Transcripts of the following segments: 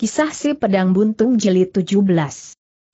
Kisah si pedang buntung Jeli 17.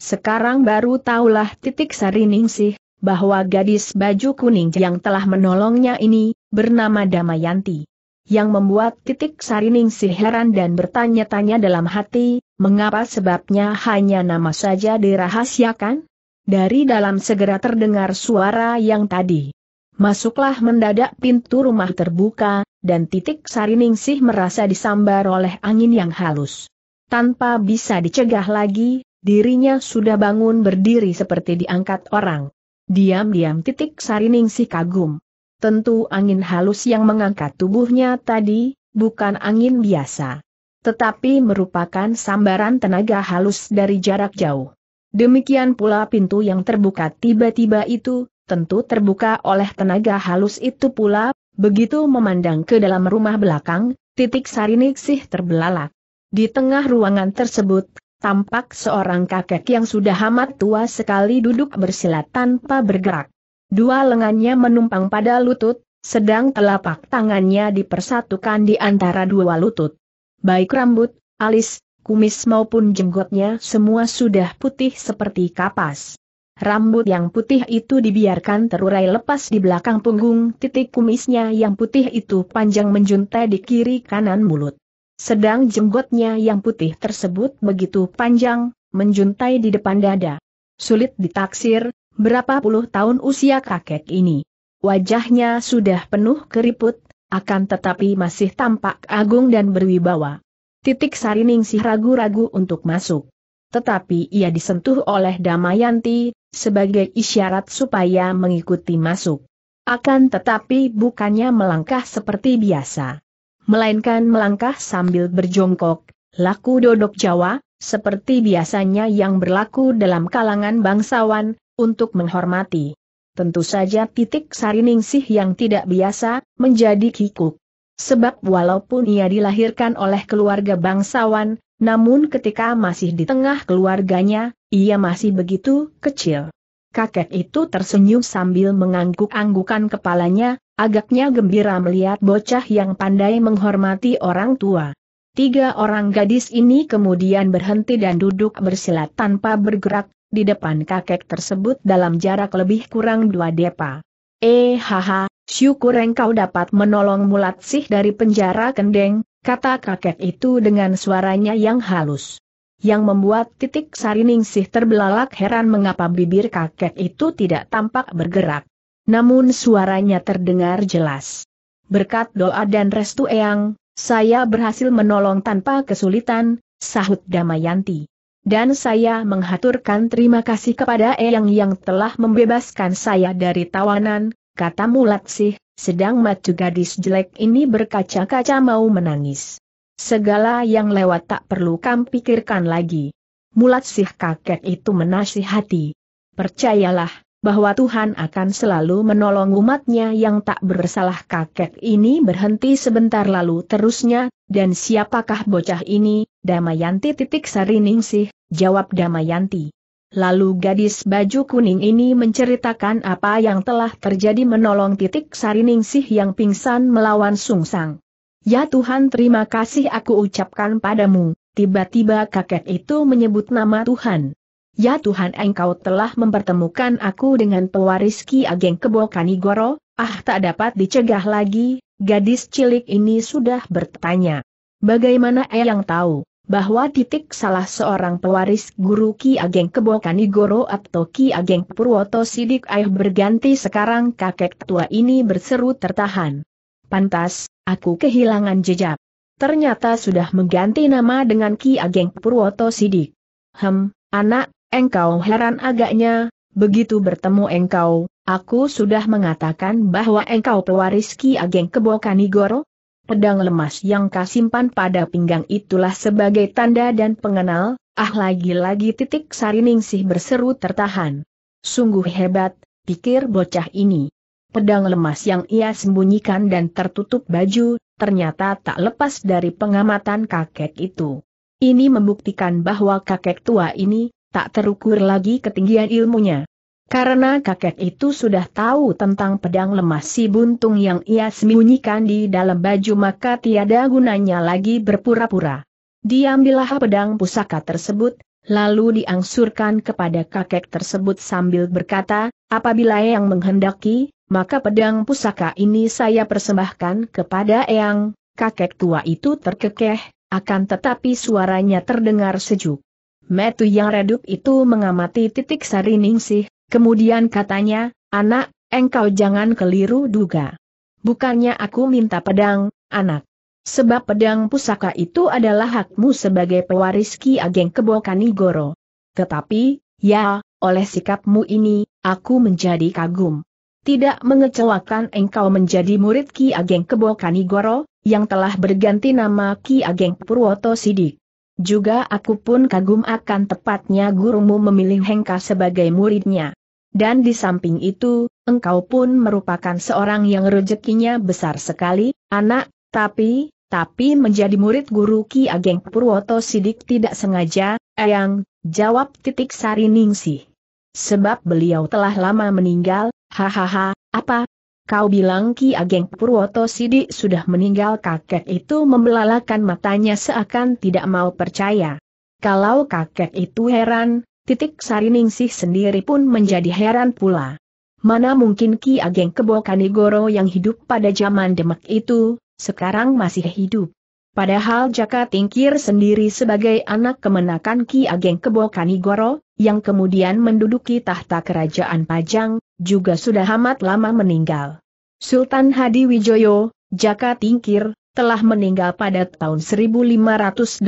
Sekarang baru taulah titik sariningsih, bahwa gadis baju kuning yang telah menolongnya ini, bernama Damayanti. Yang membuat titik sariningsih heran dan bertanya-tanya dalam hati, mengapa sebabnya hanya nama saja dirahasiakan? Dari dalam segera terdengar suara yang tadi. Masuklah mendadak pintu rumah terbuka, dan titik sariningsih merasa disambar oleh angin yang halus. Tanpa bisa dicegah lagi, dirinya sudah bangun berdiri seperti diangkat orang. Diam-diam titik sariningsih kagum. Tentu angin halus yang mengangkat tubuhnya tadi, bukan angin biasa. Tetapi merupakan sambaran tenaga halus dari jarak jauh. Demikian pula pintu yang terbuka tiba-tiba itu, tentu terbuka oleh tenaga halus itu pula, begitu memandang ke dalam rumah belakang, titik sariningsih terbelalak. Di tengah ruangan tersebut, tampak seorang kakek yang sudah amat tua sekali duduk bersila tanpa bergerak. Dua lengannya menumpang pada lutut, sedang telapak tangannya dipersatukan di antara dua lutut. Baik rambut, alis, kumis maupun jenggotnya semua sudah putih seperti kapas. Rambut yang putih itu dibiarkan terurai lepas di belakang punggung, titik kumisnya yang putih itu panjang menjuntai di kiri kanan mulut. Sedang jenggotnya yang putih tersebut begitu panjang, menjuntai di depan dada. Sulit ditaksir, berapa puluh tahun usia kakek ini. Wajahnya sudah penuh keriput, akan tetapi masih tampak agung dan berwibawa. Titik Sarining sih ragu-ragu untuk masuk. Tetapi ia disentuh oleh Damayanti, sebagai isyarat supaya mengikuti masuk. Akan tetapi bukannya melangkah seperti biasa melainkan melangkah sambil berjongkok, laku dodok Jawa, seperti biasanya yang berlaku dalam kalangan bangsawan, untuk menghormati. Tentu saja titik sariningsih yang tidak biasa, menjadi kikuk. Sebab walaupun ia dilahirkan oleh keluarga bangsawan, namun ketika masih di tengah keluarganya, ia masih begitu kecil. Kakek itu tersenyum sambil mengangguk-anggukan kepalanya, Agaknya gembira melihat bocah yang pandai menghormati orang tua. Tiga orang gadis ini kemudian berhenti dan duduk bersilat tanpa bergerak, di depan kakek tersebut dalam jarak lebih kurang dua depa. Eh haha, syukur engkau dapat menolong mulatsih dari penjara kendeng, kata kakek itu dengan suaranya yang halus. Yang membuat titik sariningsih terbelalak heran mengapa bibir kakek itu tidak tampak bergerak namun suaranya terdengar jelas. Berkat doa dan restu Eyang, saya berhasil menolong tanpa kesulitan, sahut Damayanti. Dan saya menghaturkan terima kasih kepada Eyang yang telah membebaskan saya dari tawanan, kata Mulat sih, sedang matu gadis jelek ini berkaca-kaca mau menangis. Segala yang lewat tak perlu kamu pikirkan lagi. Mulat sih kakek itu menasihati. Percayalah, bahwa Tuhan akan selalu menolong umatnya yang tak bersalah kakek ini berhenti sebentar lalu terusnya, dan siapakah bocah ini, Damayanti titik sariningsih, jawab Damayanti. Lalu gadis baju kuning ini menceritakan apa yang telah terjadi menolong titik sariningsih yang pingsan melawan sungsang. Ya Tuhan terima kasih aku ucapkan padamu, tiba-tiba kakek itu menyebut nama Tuhan. Ya Tuhan engkau telah mempertemukan aku dengan pewaris Ki Ageng Kebo Kanigoro, ah tak dapat dicegah lagi, gadis cilik ini sudah bertanya. Bagaimana yang tahu, bahwa titik salah seorang pewaris guru Ki Ageng Kebo Kanigoro atau Ki Ageng Purwoto Sidik Ayah berganti sekarang kakek tua ini berseru tertahan. Pantas, aku kehilangan jejak. Ternyata sudah mengganti nama dengan Ki Ageng Purwoto Sidik. Hem, anak, Engkau heran agaknya, begitu bertemu engkau, aku sudah mengatakan bahwa engkau pewaris Ki Ageng Kebo Kanigoro? Pedang lemas yang kasimpan pada pinggang itulah sebagai tanda dan pengenal, ah lagi-lagi titik sariningsih berseru tertahan. Sungguh hebat, pikir bocah ini. Pedang lemas yang ia sembunyikan dan tertutup baju, ternyata tak lepas dari pengamatan kakek itu. Ini membuktikan bahwa kakek tua ini, tak terukur lagi ketinggian ilmunya. Karena kakek itu sudah tahu tentang pedang lemas si buntung yang ia sembunyikan di dalam baju maka tiada gunanya lagi berpura-pura. Diambillah pedang pusaka tersebut, lalu diangsurkan kepada kakek tersebut sambil berkata, apabila yang menghendaki, maka pedang pusaka ini saya persembahkan kepada Eyang, kakek tua itu terkekeh, akan tetapi suaranya terdengar sejuk. Metu yang redup itu mengamati titik sari ningsih, kemudian katanya, anak, engkau jangan keliru duga. Bukannya aku minta pedang, anak. Sebab pedang pusaka itu adalah hakmu sebagai pewaris Ki Ageng Kebokanigoro. Tetapi, ya, oleh sikapmu ini, aku menjadi kagum. Tidak mengecewakan engkau menjadi murid Ki Ageng Kebokanigoro, yang telah berganti nama Ki Ageng Purwoto Sidik. Juga aku pun kagum akan tepatnya gurumu memilih Hengka sebagai muridnya. Dan di samping itu, engkau pun merupakan seorang yang rezekinya besar sekali, anak, tapi, tapi menjadi murid guru Ki Ageng Purwoto Sidik tidak sengaja, Eyang, jawab titik sari ningsih. Sebab beliau telah lama meninggal, hahaha, apa, Kau bilang Ki Ageng Purwoto Sidi sudah meninggal kakek itu membelalakan matanya seakan tidak mau percaya. Kalau kakek itu heran, titik sariningsih sendiri pun menjadi heran pula. Mana mungkin Ki Ageng Kebo Kanigoro yang hidup pada zaman Demak itu, sekarang masih hidup. Padahal Jaka Tingkir sendiri sebagai anak kemenakan Ki Ageng Kebo Kanigoro yang kemudian menduduki tahta kerajaan Pajang, juga sudah amat lama meninggal. Sultan Hadi Wijoyo, Jaka Tingkir, telah meninggal pada tahun 1582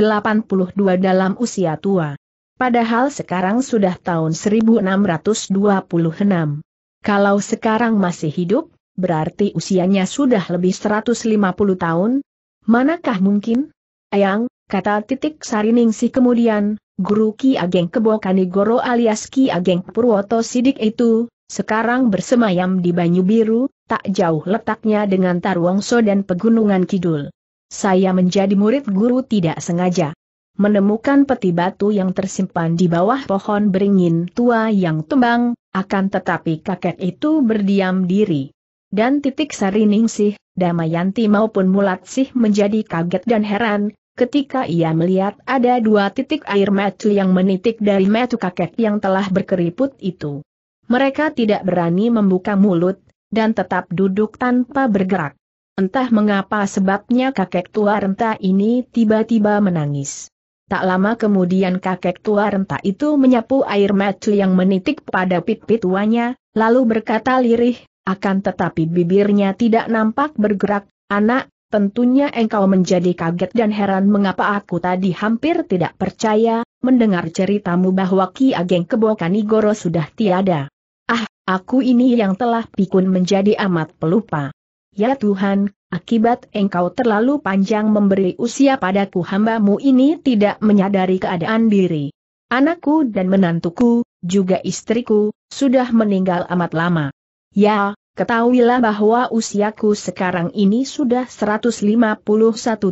dalam usia tua. Padahal sekarang sudah tahun 1626. Kalau sekarang masih hidup, berarti usianya sudah lebih 150 tahun? Manakah mungkin? Ayang, kata titik Sariningsih kemudian, guru Ki Ageng Kebo Kanigoro alias Ki Ageng Purwoto Sidik itu, sekarang bersemayam di Banyu Biru, tak jauh letaknya dengan Tarwongso dan Pegunungan Kidul. Saya menjadi murid guru tidak sengaja. Menemukan peti batu yang tersimpan di bawah pohon beringin tua yang tumbang, akan tetapi kakek itu berdiam diri. Dan titik sari ningsih, Damayanti maupun Mulatsih menjadi kaget dan heran, ketika ia melihat ada dua titik air mata yang menitik dari mata kakek yang telah berkeriput itu. Mereka tidak berani membuka mulut, dan tetap duduk tanpa bergerak. Entah mengapa sebabnya kakek tua renta ini tiba-tiba menangis. Tak lama kemudian kakek tua renta itu menyapu air mata yang menitik pada pipit tuanya, lalu berkata lirih, akan tetapi bibirnya tidak nampak bergerak, anak, Tentunya engkau menjadi kaget dan heran mengapa aku tadi hampir tidak percaya, mendengar ceritamu bahwa Ki Ageng Kebo Kanigoro sudah tiada. Ah, aku ini yang telah pikun menjadi amat pelupa. Ya Tuhan, akibat engkau terlalu panjang memberi usia padaku hambamu ini tidak menyadari keadaan diri. Anakku dan menantuku, juga istriku, sudah meninggal amat lama. Ya, Ketahuilah bahwa usiaku sekarang ini sudah 151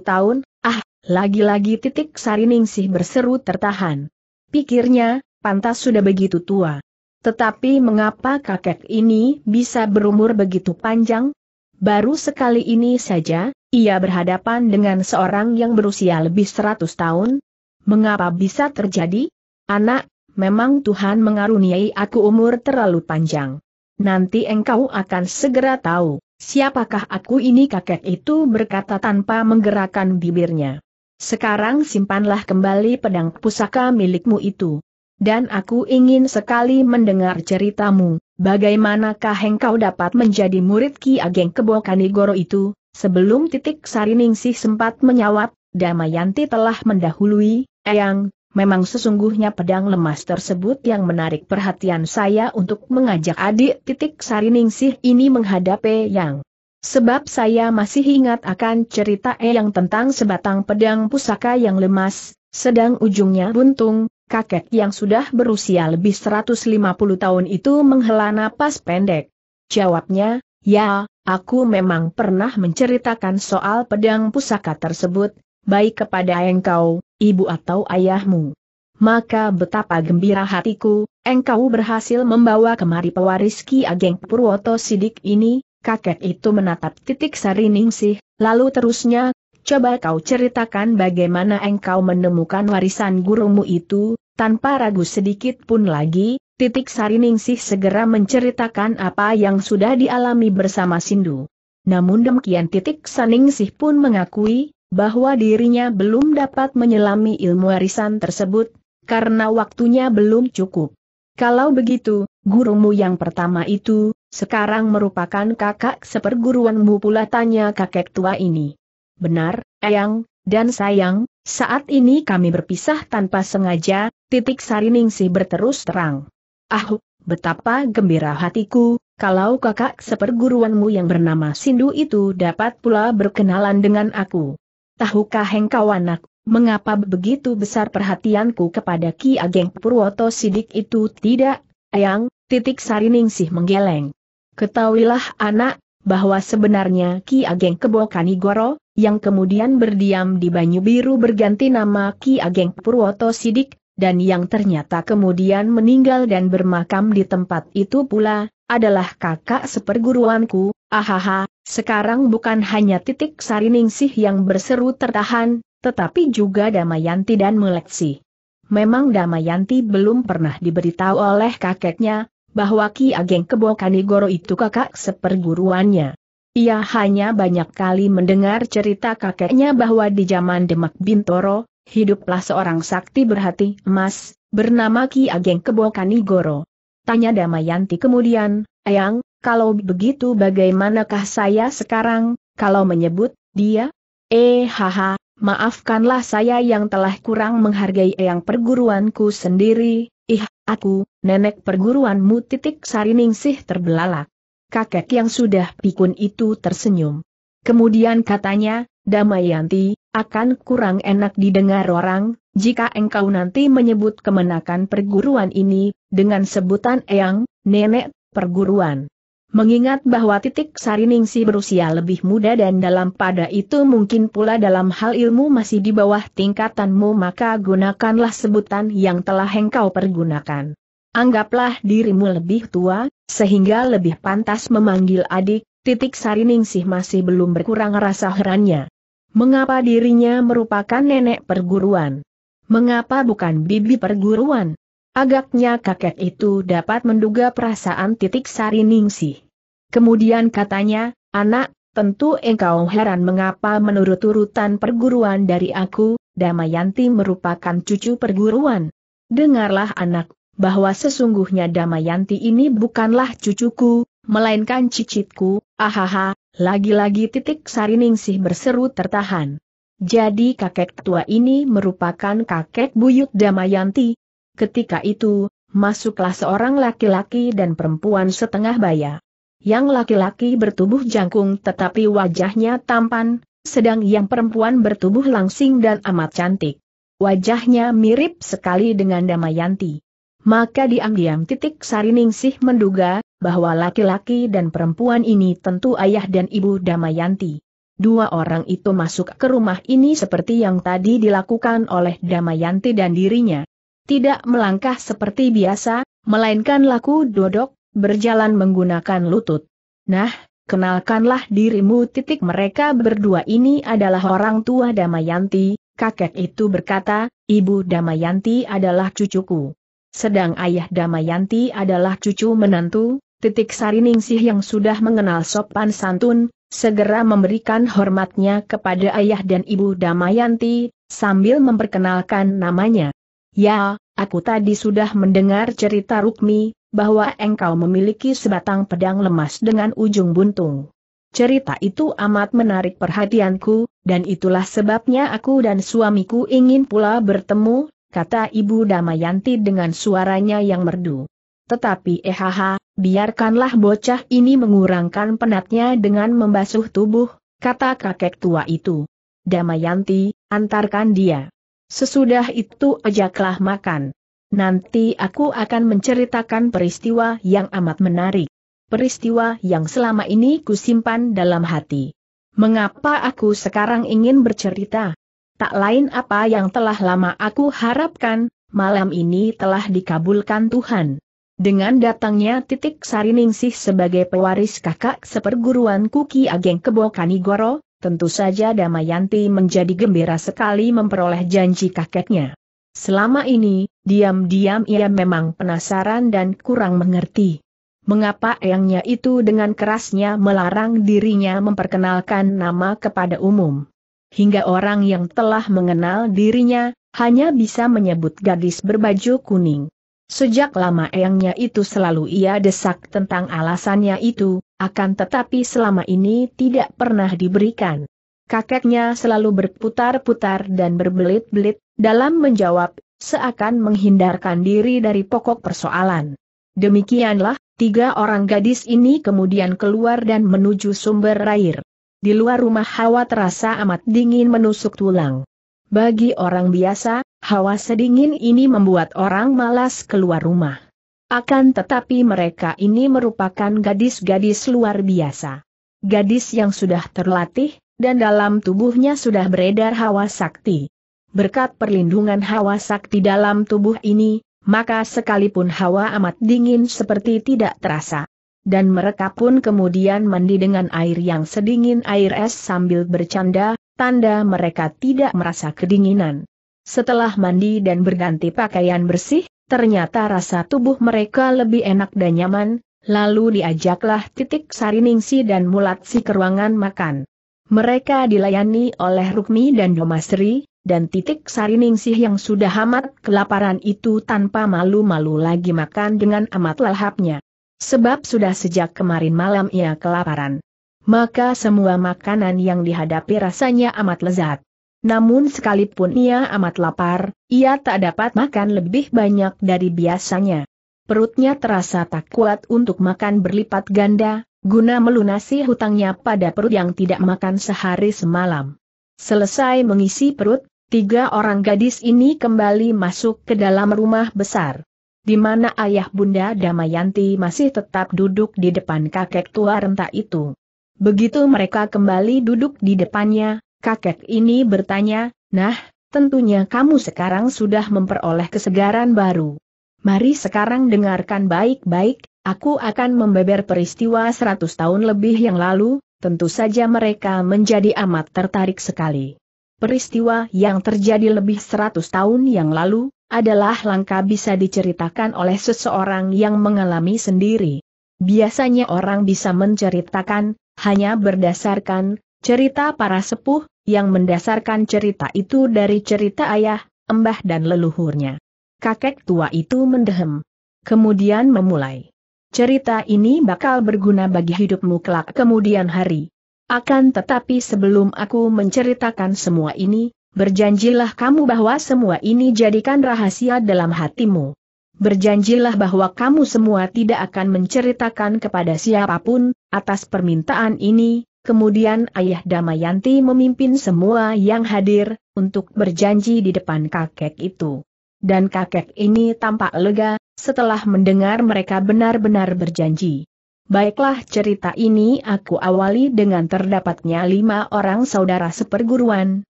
tahun, ah, lagi-lagi titik sariningsih berseru tertahan. Pikirnya, pantas sudah begitu tua. Tetapi mengapa kakek ini bisa berumur begitu panjang? Baru sekali ini saja, ia berhadapan dengan seorang yang berusia lebih 100 tahun. Mengapa bisa terjadi? Anak, memang Tuhan mengaruniai aku umur terlalu panjang. Nanti engkau akan segera tahu, siapakah aku ini kakek itu berkata tanpa menggerakkan bibirnya. Sekarang simpanlah kembali pedang pusaka milikmu itu. Dan aku ingin sekali mendengar ceritamu, bagaimanakah engkau dapat menjadi murid Ki Ageng Kebo Kanigoro itu, sebelum titik Sariningsih sempat menyawab, Damayanti telah mendahului, Eyang, Memang sesungguhnya pedang lemas tersebut yang menarik perhatian saya untuk mengajak adik titik Sariningsih ini menghadapi yang. Sebab saya masih ingat akan cerita Eyang yang tentang sebatang pedang pusaka yang lemas, sedang ujungnya buntung, kakek yang sudah berusia lebih 150 tahun itu menghela napas pendek. Jawabnya, ya, aku memang pernah menceritakan soal pedang pusaka tersebut, baik kepada engkau, ibu atau ayahmu. Maka betapa gembira hatiku, engkau berhasil membawa kemari pewaris Ki Ageng Purwoto Sidik ini, kakek itu menatap titik sariningsih, lalu terusnya, coba kau ceritakan bagaimana engkau menemukan warisan gurumu itu, tanpa ragu sedikit pun lagi, titik sariningsih segera menceritakan apa yang sudah dialami bersama Sindu. Namun demikian titik Saningsih pun mengakui, bahwa dirinya belum dapat menyelami ilmu warisan tersebut, karena waktunya belum cukup. Kalau begitu, gurumu yang pertama itu, sekarang merupakan kakak seperguruanmu pula tanya kakek tua ini. Benar, ayang, dan sayang, saat ini kami berpisah tanpa sengaja, titik sariningsih berterus terang. Ah, betapa gembira hatiku, kalau kakak seperguruanmu yang bernama Sindu itu dapat pula berkenalan dengan aku. Tahukah engkau anak, mengapa begitu besar perhatianku kepada Ki Ageng Purwoto Sidik itu tidak, Eyang, titik sariningsih menggeleng. Ketahuilah anak, bahwa sebenarnya Ki Ageng Kebo Kanigoro, yang kemudian berdiam di Banyu Biru berganti nama Ki Ageng Purwoto Sidik, dan yang ternyata kemudian meninggal dan bermakam di tempat itu pula, adalah kakak seperguruanku, Ahaha, sekarang bukan hanya titik sariningsih yang berseru tertahan, tetapi juga Damayanti dan Meleksi. Memang Damayanti belum pernah diberitahu oleh kakeknya, bahwa Ki Ageng Kebo Kanigoro itu kakak seperguruannya. Ia hanya banyak kali mendengar cerita kakeknya bahwa di zaman Demak Bintoro, hiduplah seorang sakti berhati emas, bernama Ki Ageng Kebo Kanigoro. Tanya Damayanti kemudian, ayang. Kalau begitu bagaimanakah saya sekarang, kalau menyebut, dia? Eh haha, maafkanlah saya yang telah kurang menghargai yang perguruanku sendiri, ih, aku, nenek perguruanmu titik sariningsih terbelalak. Kakek yang sudah pikun itu tersenyum. Kemudian katanya, Damayanti, akan kurang enak didengar orang, jika engkau nanti menyebut kemenakan perguruan ini, dengan sebutan Eyang, Nenek Perguruan. Mengingat bahwa titik Sariningsi berusia lebih muda dan dalam pada itu mungkin pula dalam hal ilmu masih di bawah tingkatanmu maka gunakanlah sebutan yang telah engkau pergunakan. Anggaplah dirimu lebih tua, sehingga lebih pantas memanggil adik, titik Sariningsih masih belum berkurang rasa herannya. Mengapa dirinya merupakan nenek perguruan? Mengapa bukan bibi perguruan? Agaknya kakek itu dapat menduga perasaan titik sari ningsih. Kemudian katanya, anak, tentu engkau heran mengapa menurut urutan perguruan dari aku, Damayanti merupakan cucu perguruan. Dengarlah anak, bahwa sesungguhnya Damayanti ini bukanlah cucuku, melainkan cicitku, ahaha, lagi-lagi titik sari ningsih berseru tertahan. Jadi kakek tua ini merupakan kakek buyut Damayanti, ketika itu, masuklah seorang laki-laki dan perempuan setengah baya. Yang laki-laki bertubuh jangkung tetapi wajahnya tampan, sedang yang perempuan bertubuh langsing dan amat cantik. Wajahnya mirip sekali dengan Damayanti. Maka diam-diam titik Sariningsih menduga, bahwa laki-laki dan perempuan ini tentu ayah dan ibu Damayanti. Dua orang itu masuk ke rumah ini seperti yang tadi dilakukan oleh Damayanti dan dirinya tidak melangkah seperti biasa, melainkan laku dodok, berjalan menggunakan lutut. Nah, kenalkanlah dirimu titik mereka berdua ini adalah orang tua Damayanti, kakek itu berkata, ibu Damayanti adalah cucuku. Sedang ayah Damayanti adalah cucu menantu, titik Sariningsih yang sudah mengenal sopan santun, segera memberikan hormatnya kepada ayah dan ibu Damayanti, sambil memperkenalkan namanya. Ya, aku tadi sudah mendengar cerita Rukmi, bahwa engkau memiliki sebatang pedang lemas dengan ujung buntung. Cerita itu amat menarik perhatianku, dan itulah sebabnya aku dan suamiku ingin pula bertemu, kata Ibu Damayanti dengan suaranya yang merdu. Tetapi ehaha, biarkanlah bocah ini mengurangkan penatnya dengan membasuh tubuh, kata kakek tua itu. Damayanti, antarkan dia. Sesudah itu ajaklah makan. Nanti aku akan menceritakan peristiwa yang amat menarik. Peristiwa yang selama ini kusimpan dalam hati. Mengapa aku sekarang ingin bercerita? Tak lain apa yang telah lama aku harapkan, malam ini telah dikabulkan Tuhan. Dengan datangnya titik Sariningsih sebagai pewaris kakak seperguruan Kuki Ageng Kebo Kanigoro, Tentu saja Damayanti menjadi gembira sekali memperoleh janji kakeknya. Selama ini, diam-diam ia memang penasaran dan kurang mengerti. Mengapa eyangnya itu dengan kerasnya melarang dirinya memperkenalkan nama kepada umum. Hingga orang yang telah mengenal dirinya, hanya bisa menyebut gadis berbaju kuning. Sejak lama eyangnya itu selalu ia desak tentang alasannya itu, akan tetapi selama ini tidak pernah diberikan. Kakeknya selalu berputar-putar dan berbelit-belit, dalam menjawab, seakan menghindarkan diri dari pokok persoalan. Demikianlah, tiga orang gadis ini kemudian keluar dan menuju sumber air. Di luar rumah hawa terasa amat dingin menusuk tulang. Bagi orang biasa, hawa sedingin ini membuat orang malas keluar rumah. Akan tetapi mereka ini merupakan gadis-gadis luar biasa. Gadis yang sudah terlatih, dan dalam tubuhnya sudah beredar hawa sakti. Berkat perlindungan hawa sakti dalam tubuh ini, maka sekalipun hawa amat dingin seperti tidak terasa. Dan mereka pun kemudian mandi dengan air yang sedingin air es sambil bercanda, tanda mereka tidak merasa kedinginan. Setelah mandi dan berganti pakaian bersih, ternyata rasa tubuh mereka lebih enak dan nyaman, lalu diajaklah titik Sariningsi dan Mulatsi ke ruangan makan. Mereka dilayani oleh Rukmi dan Domasri, dan titik Sariningsih yang sudah amat kelaparan itu tanpa malu-malu lagi makan dengan amat lahapnya. Sebab sudah sejak kemarin malam ia kelaparan. Maka semua makanan yang dihadapi rasanya amat lezat. Namun sekalipun ia amat lapar, ia tak dapat makan lebih banyak dari biasanya. Perutnya terasa tak kuat untuk makan berlipat ganda, guna melunasi hutangnya pada perut yang tidak makan sehari semalam. Selesai mengisi perut, tiga orang gadis ini kembali masuk ke dalam rumah besar di mana ayah bunda Damayanti masih tetap duduk di depan kakek tua renta itu. Begitu mereka kembali duduk di depannya, Kakek ini bertanya, nah, tentunya kamu sekarang sudah memperoleh kesegaran baru. Mari sekarang dengarkan baik-baik, aku akan membeber peristiwa 100 tahun lebih yang lalu, tentu saja mereka menjadi amat tertarik sekali. Peristiwa yang terjadi lebih 100 tahun yang lalu, adalah langkah bisa diceritakan oleh seseorang yang mengalami sendiri. Biasanya orang bisa menceritakan, hanya berdasarkan, Cerita para sepuh, yang mendasarkan cerita itu dari cerita ayah, embah dan leluhurnya. Kakek tua itu mendehem. Kemudian memulai. Cerita ini bakal berguna bagi hidupmu kelak kemudian hari. Akan tetapi sebelum aku menceritakan semua ini, berjanjilah kamu bahwa semua ini jadikan rahasia dalam hatimu. Berjanjilah bahwa kamu semua tidak akan menceritakan kepada siapapun, atas permintaan ini, Kemudian ayah Damayanti memimpin semua yang hadir, untuk berjanji di depan kakek itu. Dan kakek ini tampak lega, setelah mendengar mereka benar-benar berjanji. Baiklah cerita ini aku awali dengan terdapatnya lima orang saudara seperguruan,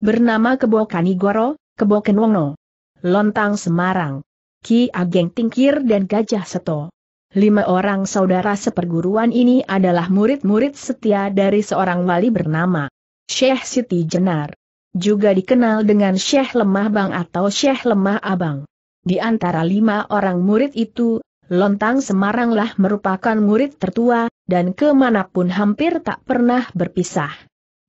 bernama Kebo Kanigoro, Kebo Kenwono, Lontang Semarang, Ki Ageng Tingkir dan Gajah Seto. Lima orang saudara seperguruan ini adalah murid-murid setia dari seorang wali bernama Syekh Siti Jenar. Juga dikenal dengan Syekh Lemah Bang atau Syekh Lemah Abang. Di antara lima orang murid itu, Lontang Semaranglah merupakan murid tertua, dan kemanapun hampir tak pernah berpisah.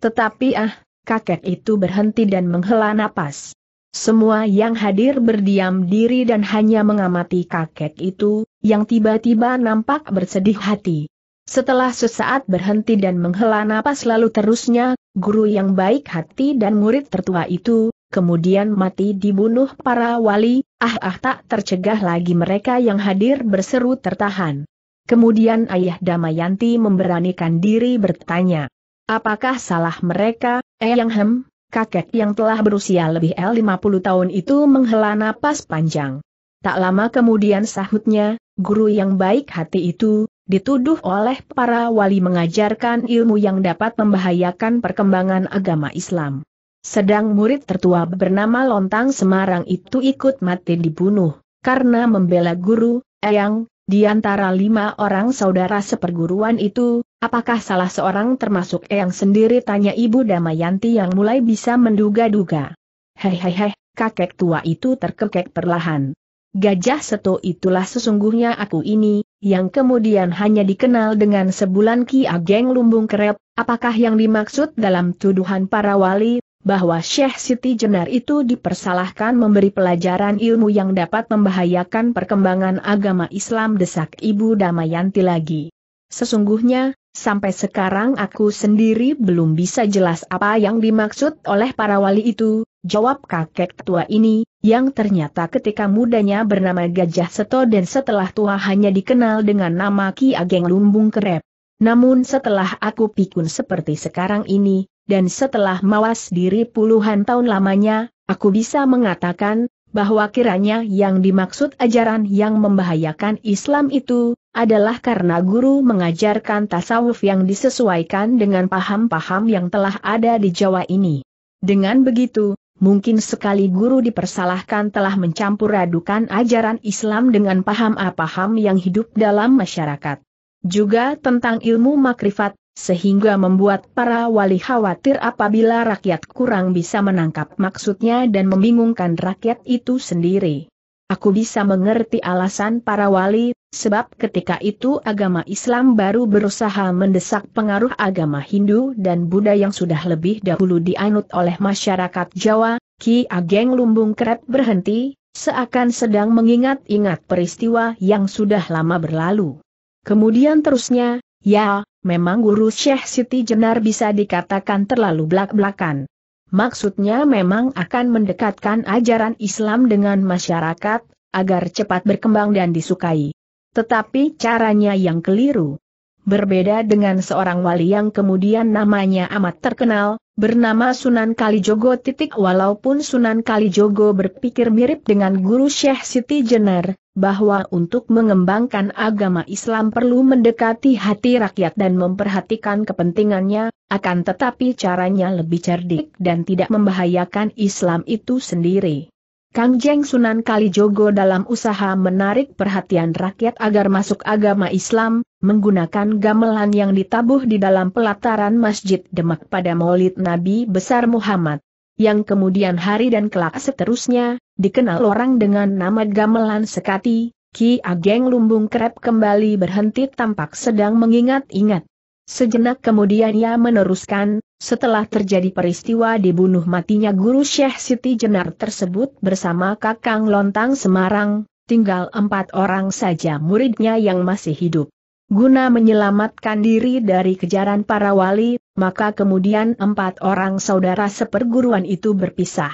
Tetapi ah, kakek itu berhenti dan menghela napas. Semua yang hadir berdiam diri dan hanya mengamati kakek itu, yang tiba-tiba nampak bersedih hati. Setelah sesaat berhenti dan menghela napas lalu terusnya, guru yang baik hati dan murid tertua itu, kemudian mati dibunuh para wali, ah ah tak tercegah lagi mereka yang hadir berseru tertahan. Kemudian ayah Damayanti memberanikan diri bertanya, apakah salah mereka, Eh yang Hem, kakek yang telah berusia lebih L50 tahun itu menghela napas panjang. Tak lama kemudian sahutnya, Guru yang baik hati itu, dituduh oleh para wali mengajarkan ilmu yang dapat membahayakan perkembangan agama Islam. Sedang murid tertua bernama Lontang Semarang itu ikut mati dibunuh, karena membela guru, Eyang, di antara lima orang saudara seperguruan itu, apakah salah seorang termasuk Eyang sendiri tanya Ibu Damayanti yang mulai bisa menduga-duga. Hei hei hei, kakek tua itu terkekek perlahan. Gajah Seto itulah sesungguhnya aku ini, yang kemudian hanya dikenal dengan sebulan Ki Ageng Lumbung Kerep, apakah yang dimaksud dalam tuduhan para wali, bahwa Syekh Siti Jenar itu dipersalahkan memberi pelajaran ilmu yang dapat membahayakan perkembangan agama Islam desak Ibu Damayanti lagi. Sesungguhnya, sampai sekarang aku sendiri belum bisa jelas apa yang dimaksud oleh para wali itu, jawab kakek tua ini, yang ternyata ketika mudanya bernama Gajah Seto dan setelah tua hanya dikenal dengan nama Ki Ageng Lumbung Kerep. Namun setelah aku pikun seperti sekarang ini, dan setelah mawas diri puluhan tahun lamanya, aku bisa mengatakan, bahwa kiranya yang dimaksud ajaran yang membahayakan Islam itu, adalah karena guru mengajarkan tasawuf yang disesuaikan dengan paham-paham yang telah ada di Jawa ini. Dengan begitu, mungkin sekali guru dipersalahkan telah mencampur adukan ajaran Islam dengan paham-paham yang hidup dalam masyarakat. Juga tentang ilmu makrifat, sehingga membuat para wali khawatir apabila rakyat kurang bisa menangkap maksudnya dan membingungkan rakyat itu sendiri. Aku bisa mengerti alasan para wali, sebab ketika itu agama Islam baru berusaha mendesak pengaruh agama Hindu dan Buddha yang sudah lebih dahulu dianut oleh masyarakat Jawa, Ki Ageng Lumbung Kret berhenti, seakan sedang mengingat-ingat peristiwa yang sudah lama berlalu. Kemudian terusnya, ya, memang guru Syekh Siti Jenar bisa dikatakan terlalu belak-belakan. Maksudnya memang akan mendekatkan ajaran Islam dengan masyarakat, agar cepat berkembang dan disukai. Tetapi caranya yang keliru. Berbeda dengan seorang wali yang kemudian namanya amat terkenal, bernama Sunan Kalijogo titik walaupun Sunan Kalijogo berpikir mirip dengan guru Syekh Siti Jenar, bahwa untuk mengembangkan agama Islam perlu mendekati hati rakyat dan memperhatikan kepentingannya, akan tetapi caranya lebih cerdik dan tidak membahayakan Islam itu sendiri. Kang Jeng Sunan Kalijogo dalam usaha menarik perhatian rakyat agar masuk agama Islam, menggunakan gamelan yang ditabuh di dalam pelataran Masjid Demak pada maulid Nabi Besar Muhammad yang kemudian hari dan kelak seterusnya, dikenal orang dengan nama gamelan sekati, Ki Ageng Lumbung Krep kembali berhenti tampak sedang mengingat-ingat. Sejenak kemudian ia meneruskan, setelah terjadi peristiwa dibunuh matinya guru Syekh Siti Jenar tersebut bersama Kakang Lontang Semarang, tinggal empat orang saja muridnya yang masih hidup. Guna menyelamatkan diri dari kejaran para wali, maka kemudian empat orang saudara seperguruan itu berpisah.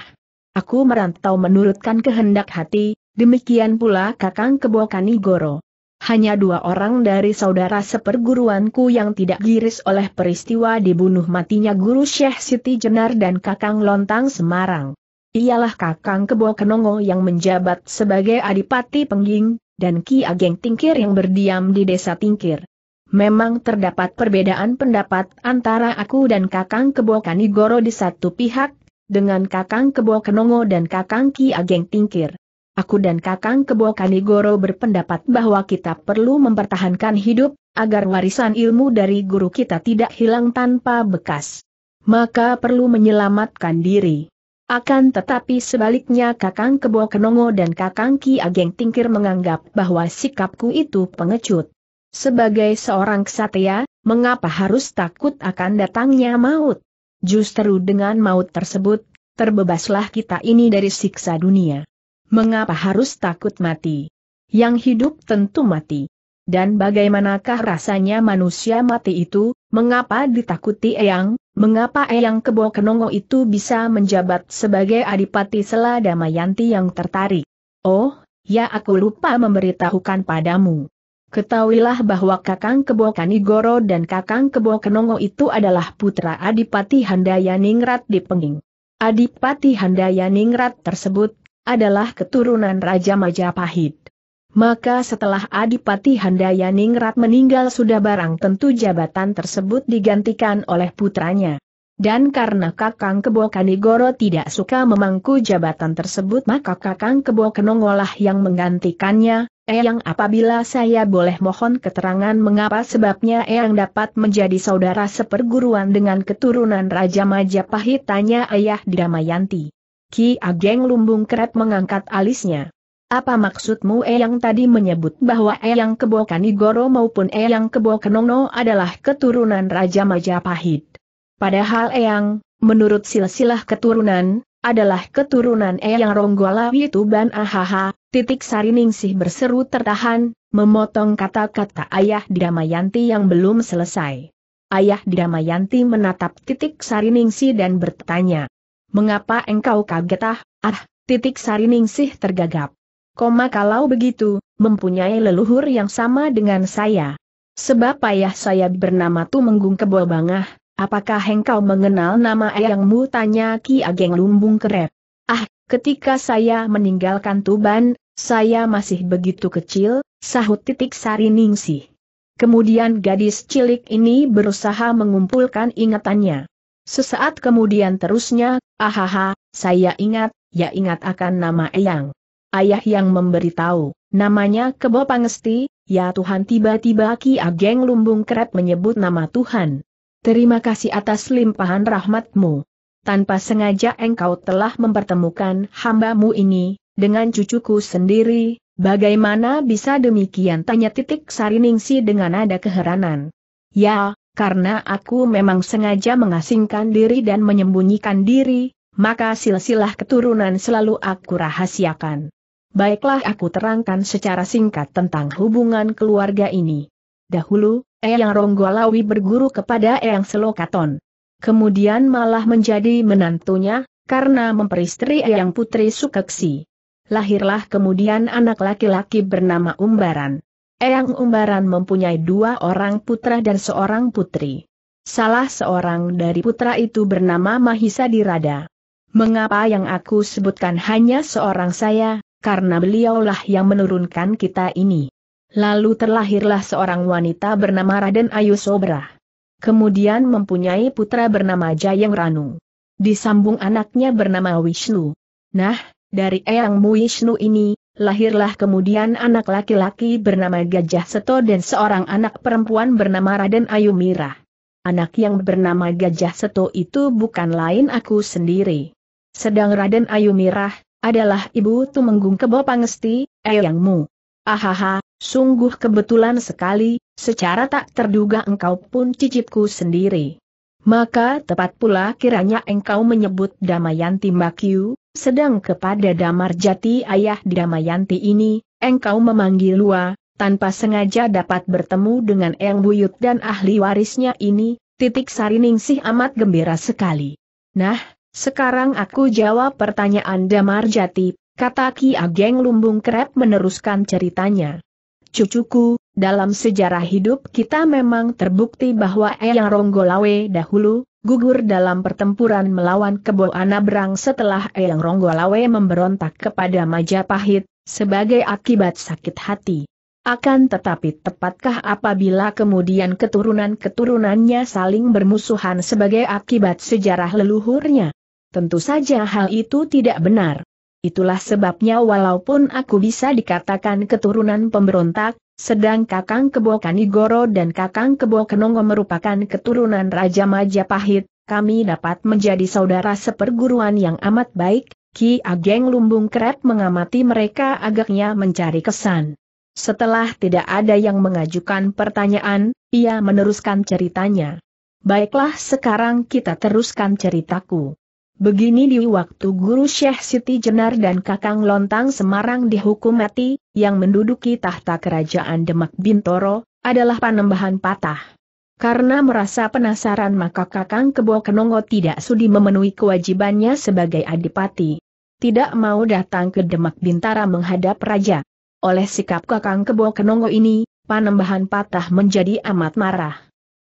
Aku merantau menurutkan kehendak hati, demikian pula Kakang Kebokani Goro. Hanya dua orang dari saudara seperguruanku yang tidak giris oleh peristiwa dibunuh matinya Guru Syekh Siti Jenar dan Kakang Lontang Semarang. Ialah Kakang Kebo Kenongo yang menjabat sebagai Adipati Pengging, dan Ki Ageng Tingkir yang berdiam di desa Tingkir. Memang terdapat perbedaan pendapat antara aku dan Kakang Kebo Kanigoro di satu pihak, dengan Kakang Kebo Kenongo dan Kakang Ki Ageng Tingkir. Aku dan Kakang Kebo Kanigoro berpendapat bahwa kita perlu mempertahankan hidup, agar warisan ilmu dari guru kita tidak hilang tanpa bekas. Maka perlu menyelamatkan diri. Akan tetapi sebaliknya Kakang Kebo Kenongo dan Kakang Ki Ageng Tingkir menganggap bahwa sikapku itu pengecut. Sebagai seorang ksatria, mengapa harus takut akan datangnya maut? Justru dengan maut tersebut, terbebaslah kita ini dari siksa dunia. Mengapa harus takut mati? Yang hidup tentu mati. Dan bagaimanakah rasanya manusia mati itu, mengapa ditakuti eyang? Mengapa Eyang Kebo Kenongo itu bisa menjabat sebagai Adipati Sela Damayanti yang tertarik? Oh, ya aku lupa memberitahukan padamu. Ketahuilah bahwa Kakang Kebo Kanigoro dan Kakang Kebo Kenongo itu adalah putra Adipati Handayaningrat Ningrat di Penging. Adipati Handaya tersebut adalah keturunan Raja Majapahit. Maka setelah Adipati Handayaningrat meninggal sudah barang tentu jabatan tersebut digantikan oleh putranya. Dan karena Kakang Kebo Kanigoro tidak suka memangku jabatan tersebut maka Kakang Kebo Kenongolah yang menggantikannya, yang apabila saya boleh mohon keterangan mengapa sebabnya Eyang dapat menjadi saudara seperguruan dengan keturunan Raja Majapahit tanya Ayah Damayanti. Ki Ageng Lumbung Kret mengangkat alisnya. Apa maksudmu Eyang tadi menyebut bahwa Eyang Kebo Kanigoro maupun Eyang Kebo Kenono adalah keturunan Raja Majapahit? Padahal Eyang, menurut silsilah keturunan, adalah keturunan Eyang Ronggolawi Tuban Ahaha, titik Sariningsih berseru tertahan, memotong kata-kata ayah Damayanti yang belum selesai. Ayah Damayanti menatap titik Sariningsih dan bertanya, Mengapa engkau kagetah, ah, titik Sariningsih tergagap. Koma kalau begitu, mempunyai leluhur yang sama dengan saya. Sebab ayah saya bernama Tumenggung Kebobangah, apakah engkau mengenal nama ayangmu? Tanya Ki Ageng Lumbung Kerep. Ah, ketika saya meninggalkan Tuban, saya masih begitu kecil, sahut titik sari ningsih. Kemudian gadis cilik ini berusaha mengumpulkan ingatannya. Sesaat kemudian terusnya, ahaha, saya ingat, ya ingat akan nama Eyang. Ayah yang memberitahu, namanya Kebo Pangesti, ya Tuhan tiba-tiba Ki Ageng Lumbung Kret menyebut nama Tuhan. Terima kasih atas limpahan rahmatmu. Tanpa sengaja engkau telah mempertemukan hambamu ini, dengan cucuku sendiri, bagaimana bisa demikian tanya titik sariningsi dengan ada keheranan. Ya, karena aku memang sengaja mengasingkan diri dan menyembunyikan diri, maka silsilah keturunan selalu aku rahasiakan. Baiklah aku terangkan secara singkat tentang hubungan keluarga ini. Dahulu, Eyang Ronggolawi berguru kepada Eyang Selokaton. Kemudian malah menjadi menantunya, karena memperistri Eyang Putri Sukeksi. Lahirlah kemudian anak laki-laki bernama Umbaran. Eyang Umbaran mempunyai dua orang putra dan seorang putri. Salah seorang dari putra itu bernama Mahisa Dirada. Mengapa yang aku sebutkan hanya seorang saya, karena beliaulah yang menurunkan kita ini. Lalu terlahirlah seorang wanita bernama Raden Ayu Sobra. Kemudian mempunyai putra bernama Jayang Ranu. Disambung anaknya bernama Wisnu. Nah, dari Eyangmu Wisnu ini, lahirlah kemudian anak laki-laki bernama Gajah Seto dan seorang anak perempuan bernama Raden Ayu Mira. Anak yang bernama Gajah Seto itu bukan lain aku sendiri. Sedang Raden Ayu Mirah, adalah Ibu Tumenggung Kebo Pangesti, eyangmu. Ahaha, sungguh kebetulan sekali, secara tak terduga engkau pun cicipku sendiri. Maka tepat pula kiranya engkau menyebut Damayanti Makyu, sedang kepada Damar Jati ayah Damayanti ini, engkau memanggil Lua, tanpa sengaja dapat bertemu dengan Eng Buyut dan ahli warisnya ini, titik Sariningsih amat gembira sekali. Nah, sekarang aku jawab pertanyaan Damar Jati, kata Ki Ageng Lumbung Krep meneruskan ceritanya. Cucuku, dalam sejarah hidup kita memang terbukti bahwa Eyang Ronggolawe dahulu, gugur dalam pertempuran melawan Kebo Anabrang setelah Eyang Ronggolawe memberontak kepada Majapahit, sebagai akibat sakit hati. Akan tetapi tepatkah apabila kemudian keturunan-keturunannya saling bermusuhan sebagai akibat sejarah leluhurnya? Tentu saja hal itu tidak benar. Itulah sebabnya walaupun aku bisa dikatakan keturunan pemberontak, sedang Kakang Kebo Kanigoro dan Kakang Kebo Kenongo merupakan keturunan Raja Majapahit, kami dapat menjadi saudara seperguruan yang amat baik, Ki Ageng Lumbung Kret mengamati mereka agaknya mencari kesan. Setelah tidak ada yang mengajukan pertanyaan, ia meneruskan ceritanya. Baiklah sekarang kita teruskan ceritaku. Begini di waktu Guru Syekh Siti Jenar dan Kakang Lontang Semarang dihukum mati, yang menduduki tahta kerajaan Demak Bintoro, adalah panembahan patah. Karena merasa penasaran maka Kakang Kebo Kenongo tidak sudi memenuhi kewajibannya sebagai adipati. Tidak mau datang ke Demak Bintara menghadap raja. Oleh sikap Kakang Kebo Kenongo ini, panembahan patah menjadi amat marah.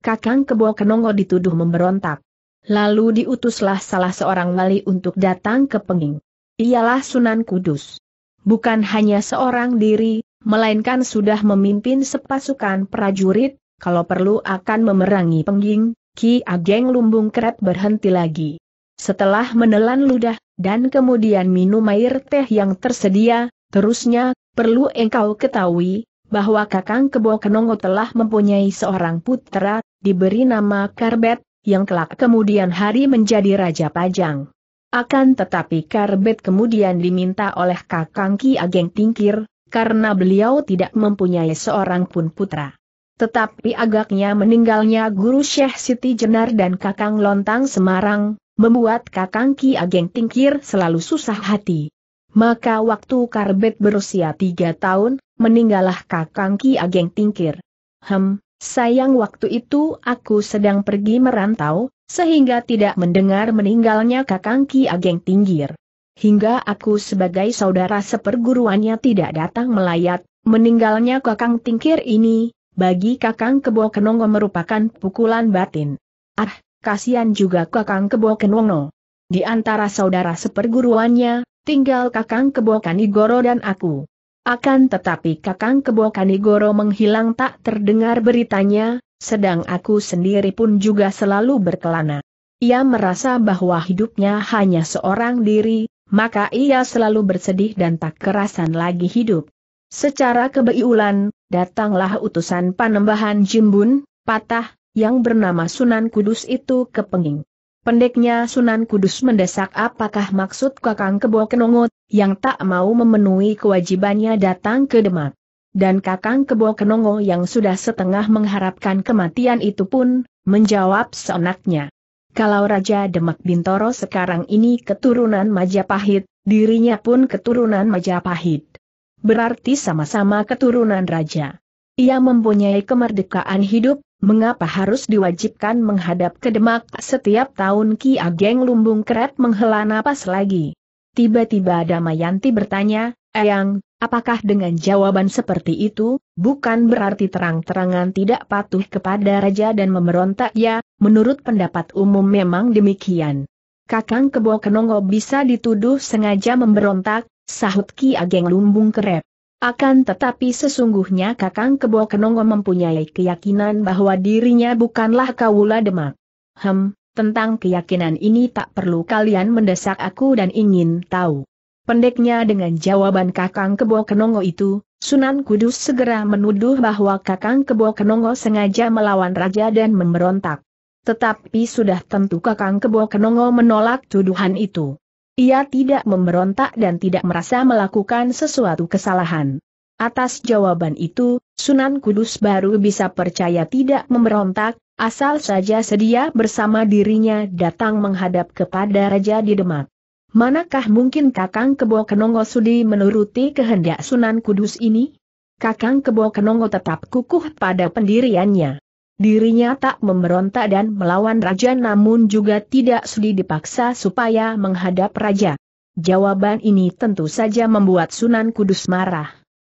Kakang Kebo Kenongo dituduh memberontak. Lalu diutuslah salah seorang wali untuk datang ke Penging. Ialah Sunan Kudus. Bukan hanya seorang diri, melainkan sudah memimpin sepasukan prajurit, kalau perlu akan memerangi Penging, Ki Ageng Lumbung Kret berhenti lagi. Setelah menelan ludah, dan kemudian minum air teh yang tersedia, terusnya, perlu engkau ketahui, bahwa Kakang Kebo Kenongo telah mempunyai seorang putra, diberi nama Karbet, yang kelak kemudian hari menjadi Raja Pajang. Akan tetapi Karbet kemudian diminta oleh Kakang Ki Ageng Tingkir, karena beliau tidak mempunyai seorang pun putra. Tetapi agaknya meninggalnya Guru Syekh Siti Jenar dan Kakang Lontang Semarang, membuat Kakang Ki Ageng Tingkir selalu susah hati. Maka waktu Karbet berusia tiga tahun, meninggallah Kakang Ki Ageng Tingkir. Hem, Sayang waktu itu aku sedang pergi merantau, sehingga tidak mendengar meninggalnya Kakang Ki Ageng Tinggir. Hingga aku sebagai saudara seperguruannya tidak datang melayat, meninggalnya Kakang Tingkir ini, bagi Kakang Kebo Kenongo merupakan pukulan batin. Ah, kasihan juga Kakang Kebo Kenongo. Di antara saudara seperguruannya, tinggal Kakang Kebo Kanigoro dan aku. Akan tetapi Kakang Kebo Kanigoro menghilang tak terdengar beritanya, sedang aku sendiri pun juga selalu berkelana. Ia merasa bahwa hidupnya hanya seorang diri, maka ia selalu bersedih dan tak kerasan lagi hidup. Secara kebeiulan, datanglah utusan panembahan Jimbun, patah, yang bernama Sunan Kudus itu ke Penging. Pendeknya Sunan Kudus mendesak apakah maksud Kakang Kebo Kenongo, yang tak mau memenuhi kewajibannya datang ke Demak. Dan Kakang Kebo Kenongo yang sudah setengah mengharapkan kematian itu pun, menjawab seenaknya. Kalau Raja Demak Bintoro sekarang ini keturunan Majapahit, dirinya pun keturunan Majapahit. Berarti sama-sama keturunan Raja. Ia mempunyai kemerdekaan hidup, Mengapa harus diwajibkan menghadap ke Demak setiap tahun Ki Ageng Lumbung Kret menghela napas lagi? Tiba-tiba Damayanti bertanya, Eyang, apakah dengan jawaban seperti itu, bukan berarti terang-terangan tidak patuh kepada raja dan memberontak ya, menurut pendapat umum memang demikian. Kakang Kebo Kenongo bisa dituduh sengaja memberontak, sahut Ki Ageng Lumbung Kret. Akan tetapi sesungguhnya Kakang Kebo Kenongo mempunyai keyakinan bahwa dirinya bukanlah kaula Demak. Hem, tentang keyakinan ini tak perlu kalian mendesak aku dan ingin tahu. Pendeknya dengan jawaban Kakang Kebo Kenongo itu, Sunan Kudus segera menuduh bahwa Kakang Kebo Kenongo sengaja melawan raja dan memberontak. Tetapi sudah tentu Kakang Kebo Kenongo menolak tuduhan itu. Ia tidak memberontak dan tidak merasa melakukan sesuatu kesalahan. Atas jawaban itu, Sunan Kudus baru bisa percaya tidak memberontak, asal saja sedia bersama dirinya datang menghadap kepada Raja di Demak. Manakah mungkin Kakang Kebo Kenongo Sudi menuruti kehendak Sunan Kudus ini? Kakang Kebo Kenongo tetap kukuh pada pendiriannya. Dirinya tak memberontak dan melawan raja namun juga tidak sudi dipaksa supaya menghadap raja. Jawaban ini tentu saja membuat Sunan Kudus marah.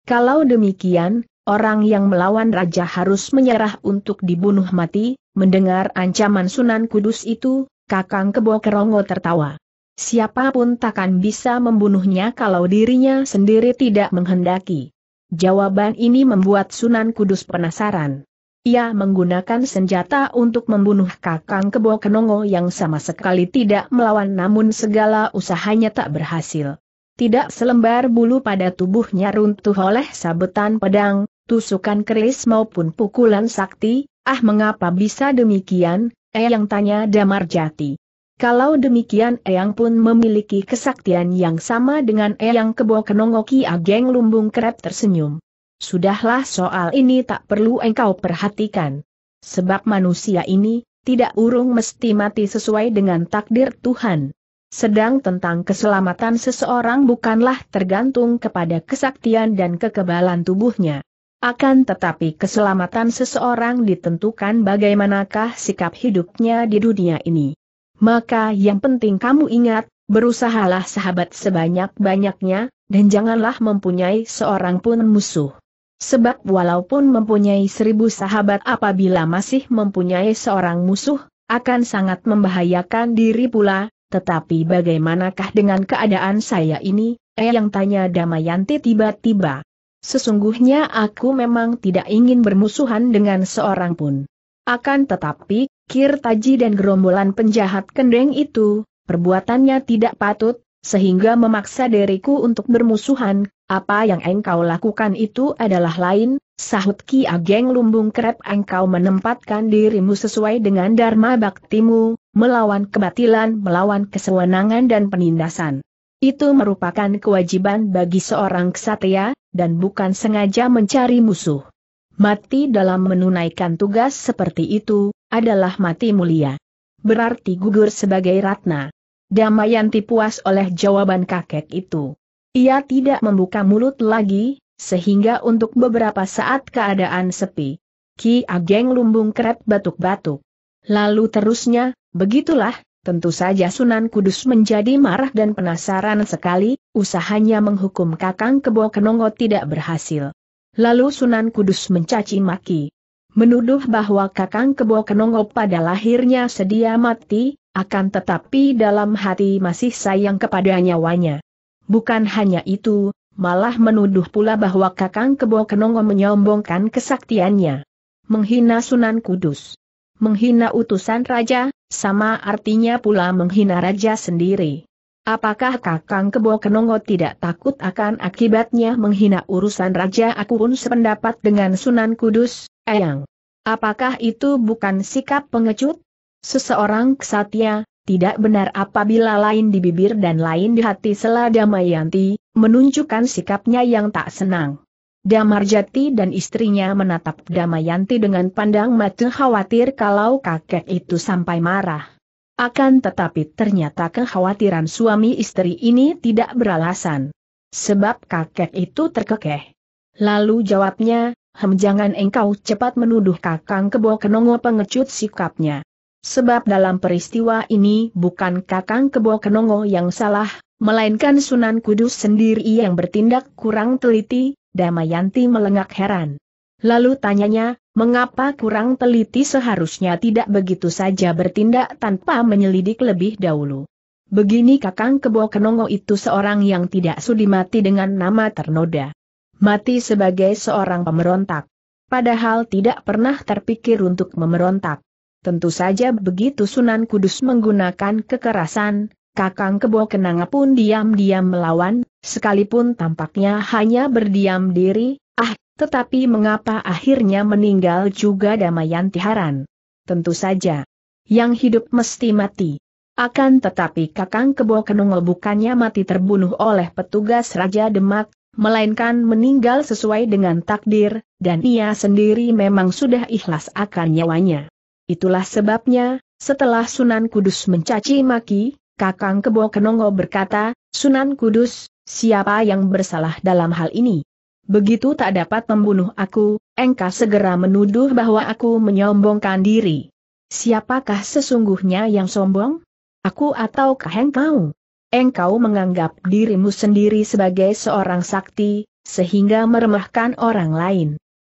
Kalau demikian, orang yang melawan raja harus menyerah untuk dibunuh mati, mendengar ancaman Sunan Kudus itu, Kakang Kebo Kerongo tertawa. Siapapun takkan bisa membunuhnya kalau dirinya sendiri tidak menghendaki. Jawaban ini membuat Sunan Kudus penasaran. Ia menggunakan senjata untuk membunuh Kakang Kebo Kenongo yang sama sekali tidak melawan namun segala usahanya tak berhasil. Tidak selembar bulu pada tubuhnya runtuh oleh sabetan pedang, tusukan keris maupun pukulan sakti, ah mengapa bisa demikian, Eyang tanya Damar Jati. Kalau demikian Eyang pun memiliki kesaktian yang sama dengan Eyang Kebo Kenongo Ki Ageng Lumbung Krep tersenyum. Sudahlah soal ini tak perlu engkau perhatikan. Sebab manusia ini, tidak urung mesti mati sesuai dengan takdir Tuhan. Sedang tentang keselamatan seseorang bukanlah tergantung kepada kesaktian dan kekebalan tubuhnya. Akan tetapi keselamatan seseorang ditentukan bagaimanakah sikap hidupnya di dunia ini. Maka yang penting kamu ingat, berusahalah sahabat sebanyak-banyaknya, dan janganlah mempunyai seorang pun musuh. Sebab walaupun mempunyai seribu sahabat apabila masih mempunyai seorang musuh, akan sangat membahayakan diri pula, tetapi bagaimanakah dengan keadaan saya ini, eh yang tanya Damayanti tiba-tiba. Sesungguhnya aku memang tidak ingin bermusuhan dengan seorang pun. Akan tetapi, Kirtaji dan gerombolan penjahat kendeng itu, perbuatannya tidak patut, sehingga memaksa diriku untuk bermusuhan, apa yang engkau lakukan itu adalah lain, sahut Ki Ageng Lumbung Krep engkau menempatkan dirimu sesuai dengan dharma baktimu, melawan kebatilan, melawan kesewenangan dan penindasan. Itu merupakan kewajiban bagi seorang ksatria, dan bukan sengaja mencari musuh. Mati dalam menunaikan tugas seperti itu, adalah mati mulia. Berarti gugur sebagai ratna. Damayanti puas oleh jawaban kakek itu. Ia tidak membuka mulut lagi, sehingga untuk beberapa saat keadaan sepi. Ki Ageng Lumbung kerap batuk-batuk. Lalu terusnya, begitulah, tentu saja Sunan Kudus menjadi marah dan penasaran sekali, usahanya menghukum Kakang Kebo Kenongo tidak berhasil. Lalu Sunan Kudus mencaci maki. Menuduh bahwa Kakang Kebo Kenongo pada lahirnya sedia mati, akan tetapi dalam hati masih sayang kepada nyawanya. Bukan hanya itu, malah menuduh pula bahwa Kakang Kebo Kenongo menyombongkan kesaktiannya. Menghina Sunan Kudus. Menghina utusan raja, sama artinya pula menghina raja sendiri. Apakah Kakang Kebo Kenongo tidak takut akan akibatnya menghina urusan raja? Aku pun sependapat dengan Sunan Kudus, Eyang. Apakah itu bukan sikap pengecut? Seseorang kesatia. Tidak benar apabila lain di bibir dan lain di hati Sela Damayanti, menunjukkan sikapnya yang tak senang. Damarjati dan istrinya menatap Damayanti dengan pandang mata khawatir kalau kakek itu sampai marah. Akan tetapi ternyata kekhawatiran suami istri ini tidak beralasan. Sebab kakek itu terkekeh. Lalu jawabnya, hem jangan engkau cepat menuduh kakang kebo kenongo pengecut sikapnya. Sebab dalam peristiwa ini bukan Kakang Kebo Kenongo yang salah, melainkan Sunan Kudus sendiri yang bertindak kurang teliti, Damayanti melengak heran. Lalu tanyanya, mengapa kurang teliti seharusnya tidak begitu saja bertindak tanpa menyelidik lebih dahulu? Begini Kakang Kebo Kenongo itu seorang yang tidak sudi mati dengan nama ternoda. Mati sebagai seorang pemberontak. Padahal tidak pernah terpikir untuk memberontak. Tentu saja begitu Sunan Kudus menggunakan kekerasan, Kakang Kebo Kenanga pun diam-diam melawan, sekalipun tampaknya hanya berdiam diri, ah, tetapi mengapa akhirnya meninggal juga Damayan Haran? Tentu saja. Yang hidup mesti mati. Akan tetapi Kakang Kebo Kenungel bukannya mati terbunuh oleh petugas Raja Demak, melainkan meninggal sesuai dengan takdir, dan ia sendiri memang sudah ikhlas akan nyawanya. Itulah sebabnya, setelah Sunan Kudus mencaci maki, Kakang Kebo Kenongo berkata, Sunan Kudus, siapa yang bersalah dalam hal ini? Begitu tak dapat membunuh aku, engkau segera menuduh bahwa aku menyombongkan diri. Siapakah sesungguhnya yang sombong? Aku ataukah engkau? Engkau menganggap dirimu sendiri sebagai seorang sakti, sehingga meremahkan orang lain.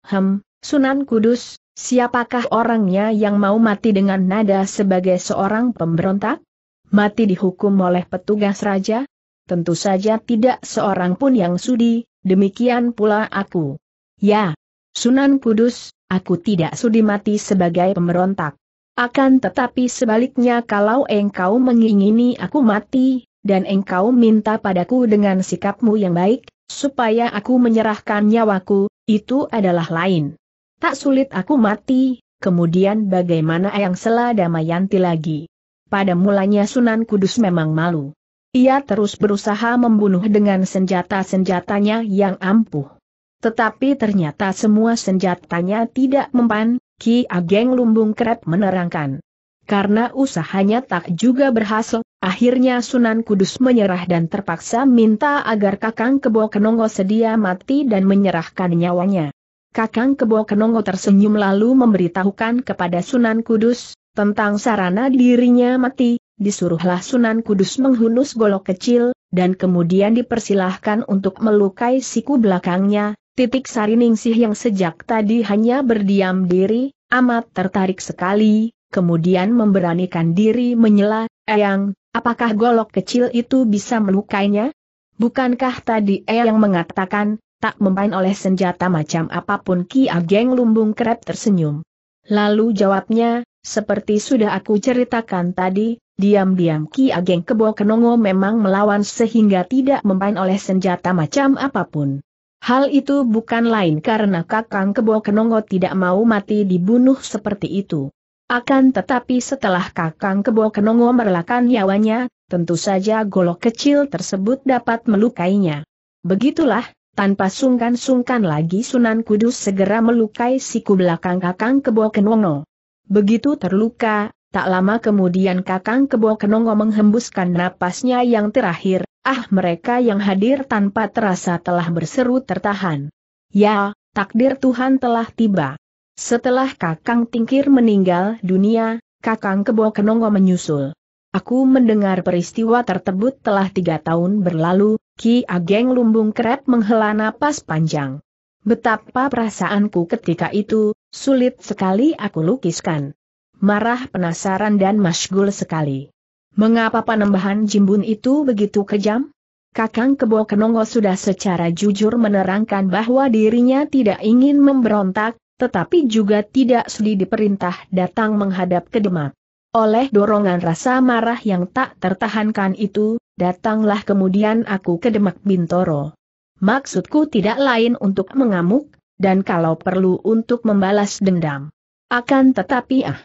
Hem, Sunan Kudus, Siapakah orangnya yang mau mati dengan nada sebagai seorang pemberontak? Mati dihukum oleh petugas raja? Tentu saja tidak seorang pun yang sudi, demikian pula aku. Ya, Sunan Kudus, aku tidak sudi mati sebagai pemberontak. Akan tetapi sebaliknya kalau engkau mengingini aku mati, dan engkau minta padaku dengan sikapmu yang baik, supaya aku menyerahkan nyawaku, itu adalah lain. Tak sulit aku mati, kemudian bagaimana Eyang selah Damayanti lagi? Pada mulanya Sunan Kudus memang malu. Ia terus berusaha membunuh dengan senjata-senjatanya yang ampuh. Tetapi ternyata semua senjatanya tidak mempan, Ki Ageng Lumbung Krep menerangkan. Karena usahanya tak juga berhasil, akhirnya Sunan Kudus menyerah dan terpaksa minta agar Kakang Kebo Kenongo sedia mati dan menyerahkan nyawanya. Kakang Kebo Kenongo tersenyum lalu memberitahukan kepada Sunan Kudus, tentang sarana dirinya mati, disuruhlah Sunan Kudus menghunus golok kecil, dan kemudian dipersilahkan untuk melukai siku belakangnya, titik sariningsih yang sejak tadi hanya berdiam diri, amat tertarik sekali, kemudian memberanikan diri menyela, Eyang, apakah golok kecil itu bisa melukainya? Bukankah tadi Eyang mengatakan, tak memain oleh senjata macam apapun Ki Ageng Lumbung Krep tersenyum. Lalu jawabnya, seperti sudah aku ceritakan tadi, diam-diam Ki Ageng Kebo Kenongo memang melawan sehingga tidak memain oleh senjata macam apapun. Hal itu bukan lain karena Kakang Kebo Kenongo tidak mau mati dibunuh seperti itu. Akan tetapi setelah Kakang Kebo Kenongo merelakan nyawanya, tentu saja golok kecil tersebut dapat melukainya. Begitulah, tanpa sungkan-sungkan lagi Sunan Kudus segera melukai siku belakang Kakang Kebo Kenongo. Begitu terluka, tak lama kemudian Kakang Kebo Kenongo menghembuskan napasnya yang terakhir, ah mereka yang hadir tanpa terasa telah berseru tertahan. Ya, takdir Tuhan telah tiba. Setelah Kakang Tingkir meninggal dunia, Kakang Kebo Kenongo menyusul. Aku mendengar peristiwa tersebut telah tiga tahun berlalu, Ki Ageng Lumbung Kret menghela napas panjang. Betapa perasaanku ketika itu, sulit sekali aku lukiskan. Marah penasaran dan masgul sekali. Mengapa penambahan jimbun itu begitu kejam? Kakang Kebo Kenongo sudah secara jujur menerangkan bahwa dirinya tidak ingin memberontak, tetapi juga tidak sudi diperintah datang menghadap ke Demak. Oleh dorongan rasa marah yang tak tertahankan itu, Datanglah kemudian aku ke Demak Bintoro. Maksudku tidak lain untuk mengamuk, dan kalau perlu untuk membalas dendam. Akan tetapi ah.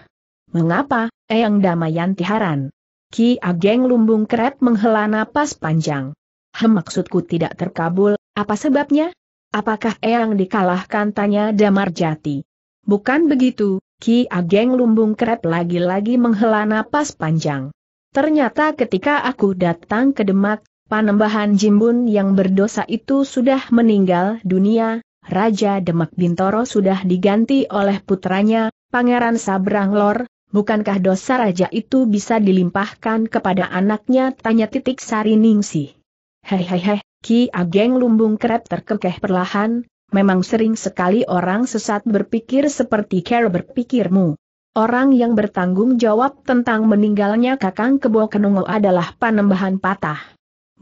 Mengapa, Eyang Damayanti Haran? Ki Ageng Lumbung Kret menghela napas panjang. Hem maksudku tidak terkabul, apa sebabnya? Apakah Eyang dikalahkan tanya Damar Jati? Bukan begitu, Ki Ageng Lumbung Kret lagi-lagi menghela napas panjang. Ternyata ketika aku datang ke Demak, panembahan Jimbun yang berdosa itu sudah meninggal dunia, Raja Demak Bintoro sudah diganti oleh putranya, Pangeran Sabrang Lor, bukankah dosa raja itu bisa dilimpahkan kepada anaknya? Tanya titik sari ningsi. Hehehe, Ki Ageng Lumbung Krep terkekeh perlahan, memang sering sekali orang sesat berpikir seperti Care berpikirmu. Orang yang bertanggung jawab tentang meninggalnya Kakang Kebo Kenongo adalah Panembahan Patah.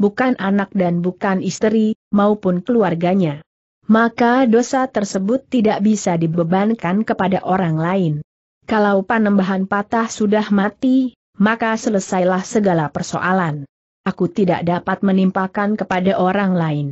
Bukan anak dan bukan istri, maupun keluarganya. Maka dosa tersebut tidak bisa dibebankan kepada orang lain. Kalau Panembahan Patah sudah mati, maka selesailah segala persoalan. Aku tidak dapat menimpakan kepada orang lain.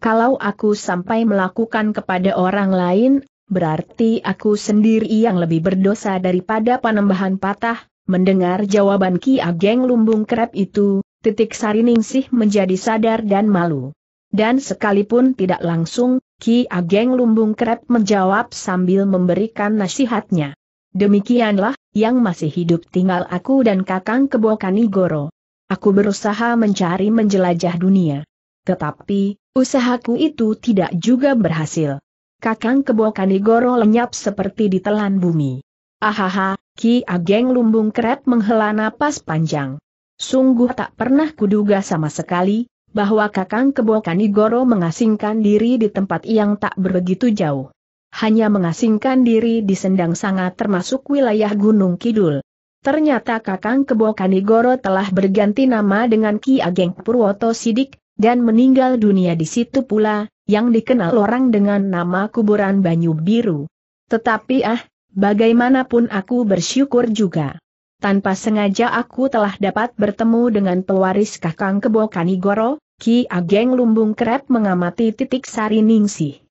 Kalau aku sampai melakukan kepada orang lain, berarti aku sendiri yang lebih berdosa daripada panembahan patah, mendengar jawaban Ki Ageng Lumbung Krep itu, titik sariningsih menjadi sadar dan malu. Dan sekalipun tidak langsung, Ki Ageng Lumbung Krep menjawab sambil memberikan nasihatnya. Demikianlah, yang masih hidup tinggal aku dan kakang kebokani Goro. Aku berusaha mencari menjelajah dunia. Tetapi, usahaku itu tidak juga berhasil. Kakang Kebo Kanigoro lenyap seperti ditelan bumi. Ahaha, Ki Ageng Lumbung Krep menghela napas panjang. Sungguh tak pernah kuduga sama sekali, bahwa Kakang Kebo Kanigoro mengasingkan diri di tempat yang tak begitu jauh. Hanya mengasingkan diri di sendang sangat termasuk wilayah Gunung Kidul. Ternyata Kakang Kebo Kanigoro telah berganti nama dengan Ki Ageng Purwoto Sidik, dan meninggal dunia di situ pula, yang dikenal orang dengan nama kuburan Banyu Biru. Tetapi ah, bagaimanapun aku bersyukur juga. Tanpa sengaja aku telah dapat bertemu dengan pewaris Kakang Kebo Kanigoro, Ki Ageng Lumbung Krep mengamati titik sari ningsih.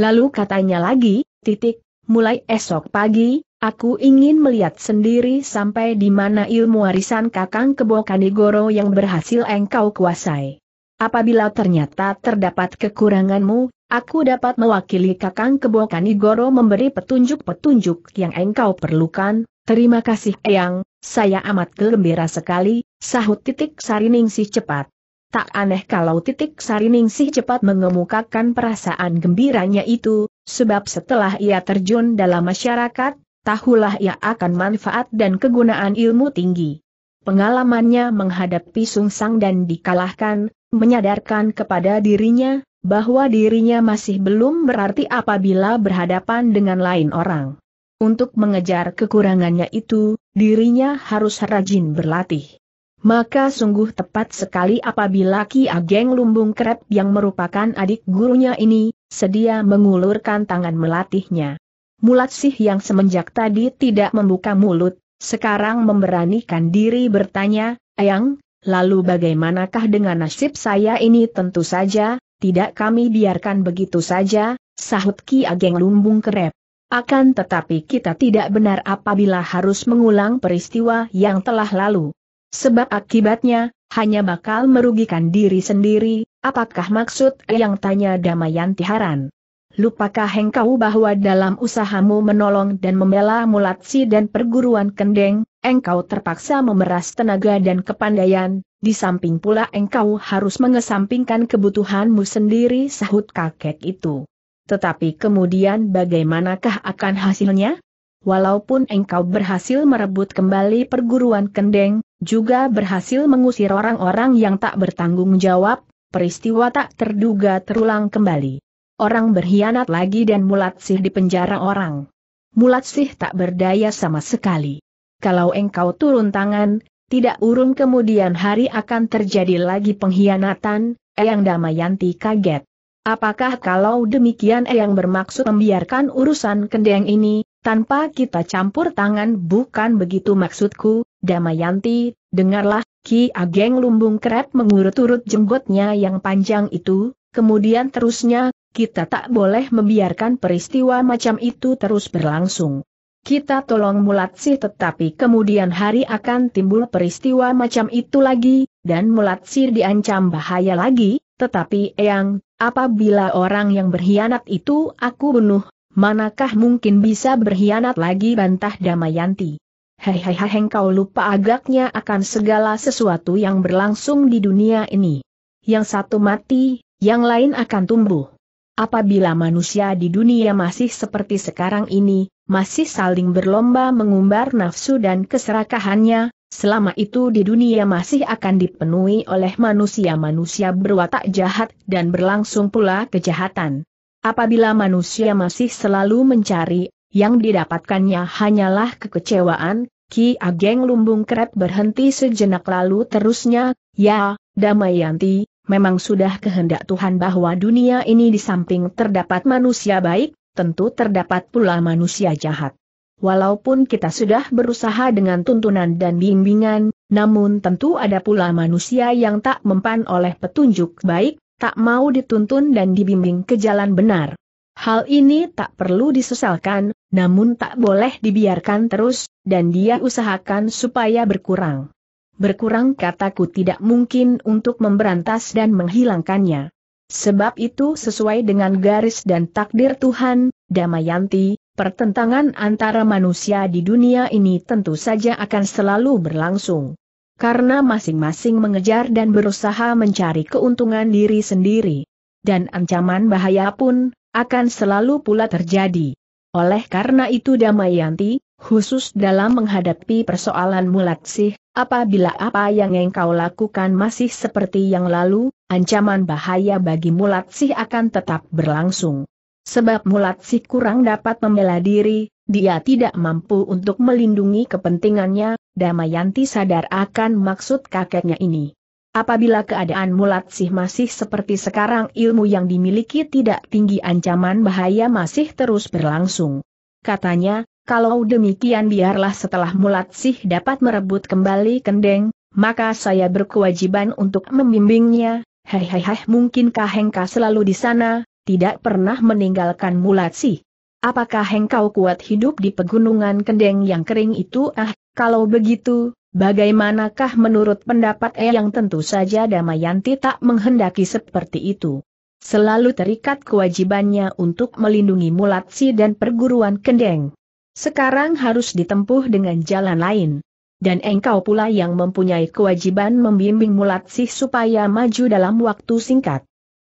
Lalu katanya lagi, titik, mulai esok pagi, Aku ingin melihat sendiri sampai di mana ilmu warisan Kakang Kebo Kanigoro yang berhasil engkau kuasai. Apabila ternyata terdapat kekuranganmu, aku dapat mewakili Kakang Kebo Kanigoro memberi petunjuk-petunjuk yang engkau perlukan. Terima kasih Eyang, saya amat gembira sekali, sahut titik sariningsih cepat. Tak aneh kalau titik Sariningsih cepat mengemukakan perasaan gembiranya itu, sebab setelah ia terjun dalam masyarakat, tahulah ia akan manfaat dan kegunaan ilmu tinggi. Pengalamannya menghadapi Sungsang dan dikalahkan, Menyadarkan kepada dirinya, bahwa dirinya masih belum berarti apabila berhadapan dengan lain orang. Untuk mengejar kekurangannya itu, dirinya harus rajin berlatih. Maka sungguh tepat sekali apabila Ki Ageng Lumbung Krep yang merupakan adik gurunya ini, sedia mengulurkan tangan melatihnya. Mulat sih yang semenjak tadi tidak membuka mulut, sekarang memberanikan diri bertanya, Ayang, Lalu bagaimanakah dengan nasib saya ini tentu saja, tidak kami biarkan begitu saja, sahut Ki Ageng Lumbung Kerep. Akan tetapi kita tidak benar apabila harus mengulang peristiwa yang telah lalu. Sebab akibatnya, hanya bakal merugikan diri sendiri, apakah maksud yang tanya Damayanti Haran. Lupakah engkau bahwa dalam usahamu menolong dan membela mulatsi dan perguruan kendeng, engkau terpaksa memeras tenaga dan kepandaian, di samping pula engkau harus mengesampingkan kebutuhanmu sendiri sahut kakek itu. Tetapi kemudian bagaimanakah akan hasilnya? Walaupun engkau berhasil merebut kembali perguruan kendeng, juga berhasil mengusir orang-orang yang tak bertanggung jawab, peristiwa tak terduga terulang kembali orang berkhianat lagi dan mulat sih di penjara orang. Mulat sih tak berdaya sama sekali. Kalau engkau turun tangan, tidak urung kemudian hari akan terjadi lagi pengkhianatan, Eyang Damayanti kaget. Apakah kalau demikian Eyang bermaksud membiarkan urusan kendeng ini, tanpa kita campur tangan bukan begitu maksudku, Damayanti, dengarlah, Ki Ageng Lumbung Kerep mengurut-urut jenggotnya yang panjang itu, kemudian terusnya, kita tak boleh membiarkan peristiwa macam itu terus berlangsung. Kita tolong Mulatsih tetapi kemudian hari akan timbul peristiwa macam itu lagi, dan Mulatsih diancam bahaya lagi, tetapi Eyang, apabila orang yang berkhianat itu aku bunuh, manakah mungkin bisa berkhianat lagi bantah Damayanti. Hehehe engkau lupa agaknya akan segala sesuatu yang berlangsung di dunia ini. Yang satu mati, yang lain akan tumbuh. Apabila manusia di dunia masih seperti sekarang ini, masih saling berlomba mengumbar nafsu dan keserakahannya, selama itu di dunia masih akan dipenuhi oleh manusia-manusia berwatak jahat dan berlangsung pula kejahatan. Apabila manusia masih selalu mencari, yang didapatkannya hanyalah kekecewaan, Ki Ageng Lumbung Krep berhenti sejenak lalu terusnya, ya, Damayanti, memang sudah kehendak Tuhan bahwa dunia ini di samping terdapat manusia baik, tentu terdapat pula manusia jahat. Walaupun kita sudah berusaha dengan tuntunan dan bimbingan, namun tentu ada pula manusia yang tak mempan oleh petunjuk baik, tak mau dituntun dan dibimbing ke jalan benar. Hal ini tak perlu disesalkan, namun tak boleh dibiarkan terus, dan dia usahakan supaya berkurang berkurang kataku tidak mungkin untuk memberantas dan menghilangkannya. Sebab itu sesuai dengan garis dan takdir Tuhan, Damayanti, pertentangan antara manusia di dunia ini tentu saja akan selalu berlangsung. Karena masing-masing mengejar dan berusaha mencari keuntungan diri sendiri. Dan ancaman bahaya pun, akan selalu pula terjadi. Oleh karena itu Damayanti, khusus dalam menghadapi persoalan mulaksih, Apabila apa yang engkau lakukan masih seperti yang lalu, ancaman bahaya bagi mulat sih akan tetap berlangsung. Sebab mulat sih kurang dapat membela diri, dia tidak mampu untuk melindungi kepentingannya, Damayanti sadar akan maksud kakeknya ini. Apabila keadaan mulat sih masih seperti sekarang ilmu yang dimiliki tidak tinggi ancaman bahaya masih terus berlangsung. Katanya, kalau demikian biarlah setelah mulat sih dapat merebut kembali kendeng, maka saya berkewajiban untuk membimbingnya, hei mungkinkah Hengka selalu di sana, tidak pernah meninggalkan mulat sih. Apakah engkau kuat hidup di pegunungan kendeng yang kering itu ah, kalau begitu, bagaimanakah menurut pendapat E yang tentu saja Damayanti tak menghendaki seperti itu. Selalu terikat kewajibannya untuk melindungi Mulatsi dan perguruan kendeng. Sekarang harus ditempuh dengan jalan lain. Dan engkau pula yang mempunyai kewajiban membimbing Mulatsih supaya maju dalam waktu singkat.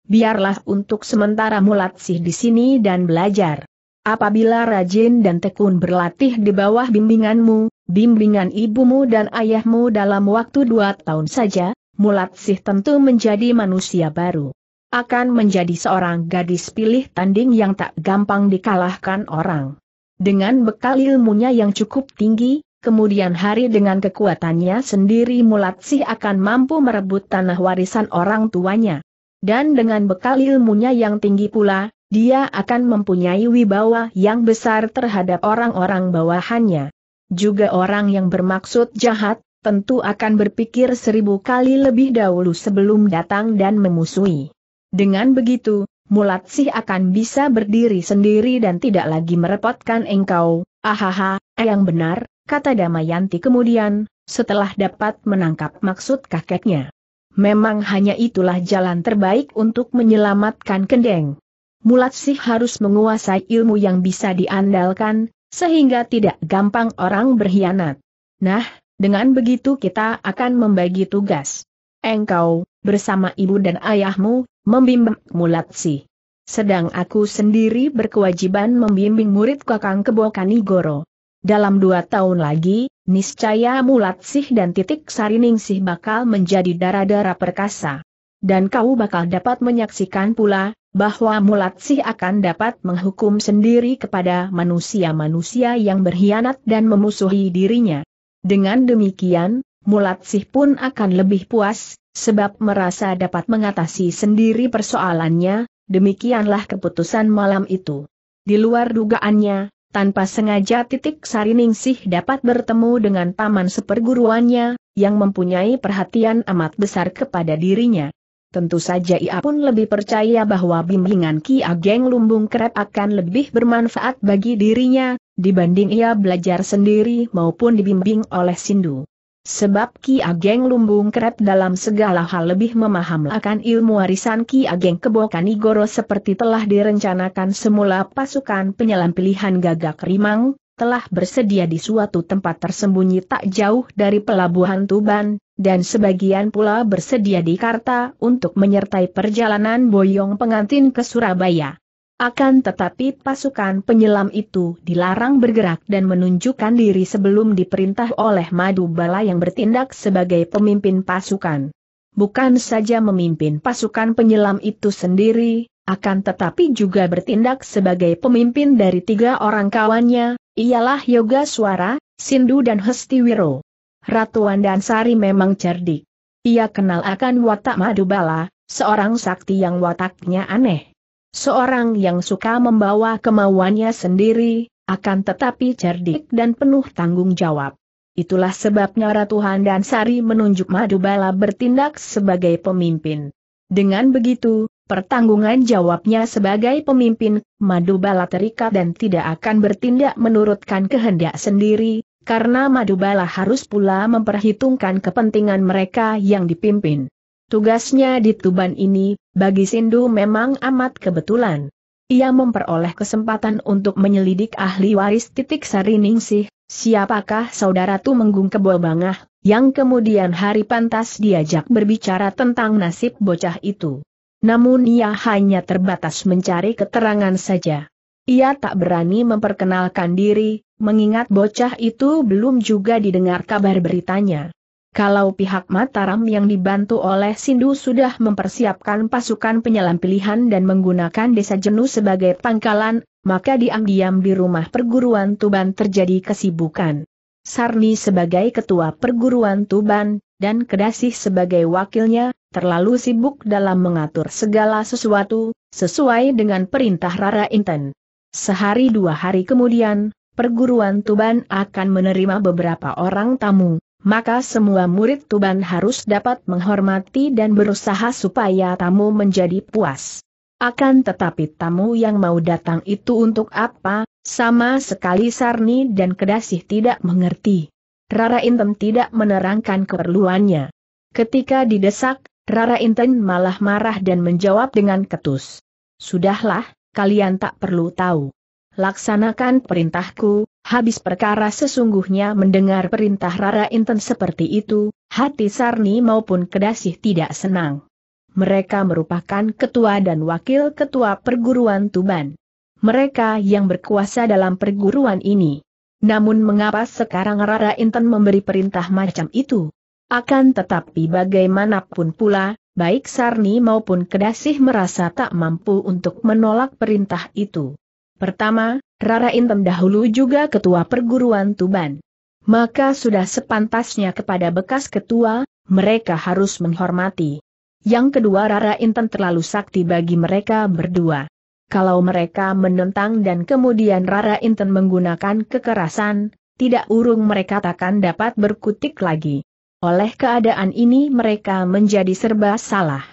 Biarlah untuk sementara Mulatsih di sini dan belajar. Apabila rajin dan tekun berlatih di bawah bimbinganmu, bimbingan ibumu dan ayahmu dalam waktu dua tahun saja, Mulatsih tentu menjadi manusia baru. Akan menjadi seorang gadis pilih tanding yang tak gampang dikalahkan orang. Dengan bekal ilmunya yang cukup tinggi, kemudian hari dengan kekuatannya sendiri Mulatsih akan mampu merebut tanah warisan orang tuanya. Dan dengan bekal ilmunya yang tinggi pula, dia akan mempunyai wibawa yang besar terhadap orang-orang bawahannya. Juga orang yang bermaksud jahat, tentu akan berpikir seribu kali lebih dahulu sebelum datang dan memusuhi. Dengan begitu, Mulat sih akan bisa berdiri sendiri dan tidak lagi merepotkan engkau, ahaha, yang benar, kata Damayanti kemudian, setelah dapat menangkap maksud kakeknya. Memang hanya itulah jalan terbaik untuk menyelamatkan Kendeng. Mulat sih harus menguasai ilmu yang bisa diandalkan, sehingga tidak gampang orang berkhianat. Nah, dengan begitu kita akan membagi tugas. Engkau, bersama ibu dan ayahmu, membimbing mulatsi. Sedang aku sendiri berkewajiban membimbing murid kakang kebokani Goro. Dalam dua tahun lagi, niscaya Mulatsih dan Titik Sariningsih bakal menjadi darah-darah perkasa. Dan kau bakal dapat menyaksikan pula, bahwa Mulatsih akan dapat menghukum sendiri kepada manusia-manusia yang berkhianat dan memusuhi dirinya. Dengan demikian, Mulat sih pun akan lebih puas, sebab merasa dapat mengatasi sendiri persoalannya, demikianlah keputusan malam itu. Di luar dugaannya, tanpa sengaja titik Sariningsih dapat bertemu dengan taman seperguruannya, yang mempunyai perhatian amat besar kepada dirinya. Tentu saja ia pun lebih percaya bahwa bimbingan Ki Ageng Lumbung Krep akan lebih bermanfaat bagi dirinya, dibanding ia belajar sendiri maupun dibimbing oleh Sindu. Sebab Ki Ageng Lumbung Krep dalam segala hal lebih memaham akan ilmu warisan Ki Ageng Kebo Kanigoro seperti telah direncanakan semula pasukan penyelam pilihan gagak rimang, telah bersedia di suatu tempat tersembunyi tak jauh dari pelabuhan Tuban, dan sebagian pula bersedia di Karta untuk menyertai perjalanan Boyong pengantin ke Surabaya. Akan tetapi pasukan penyelam itu dilarang bergerak dan menunjukkan diri sebelum diperintah oleh Madu Bala yang bertindak sebagai pemimpin pasukan. Bukan saja memimpin pasukan penyelam itu sendiri, akan tetapi juga bertindak sebagai pemimpin dari tiga orang kawannya, ialah Yoga Suara, Sindu dan Hestiwiro. Ratu Wandansari memang cerdik. Ia kenal akan watak Madu Bala, seorang sakti yang wataknya aneh Seorang yang suka membawa kemauannya sendiri, akan tetapi cerdik dan penuh tanggung jawab. Itulah sebabnya Ratu Handan Sari menunjuk Madubala bertindak sebagai pemimpin. Dengan begitu, pertanggungan jawabnya sebagai pemimpin, Madubala terikat dan tidak akan bertindak menurutkan kehendak sendiri, karena Madubala harus pula memperhitungkan kepentingan mereka yang dipimpin. Tugasnya di Tuban ini, bagi Sindu memang amat kebetulan. Ia memperoleh kesempatan untuk menyelidik ahli waris titik Sariningsih, siapakah saudara Tumenggung Kebobangah, yang kemudian hari pantas diajak berbicara tentang nasib bocah itu. Namun ia hanya terbatas mencari keterangan saja. Ia tak berani memperkenalkan diri, mengingat bocah itu belum juga didengar kabar beritanya. Kalau pihak Mataram yang dibantu oleh Sindu sudah mempersiapkan pasukan penyelam pilihan dan menggunakan desa jenuh sebagai pangkalan, maka diam-diam di rumah perguruan Tuban terjadi kesibukan. Sarni sebagai ketua perguruan Tuban, dan Kedasih sebagai wakilnya, terlalu sibuk dalam mengatur segala sesuatu, sesuai dengan perintah Rara Inten. Sehari dua hari kemudian, perguruan Tuban akan menerima beberapa orang tamu, maka semua murid Tuban harus dapat menghormati dan berusaha supaya tamu menjadi puas. Akan tetapi tamu yang mau datang itu untuk apa, sama sekali Sarni dan Kedasih tidak mengerti. Rara Inten tidak menerangkan keperluannya. Ketika didesak, Rara Inten malah marah dan menjawab dengan ketus. Sudahlah, kalian tak perlu tahu. Laksanakan perintahku, Habis perkara sesungguhnya mendengar perintah Rara Inten seperti itu, hati Sarni maupun Kedasih tidak senang. Mereka merupakan ketua dan wakil ketua perguruan Tuban. Mereka yang berkuasa dalam perguruan ini. Namun mengapa sekarang Rara Inten memberi perintah macam itu? Akan tetapi bagaimanapun pula, baik Sarni maupun Kedasih merasa tak mampu untuk menolak perintah itu. Pertama, Rara Intem dahulu juga ketua perguruan Tuban. Maka sudah sepantasnya kepada bekas ketua, mereka harus menghormati. Yang kedua Rara Intan terlalu sakti bagi mereka berdua. Kalau mereka menentang dan kemudian Rara Inten menggunakan kekerasan, tidak urung mereka takkan dapat berkutik lagi. Oleh keadaan ini mereka menjadi serba salah.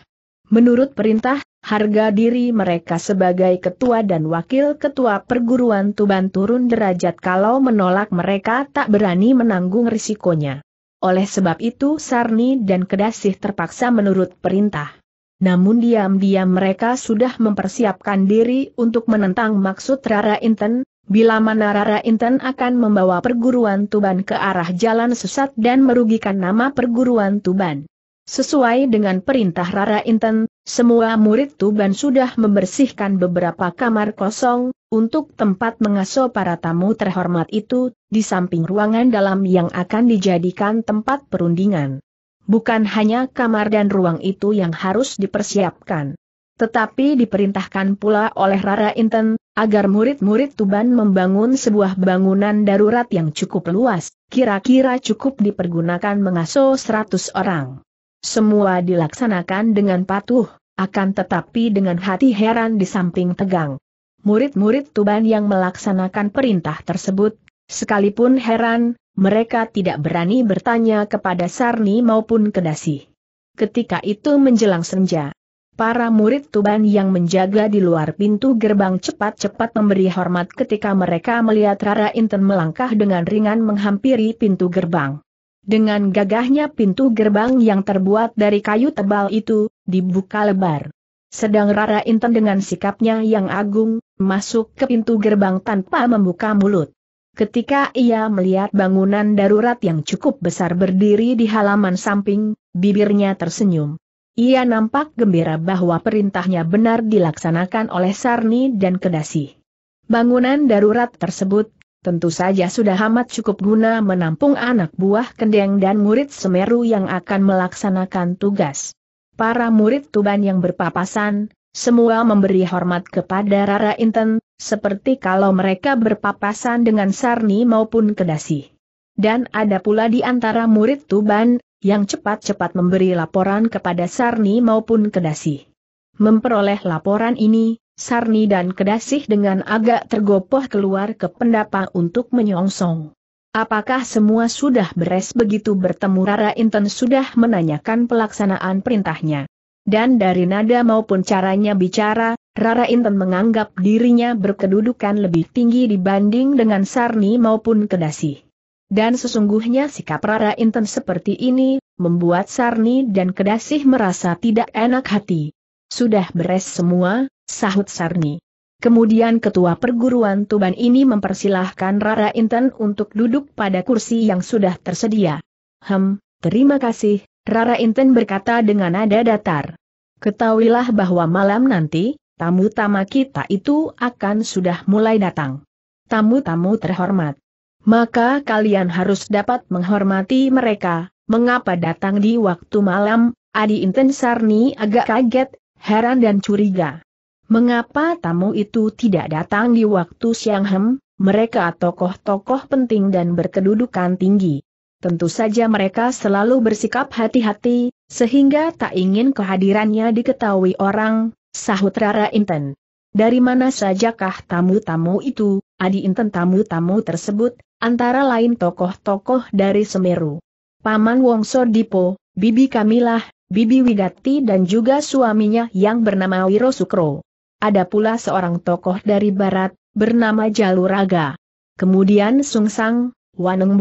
Menurut perintah, harga diri mereka sebagai ketua dan wakil ketua perguruan Tuban turun derajat kalau menolak mereka tak berani menanggung risikonya. Oleh sebab itu Sarni dan Kedasih terpaksa menurut perintah. Namun diam-diam mereka sudah mempersiapkan diri untuk menentang maksud Rara Inten, bila mana Rara Inten akan membawa perguruan Tuban ke arah jalan sesat dan merugikan nama perguruan Tuban. Sesuai dengan perintah Rara Inten, semua murid Tuban sudah membersihkan beberapa kamar kosong, untuk tempat mengasuh para tamu terhormat itu, di samping ruangan dalam yang akan dijadikan tempat perundingan. Bukan hanya kamar dan ruang itu yang harus dipersiapkan. Tetapi diperintahkan pula oleh Rara Inten, agar murid-murid Tuban membangun sebuah bangunan darurat yang cukup luas, kira-kira cukup dipergunakan mengasuh 100 orang. Semua dilaksanakan dengan patuh, akan tetapi dengan hati heran di samping tegang. Murid-murid Tuban yang melaksanakan perintah tersebut, sekalipun heran, mereka tidak berani bertanya kepada Sarni maupun Kedasi. Ketika itu menjelang senja, para murid Tuban yang menjaga di luar pintu gerbang cepat-cepat memberi hormat ketika mereka melihat Rara Inten melangkah dengan ringan menghampiri pintu gerbang. Dengan gagahnya pintu gerbang yang terbuat dari kayu tebal itu, dibuka lebar. Sedang Rara Inten dengan sikapnya yang agung, masuk ke pintu gerbang tanpa membuka mulut. Ketika ia melihat bangunan darurat yang cukup besar berdiri di halaman samping, bibirnya tersenyum. Ia nampak gembira bahwa perintahnya benar dilaksanakan oleh Sarni dan Kedasi. Bangunan darurat tersebut tentu saja sudah amat cukup guna menampung anak buah kendeng dan murid semeru yang akan melaksanakan tugas. Para murid Tuban yang berpapasan, semua memberi hormat kepada Rara Inten, seperti kalau mereka berpapasan dengan Sarni maupun Kedasi. Dan ada pula di antara murid Tuban, yang cepat-cepat memberi laporan kepada Sarni maupun Kedasi. Memperoleh laporan ini, Sarni dan Kedasih dengan agak tergopoh keluar ke pendapa untuk menyongsong. Apakah semua sudah beres begitu bertemu Rara Inten sudah menanyakan pelaksanaan perintahnya. Dan dari nada maupun caranya bicara, Rara Inten menganggap dirinya berkedudukan lebih tinggi dibanding dengan Sarni maupun Kedasih. Dan sesungguhnya sikap Rara Inten seperti ini, membuat Sarni dan Kedasih merasa tidak enak hati. Sudah beres semua, Sahut Sarni. Kemudian ketua perguruan Tuban ini mempersilahkan Rara Inten untuk duduk pada kursi yang sudah tersedia. Hem, terima kasih, Rara Inten berkata dengan nada datar. Ketahuilah bahwa malam nanti, tamu tama kita itu akan sudah mulai datang. Tamu-tamu terhormat. Maka kalian harus dapat menghormati mereka, mengapa datang di waktu malam, Adi Inten Sarni agak kaget, heran dan curiga. Mengapa tamu itu tidak datang di waktu siang hem? Mereka tokoh-tokoh penting dan berkedudukan tinggi. Tentu saja mereka selalu bersikap hati-hati, sehingga tak ingin kehadirannya diketahui orang, sahut Rara Inten. Dari mana sajakah tamu-tamu itu, Adi Inten tamu-tamu tersebut, antara lain tokoh-tokoh dari Semeru. Paman Wongso Dipo, Bibi Kamilah, Bibi Widati dan juga suaminya yang bernama Wiro Sukro. Ada pula seorang tokoh dari barat, bernama Jaluraga. Kemudian Sung Sang, Waneng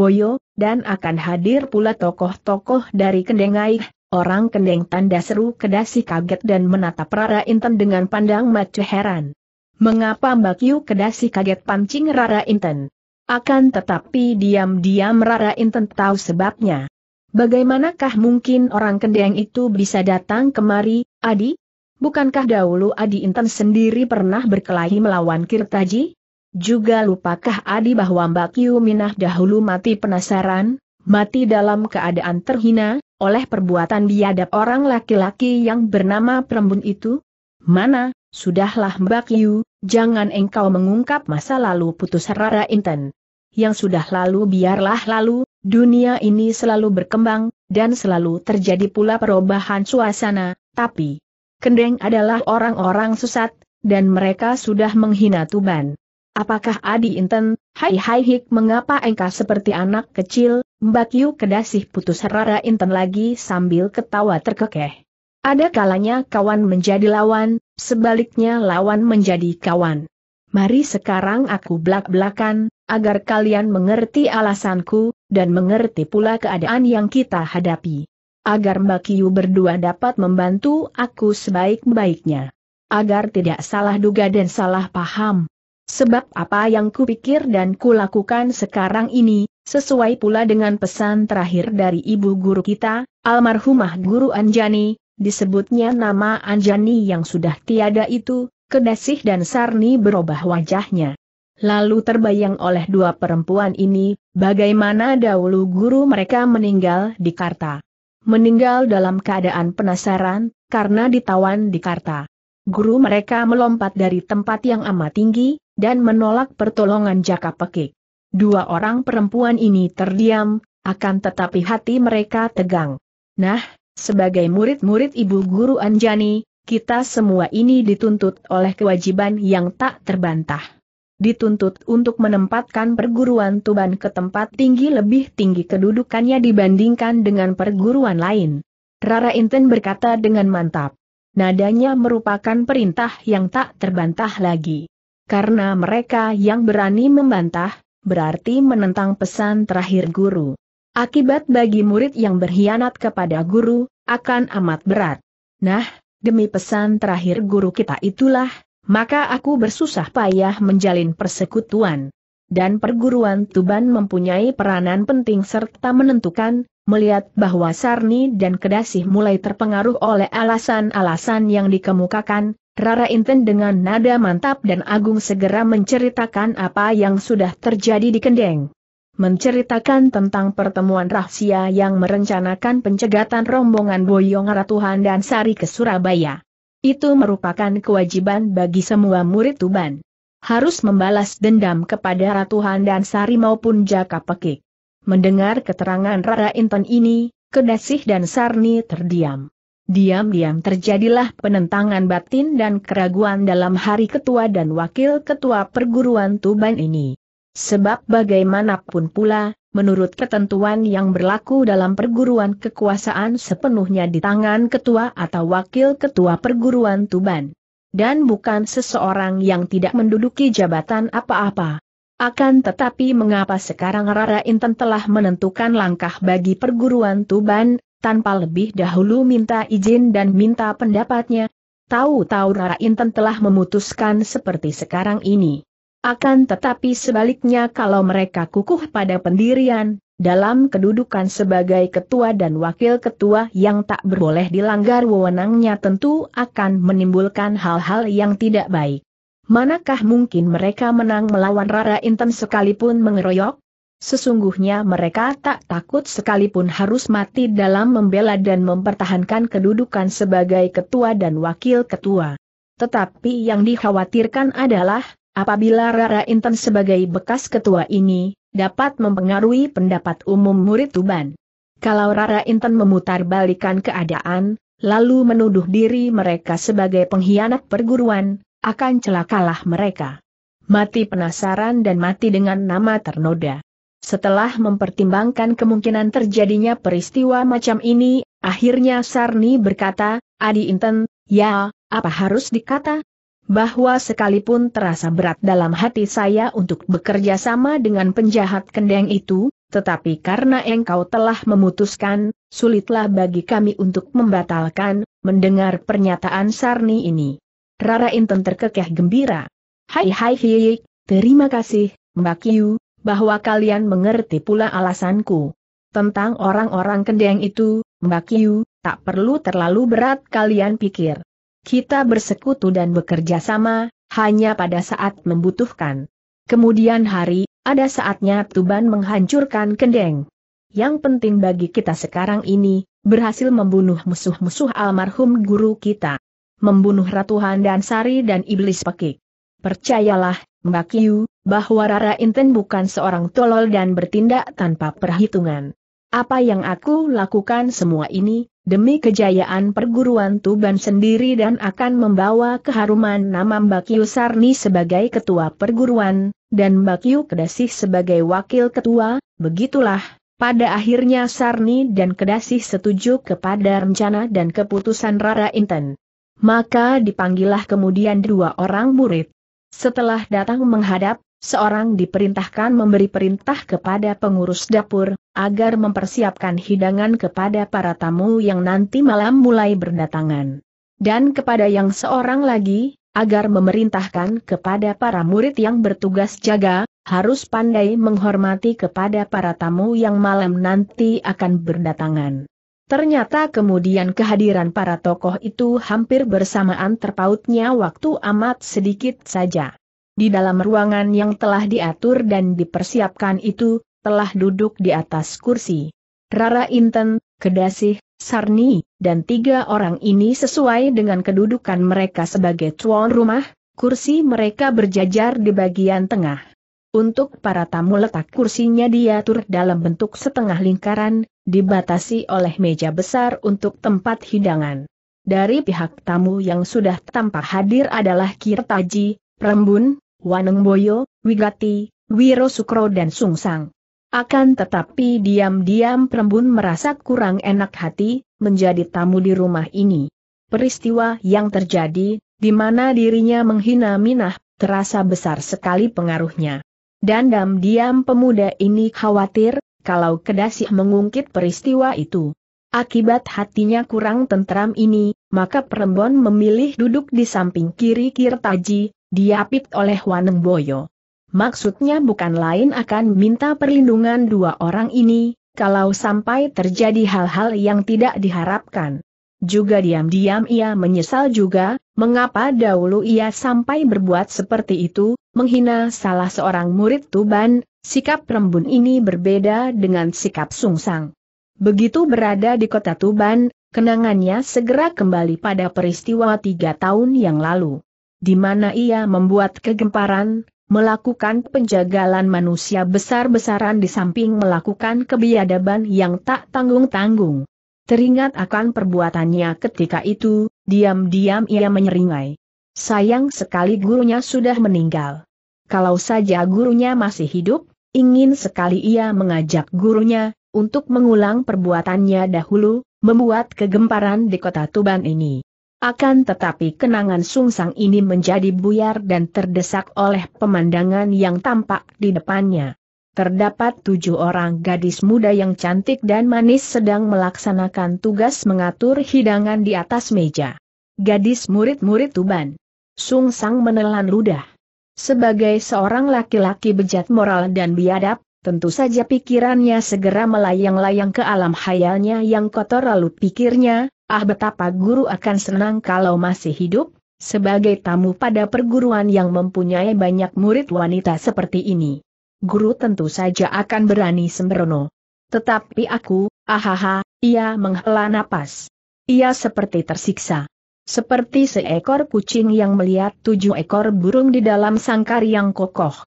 dan akan hadir pula tokoh-tokoh dari Kendengaih, orang Kendeng tanda seru Kedasi kaget dan menatap Rara Inten dengan pandang mata heran. Mengapa Mbak Yu Kedasi kaget pancing Rara Inten? Akan tetapi diam-diam Rara Inten tahu sebabnya. Bagaimanakah mungkin orang Kendeng itu bisa datang kemari, Adi? Bukankah dahulu Adi Intan sendiri pernah berkelahi melawan Kirtaji? Juga lupakah Adi bahwa Mbak Yu Minah dahulu mati penasaran, mati dalam keadaan terhina, oleh perbuatan diadap orang laki-laki yang bernama Prembun itu? Mana, sudahlah Mbak Yu, jangan engkau mengungkap masa lalu putus Rara Intan. Yang sudah lalu biarlah lalu, dunia ini selalu berkembang, dan selalu terjadi pula perubahan suasana, tapi Kendeng adalah orang-orang sesat, dan mereka sudah menghina Tuban. Apakah Adi Inten, hai hai hik mengapa engkau seperti anak kecil, Mbak Yu kedasih putus Rara Inten lagi sambil ketawa terkekeh. Ada kalanya kawan menjadi lawan, sebaliknya lawan menjadi kawan. Mari sekarang aku belak-belakan, agar kalian mengerti alasanku, dan mengerti pula keadaan yang kita hadapi agar Mbak Kiyu berdua dapat membantu aku sebaik-baiknya. Agar tidak salah duga dan salah paham. Sebab apa yang kupikir dan kulakukan sekarang ini, sesuai pula dengan pesan terakhir dari ibu guru kita, almarhumah guru Anjani, disebutnya nama Anjani yang sudah tiada itu, kedasih dan sarni berubah wajahnya. Lalu terbayang oleh dua perempuan ini, bagaimana dahulu guru mereka meninggal di Karta meninggal dalam keadaan penasaran, karena ditawan di Karta. Guru mereka melompat dari tempat yang amat tinggi, dan menolak pertolongan Jaka Pekik. Dua orang perempuan ini terdiam, akan tetapi hati mereka tegang. Nah, sebagai murid-murid Ibu Guru Anjani, kita semua ini dituntut oleh kewajiban yang tak terbantah dituntut untuk menempatkan perguruan Tuban ke tempat tinggi lebih tinggi kedudukannya dibandingkan dengan perguruan lain. Rara Inten berkata dengan mantap. Nadanya merupakan perintah yang tak terbantah lagi. Karena mereka yang berani membantah, berarti menentang pesan terakhir guru. Akibat bagi murid yang berkhianat kepada guru, akan amat berat. Nah, demi pesan terakhir guru kita itulah, maka aku bersusah payah menjalin persekutuan. Dan perguruan Tuban mempunyai peranan penting serta menentukan, melihat bahwa Sarni dan Kedasih mulai terpengaruh oleh alasan-alasan yang dikemukakan, Rara Inten dengan nada mantap dan agung segera menceritakan apa yang sudah terjadi di Kendeng. Menceritakan tentang pertemuan rahasia yang merencanakan pencegatan rombongan Boyong Ratuhan dan Sari ke Surabaya. Itu merupakan kewajiban bagi semua murid Tuban. Harus membalas dendam kepada Ratu Handan Sari maupun Jaka Pekik. Mendengar keterangan Rara Inten ini, Kedasih dan Sarni terdiam. Diam-diam terjadilah penentangan batin dan keraguan dalam hari ketua dan wakil ketua perguruan Tuban ini. Sebab bagaimanapun pula, menurut ketentuan yang berlaku dalam perguruan kekuasaan sepenuhnya di tangan ketua atau wakil ketua perguruan Tuban. Dan bukan seseorang yang tidak menduduki jabatan apa-apa. Akan tetapi mengapa sekarang Rara Inten telah menentukan langkah bagi perguruan Tuban, tanpa lebih dahulu minta izin dan minta pendapatnya? Tahu-tahu Rara Inten telah memutuskan seperti sekarang ini. Akan tetapi sebaliknya kalau mereka kukuh pada pendirian, dalam kedudukan sebagai ketua dan wakil ketua yang tak berboleh dilanggar wewenangnya tentu akan menimbulkan hal-hal yang tidak baik. Manakah mungkin mereka menang melawan Rara Inten sekalipun mengeroyok? Sesungguhnya mereka tak takut sekalipun harus mati dalam membela dan mempertahankan kedudukan sebagai ketua dan wakil ketua. Tetapi yang dikhawatirkan adalah, Apabila Rara Inten sebagai bekas ketua ini, dapat mempengaruhi pendapat umum murid Tuban. Kalau Rara Inten memutar keadaan, lalu menuduh diri mereka sebagai pengkhianat perguruan, akan celakalah mereka. Mati penasaran dan mati dengan nama ternoda. Setelah mempertimbangkan kemungkinan terjadinya peristiwa macam ini, akhirnya Sarni berkata, Adi Inten, ya, apa harus dikata, bahwa sekalipun terasa berat dalam hati saya untuk bekerja sama dengan penjahat kendeng itu, tetapi karena engkau telah memutuskan, sulitlah bagi kami untuk membatalkan, mendengar pernyataan Sarni ini. Rara Inten terkekeh gembira. Hai hai hi, terima kasih, Mbak Kiu, bahwa kalian mengerti pula alasanku. Tentang orang-orang kendeng itu, Mbak Kiu, tak perlu terlalu berat kalian pikir. Kita bersekutu dan bekerja sama, hanya pada saat membutuhkan. Kemudian hari, ada saatnya Tuban menghancurkan Kendeng. Yang penting bagi kita sekarang ini, berhasil membunuh musuh-musuh almarhum guru kita. Membunuh Ratu Handan Sari dan Iblis Pekik. Percayalah, Mbak Kiyu, bahwa Rara Inten bukan seorang tolol dan bertindak tanpa perhitungan. Apa yang aku lakukan semua ini, demi kejayaan perguruan Tuban sendiri dan akan membawa keharuman nama Mbak Yu Sarni sebagai ketua perguruan, dan Mbak Yu Kedasih sebagai wakil ketua, begitulah, pada akhirnya Sarni dan Kedasih setuju kepada rencana dan keputusan Rara Inten. Maka dipanggillah kemudian dua orang murid. Setelah datang menghadap, seorang diperintahkan memberi perintah kepada pengurus dapur, agar mempersiapkan hidangan kepada para tamu yang nanti malam mulai berdatangan. Dan kepada yang seorang lagi, agar memerintahkan kepada para murid yang bertugas jaga, harus pandai menghormati kepada para tamu yang malam nanti akan berdatangan. Ternyata kemudian kehadiran para tokoh itu hampir bersamaan terpautnya waktu amat sedikit saja. Di dalam ruangan yang telah diatur dan dipersiapkan itu, telah duduk di atas kursi. Rara Inten, Kedasih, Sarni, dan tiga orang ini sesuai dengan kedudukan mereka sebagai tuan rumah, kursi mereka berjajar di bagian tengah. Untuk para tamu letak kursinya diatur dalam bentuk setengah lingkaran, dibatasi oleh meja besar untuk tempat hidangan. Dari pihak tamu yang sudah tampak hadir adalah Kirtaji, Prembun. Waneng Boyo, Wigati, Wiro Sukro dan Sungsang. Akan tetapi diam-diam Prembun merasa kurang enak hati, menjadi tamu di rumah ini. Peristiwa yang terjadi, di mana dirinya menghina Minah, terasa besar sekali pengaruhnya. Dan dalam diam pemuda ini khawatir, kalau Kedasih mengungkit peristiwa itu. Akibat hatinya kurang tentram ini, maka Prembon memilih duduk di samping kiri Kirtaji, diapit oleh Waneng Boyo. Maksudnya bukan lain akan minta perlindungan dua orang ini, kalau sampai terjadi hal-hal yang tidak diharapkan. Juga diam-diam ia menyesal juga, mengapa dahulu ia sampai berbuat seperti itu, menghina salah seorang murid Tuban, sikap rembun ini berbeda dengan sikap sungsang. Begitu berada di kota Tuban, kenangannya segera kembali pada peristiwa tiga tahun yang lalu di mana ia membuat kegemparan, melakukan penjagalan manusia besar-besaran di samping melakukan kebiadaban yang tak tanggung-tanggung. Teringat akan perbuatannya ketika itu, diam-diam ia menyeringai. Sayang sekali gurunya sudah meninggal. Kalau saja gurunya masih hidup, ingin sekali ia mengajak gurunya, untuk mengulang perbuatannya dahulu, membuat kegemparan di kota Tuban ini. Akan tetapi kenangan sungsang ini menjadi buyar dan terdesak oleh pemandangan yang tampak di depannya. Terdapat tujuh orang gadis muda yang cantik dan manis sedang melaksanakan tugas mengatur hidangan di atas meja. Gadis murid-murid Tuban. Sung sang menelan ludah. Sebagai seorang laki-laki bejat moral dan biadab, Tentu saja pikirannya segera melayang-layang ke alam hayalnya yang kotor lalu pikirnya, ah betapa guru akan senang kalau masih hidup, sebagai tamu pada perguruan yang mempunyai banyak murid wanita seperti ini. Guru tentu saja akan berani sembrono. Tetapi aku, ahaha, ia menghela napas. Ia seperti tersiksa. Seperti seekor kucing yang melihat tujuh ekor burung di dalam sangkar yang kokoh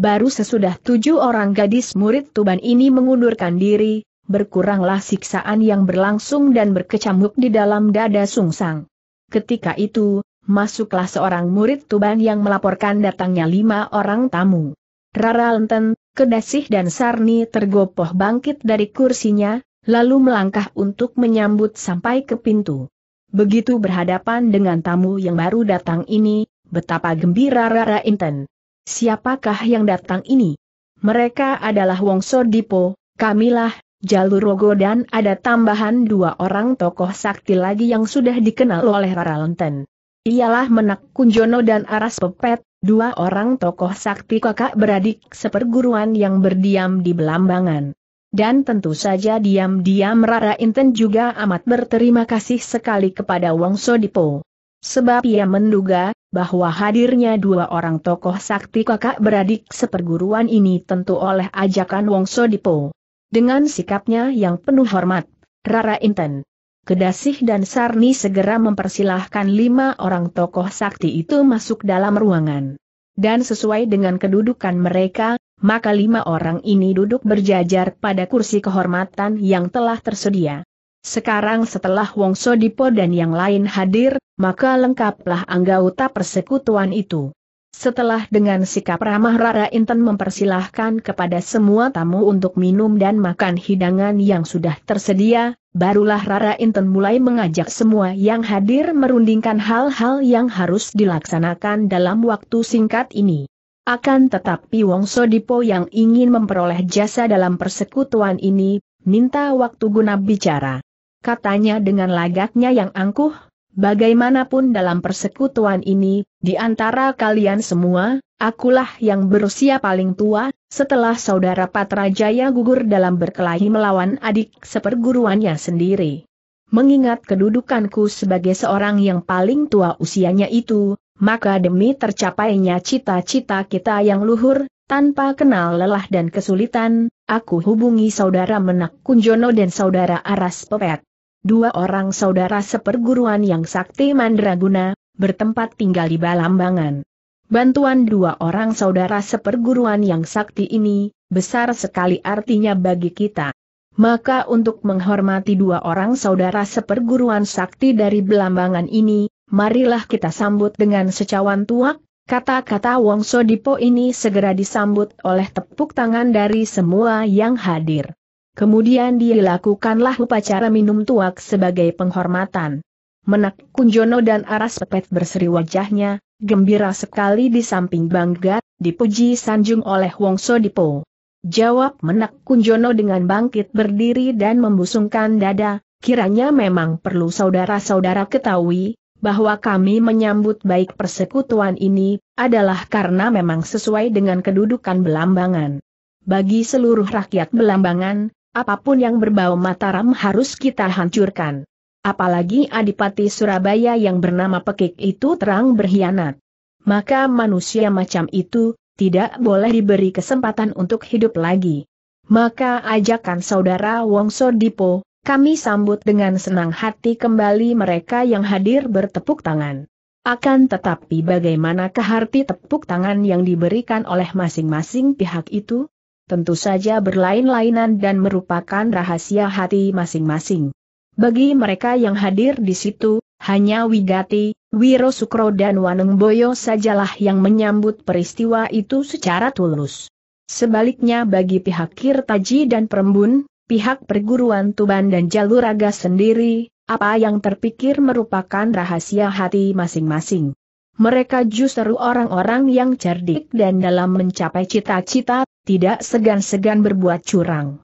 baru sesudah tujuh orang gadis murid Tuban ini mengundurkan diri, berkuranglah siksaan yang berlangsung dan berkecamuk di dalam dada Sungsang. Ketika itu, masuklah seorang murid Tuban yang melaporkan datangnya lima orang tamu. Rara Lenten, Kedasih dan Sarni tergopoh bangkit dari kursinya, lalu melangkah untuk menyambut sampai ke pintu. Begitu berhadapan dengan tamu yang baru datang ini, betapa gembira Rara Inten. Siapakah yang datang ini? Mereka adalah Wongso Dipo, Kamilah, Jalur Rogo dan ada tambahan dua orang tokoh sakti lagi yang sudah dikenal oleh Rara Lenten. Ialah Menak Kunjono dan Aras Pepet, dua orang tokoh sakti kakak beradik seperguruan yang berdiam di Belambangan. Dan tentu saja diam-diam Rara Inten juga amat berterima kasih sekali kepada Wongso Dipo. Sebab ia menduga, bahwa hadirnya dua orang tokoh sakti kakak beradik seperguruan ini tentu oleh ajakan Wong Dipo. Dengan sikapnya yang penuh hormat, Rara Inten, Kedasih dan Sarni segera mempersilahkan lima orang tokoh sakti itu masuk dalam ruangan. Dan sesuai dengan kedudukan mereka, maka lima orang ini duduk berjajar pada kursi kehormatan yang telah tersedia. Sekarang setelah Wongso Dipo dan yang lain hadir, maka lengkaplah anggota persekutuan itu. Setelah dengan sikap ramah Rara Inten mempersilahkan kepada semua tamu untuk minum dan makan hidangan yang sudah tersedia, barulah Rara Inten mulai mengajak semua yang hadir merundingkan hal-hal yang harus dilaksanakan dalam waktu singkat ini. Akan tetapi Wongso Dipo yang ingin memperoleh jasa dalam persekutuan ini, minta waktu guna bicara katanya dengan lagaknya yang angkuh, bagaimanapun dalam persekutuan ini, di antara kalian semua, akulah yang berusia paling tua, setelah saudara Patrajaya gugur dalam berkelahi melawan adik seperguruannya sendiri. Mengingat kedudukanku sebagai seorang yang paling tua usianya itu, maka demi tercapainya cita-cita kita yang luhur, tanpa kenal lelah dan kesulitan, aku hubungi saudara Menak Kunjono dan saudara Aras Pepet dua orang saudara seperguruan yang sakti mandraguna, bertempat tinggal di Balambangan. Bantuan dua orang saudara seperguruan yang sakti ini, besar sekali artinya bagi kita. Maka untuk menghormati dua orang saudara seperguruan sakti dari Belambangan ini, marilah kita sambut dengan secawan tuak, kata-kata Wong Sodipo ini segera disambut oleh tepuk tangan dari semua yang hadir. Kemudian dilakukanlah upacara minum tuak sebagai penghormatan. Menak Kunjono dan Aras Pepet berseri wajahnya, gembira sekali di samping bangga, dipuji sanjung oleh Wongso Dipo. Jawab Menak Kunjono dengan bangkit berdiri dan membusungkan dada, kiranya memang perlu saudara-saudara ketahui, bahwa kami menyambut baik persekutuan ini, adalah karena memang sesuai dengan kedudukan belambangan. Bagi seluruh rakyat belambangan, Apapun yang berbau Mataram harus kita hancurkan. Apalagi Adipati Surabaya yang bernama Pekik itu terang berkhianat. Maka manusia macam itu, tidak boleh diberi kesempatan untuk hidup lagi. Maka ajakan saudara Wongso Dipo, kami sambut dengan senang hati kembali mereka yang hadir bertepuk tangan. Akan tetapi bagaimana keharti tepuk tangan yang diberikan oleh masing-masing pihak itu? tentu saja berlain-lainan dan merupakan rahasia hati masing-masing. Bagi mereka yang hadir di situ, hanya Wigati, Wiro Sukro dan Waneng Boyo sajalah yang menyambut peristiwa itu secara tulus. Sebaliknya bagi pihak Kirtaji dan Perembun, pihak perguruan Tuban dan Jaluraga sendiri, apa yang terpikir merupakan rahasia hati masing-masing. Mereka justru orang-orang yang cerdik dan dalam mencapai cita-cita tidak segan-segan berbuat curang.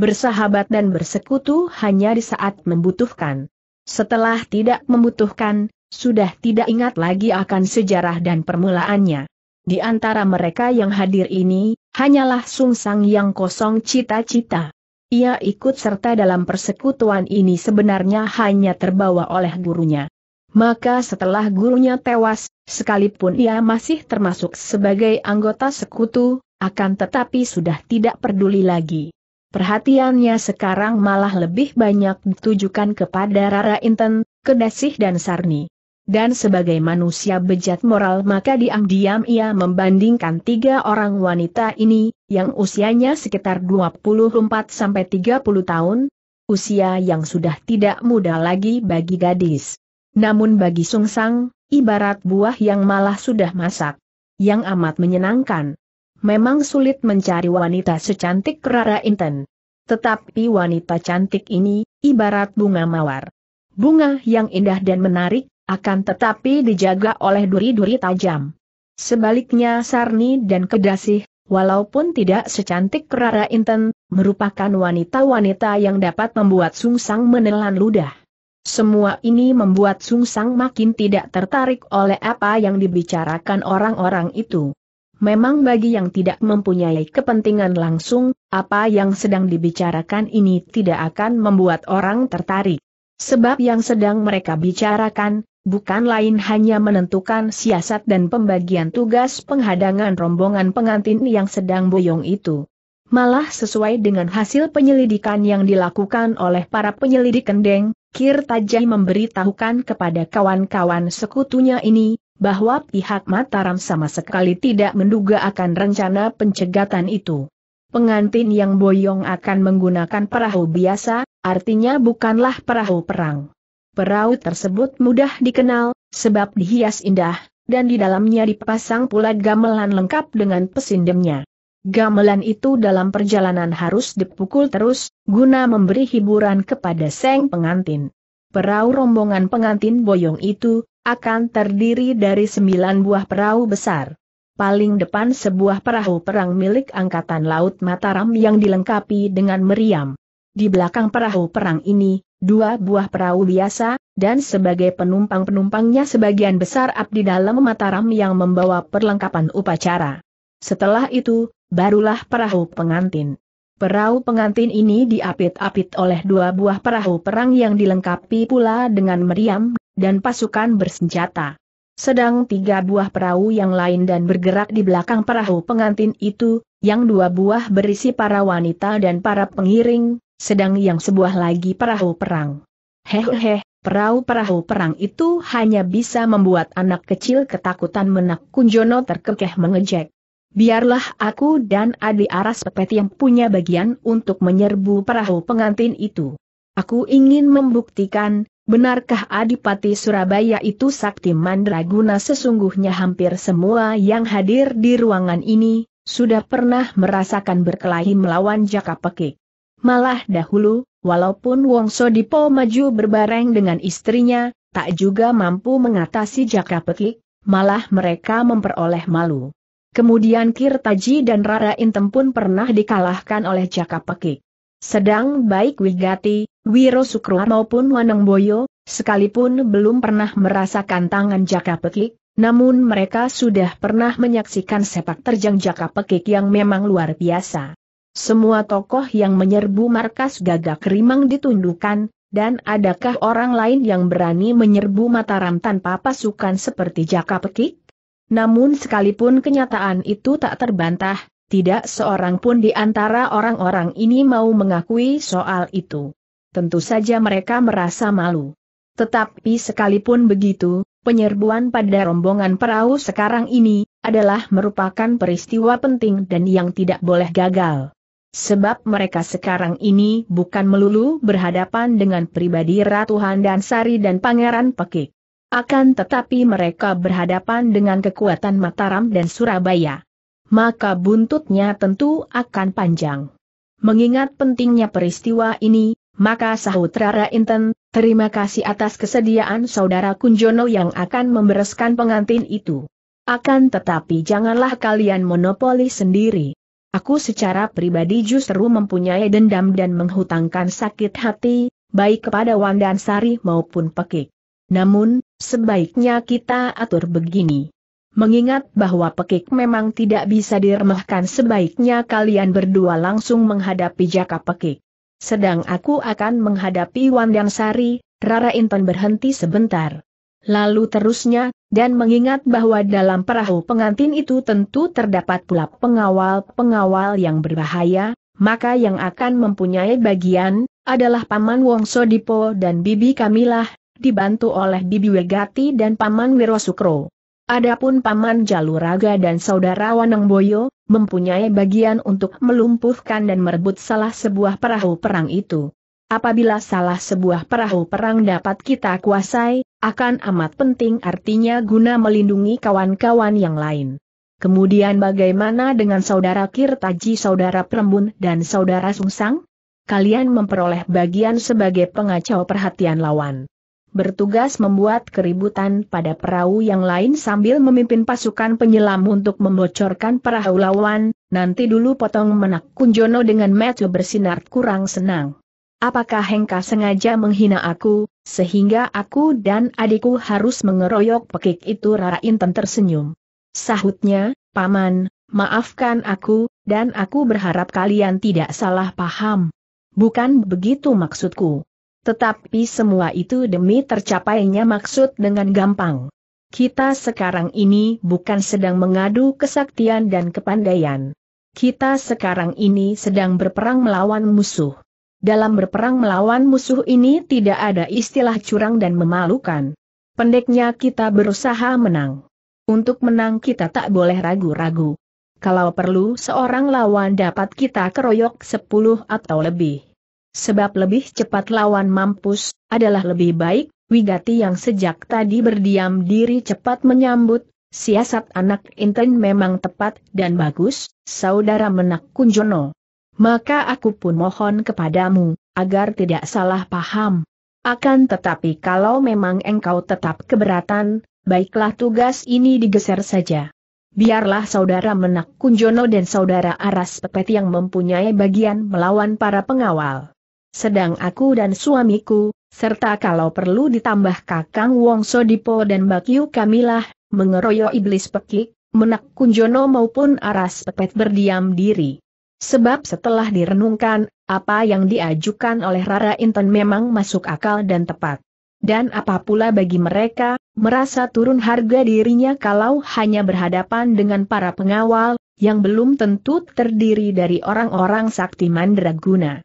Bersahabat dan bersekutu hanya di saat membutuhkan. Setelah tidak membutuhkan, sudah tidak ingat lagi akan sejarah dan permulaannya. Di antara mereka yang hadir ini, hanyalah Sungsang yang kosong cita-cita. Ia ikut serta dalam persekutuan ini sebenarnya hanya terbawa oleh gurunya. Maka setelah gurunya tewas, sekalipun ia masih termasuk sebagai anggota sekutu, akan tetapi sudah tidak peduli lagi. Perhatiannya sekarang malah lebih banyak ditujukan kepada Rara Inten, Kedasih dan Sarni. Dan sebagai manusia bejat moral maka diam-diam ia membandingkan tiga orang wanita ini, yang usianya sekitar 24-30 tahun, usia yang sudah tidak muda lagi bagi gadis. Namun bagi Sungsang, ibarat buah yang malah sudah masak. Yang amat menyenangkan. Memang sulit mencari wanita secantik Rara Inten. Tetapi wanita cantik ini, ibarat bunga mawar. Bunga yang indah dan menarik, akan tetapi dijaga oleh duri-duri tajam. Sebaliknya Sarni dan Kedasih, walaupun tidak secantik Rara Inten, merupakan wanita-wanita yang dapat membuat Sungsang menelan ludah. Semua ini membuat Sungsang makin tidak tertarik oleh apa yang dibicarakan orang-orang itu. Memang bagi yang tidak mempunyai kepentingan langsung, apa yang sedang dibicarakan ini tidak akan membuat orang tertarik. Sebab yang sedang mereka bicarakan, bukan lain hanya menentukan siasat dan pembagian tugas penghadangan rombongan pengantin yang sedang boyong itu. Malah sesuai dengan hasil penyelidikan yang dilakukan oleh para penyelidik kendeng, Kirtajai memberitahukan kepada kawan-kawan sekutunya ini, bahwa pihak Mataram sama sekali tidak menduga akan rencana pencegatan itu. Pengantin yang boyong akan menggunakan perahu biasa, artinya bukanlah perahu perang. Perahu tersebut mudah dikenal, sebab dihias indah, dan di dalamnya dipasang pula gamelan lengkap dengan pesindemnya. Gamelan itu dalam perjalanan harus dipukul terus, guna memberi hiburan kepada seng pengantin. Perahu rombongan pengantin boyong itu, akan terdiri dari sembilan buah perahu besar. Paling depan sebuah perahu perang milik Angkatan Laut Mataram yang dilengkapi dengan meriam. Di belakang perahu perang ini, dua buah perahu biasa, dan sebagai penumpang-penumpangnya sebagian besar abdi dalam Mataram yang membawa perlengkapan upacara. Setelah itu, barulah perahu pengantin. Perahu pengantin ini diapit-apit oleh dua buah perahu perang yang dilengkapi pula dengan meriam dan pasukan bersenjata. Sedang tiga buah perahu yang lain dan bergerak di belakang perahu pengantin itu, yang dua buah berisi para wanita dan para pengiring, sedang yang sebuah lagi perahu perang. Hehehe, perahu-perahu perang itu hanya bisa membuat anak kecil ketakutan menak Kunjono terkekeh mengejek. Biarlah aku dan Adi Aras Pepet yang punya bagian untuk menyerbu perahu pengantin itu. Aku ingin membuktikan, Benarkah Adipati Surabaya itu sakti mandraguna sesungguhnya hampir semua yang hadir di ruangan ini, sudah pernah merasakan berkelahi melawan Jaka Pekik. Malah dahulu, walaupun Wongso Sodipo maju berbareng dengan istrinya, tak juga mampu mengatasi Jaka Pekik, malah mereka memperoleh malu. Kemudian Kirtaji dan Rara Intem pun pernah dikalahkan oleh Jaka Pekik. Sedang baik Wigati, Wiro Sukro maupun Waneng Boyo, sekalipun belum pernah merasakan tangan Jaka Pekik, namun mereka sudah pernah menyaksikan sepak terjang Jaka Pekik yang memang luar biasa. Semua tokoh yang menyerbu markas gagak rimang ditundukkan, dan adakah orang lain yang berani menyerbu Mataram tanpa pasukan seperti Jaka Pekik? Namun sekalipun kenyataan itu tak terbantah, tidak seorang pun di antara orang-orang ini mau mengakui soal itu tentu saja mereka merasa malu. Tetapi sekalipun begitu, penyerbuan pada rombongan perahu sekarang ini, adalah merupakan peristiwa penting dan yang tidak boleh gagal. Sebab mereka sekarang ini bukan melulu berhadapan dengan pribadi Ratu Handan Sari dan Pangeran Pekik. Akan tetapi mereka berhadapan dengan kekuatan Mataram dan Surabaya. Maka buntutnya tentu akan panjang. Mengingat pentingnya peristiwa ini, maka saudara Inten, terima kasih atas kesediaan saudara Kunjono yang akan membereskan pengantin itu. Akan tetapi janganlah kalian monopoli sendiri. Aku secara pribadi justru mempunyai dendam dan menghutangkan sakit hati, baik kepada Wandan Sari maupun Pekik. Namun, sebaiknya kita atur begini. Mengingat bahwa Pekik memang tidak bisa diremehkan sebaiknya kalian berdua langsung menghadapi Jaka Pekik. Sedang aku akan menghadapi Wandang Sari, Rara Inton berhenti sebentar. Lalu terusnya, dan mengingat bahwa dalam perahu pengantin itu tentu terdapat pula pengawal-pengawal yang berbahaya, maka yang akan mempunyai bagian, adalah Paman Wong Sodipo dan Bibi Kamilah, dibantu oleh Bibi Wegati dan Paman Wirosukro. Adapun Paman Jaluraga dan Saudara Wanang Boyo, mempunyai bagian untuk melumpuhkan dan merebut salah sebuah perahu perang itu. Apabila salah sebuah perahu perang dapat kita kuasai, akan amat penting artinya guna melindungi kawan-kawan yang lain. Kemudian bagaimana dengan Saudara Kirtaji Saudara Prembun dan Saudara Sungsang? Kalian memperoleh bagian sebagai pengacau perhatian lawan bertugas membuat keributan pada perahu yang lain sambil memimpin pasukan penyelam untuk membocorkan perahu lawan, nanti dulu potong menak Kunjono dengan mata bersinar kurang senang. Apakah Hengka sengaja menghina aku, sehingga aku dan adikku harus mengeroyok pekik itu Rara Inten tersenyum. Sahutnya, Paman, maafkan aku, dan aku berharap kalian tidak salah paham. Bukan begitu maksudku. Tetapi semua itu demi tercapainya maksud dengan gampang. Kita sekarang ini bukan sedang mengadu kesaktian dan kepandaian. Kita sekarang ini sedang berperang melawan musuh. Dalam berperang melawan musuh ini tidak ada istilah curang dan memalukan. Pendeknya kita berusaha menang. Untuk menang kita tak boleh ragu-ragu. Kalau perlu seorang lawan dapat kita keroyok sepuluh atau lebih. Sebab lebih cepat lawan mampus, adalah lebih baik, Wigati yang sejak tadi berdiam diri cepat menyambut, siasat anak Inten memang tepat dan bagus, saudara menak Kunjono. Maka aku pun mohon kepadamu, agar tidak salah paham. Akan tetapi kalau memang engkau tetap keberatan, baiklah tugas ini digeser saja. Biarlah saudara Menak Kunjono dan saudara Aras Pepet yang mempunyai bagian melawan para pengawal. Sedang aku dan suamiku, serta kalau perlu ditambah Kakang Wong Sodipo dan Bakyu Kamilah, mengeroyok iblis pekik, menak kunjono maupun aras pepet berdiam diri. Sebab setelah direnungkan, apa yang diajukan oleh Rara Inten memang masuk akal dan tepat. Dan apa pula bagi mereka, merasa turun harga dirinya kalau hanya berhadapan dengan para pengawal, yang belum tentu terdiri dari orang-orang sakti mandraguna.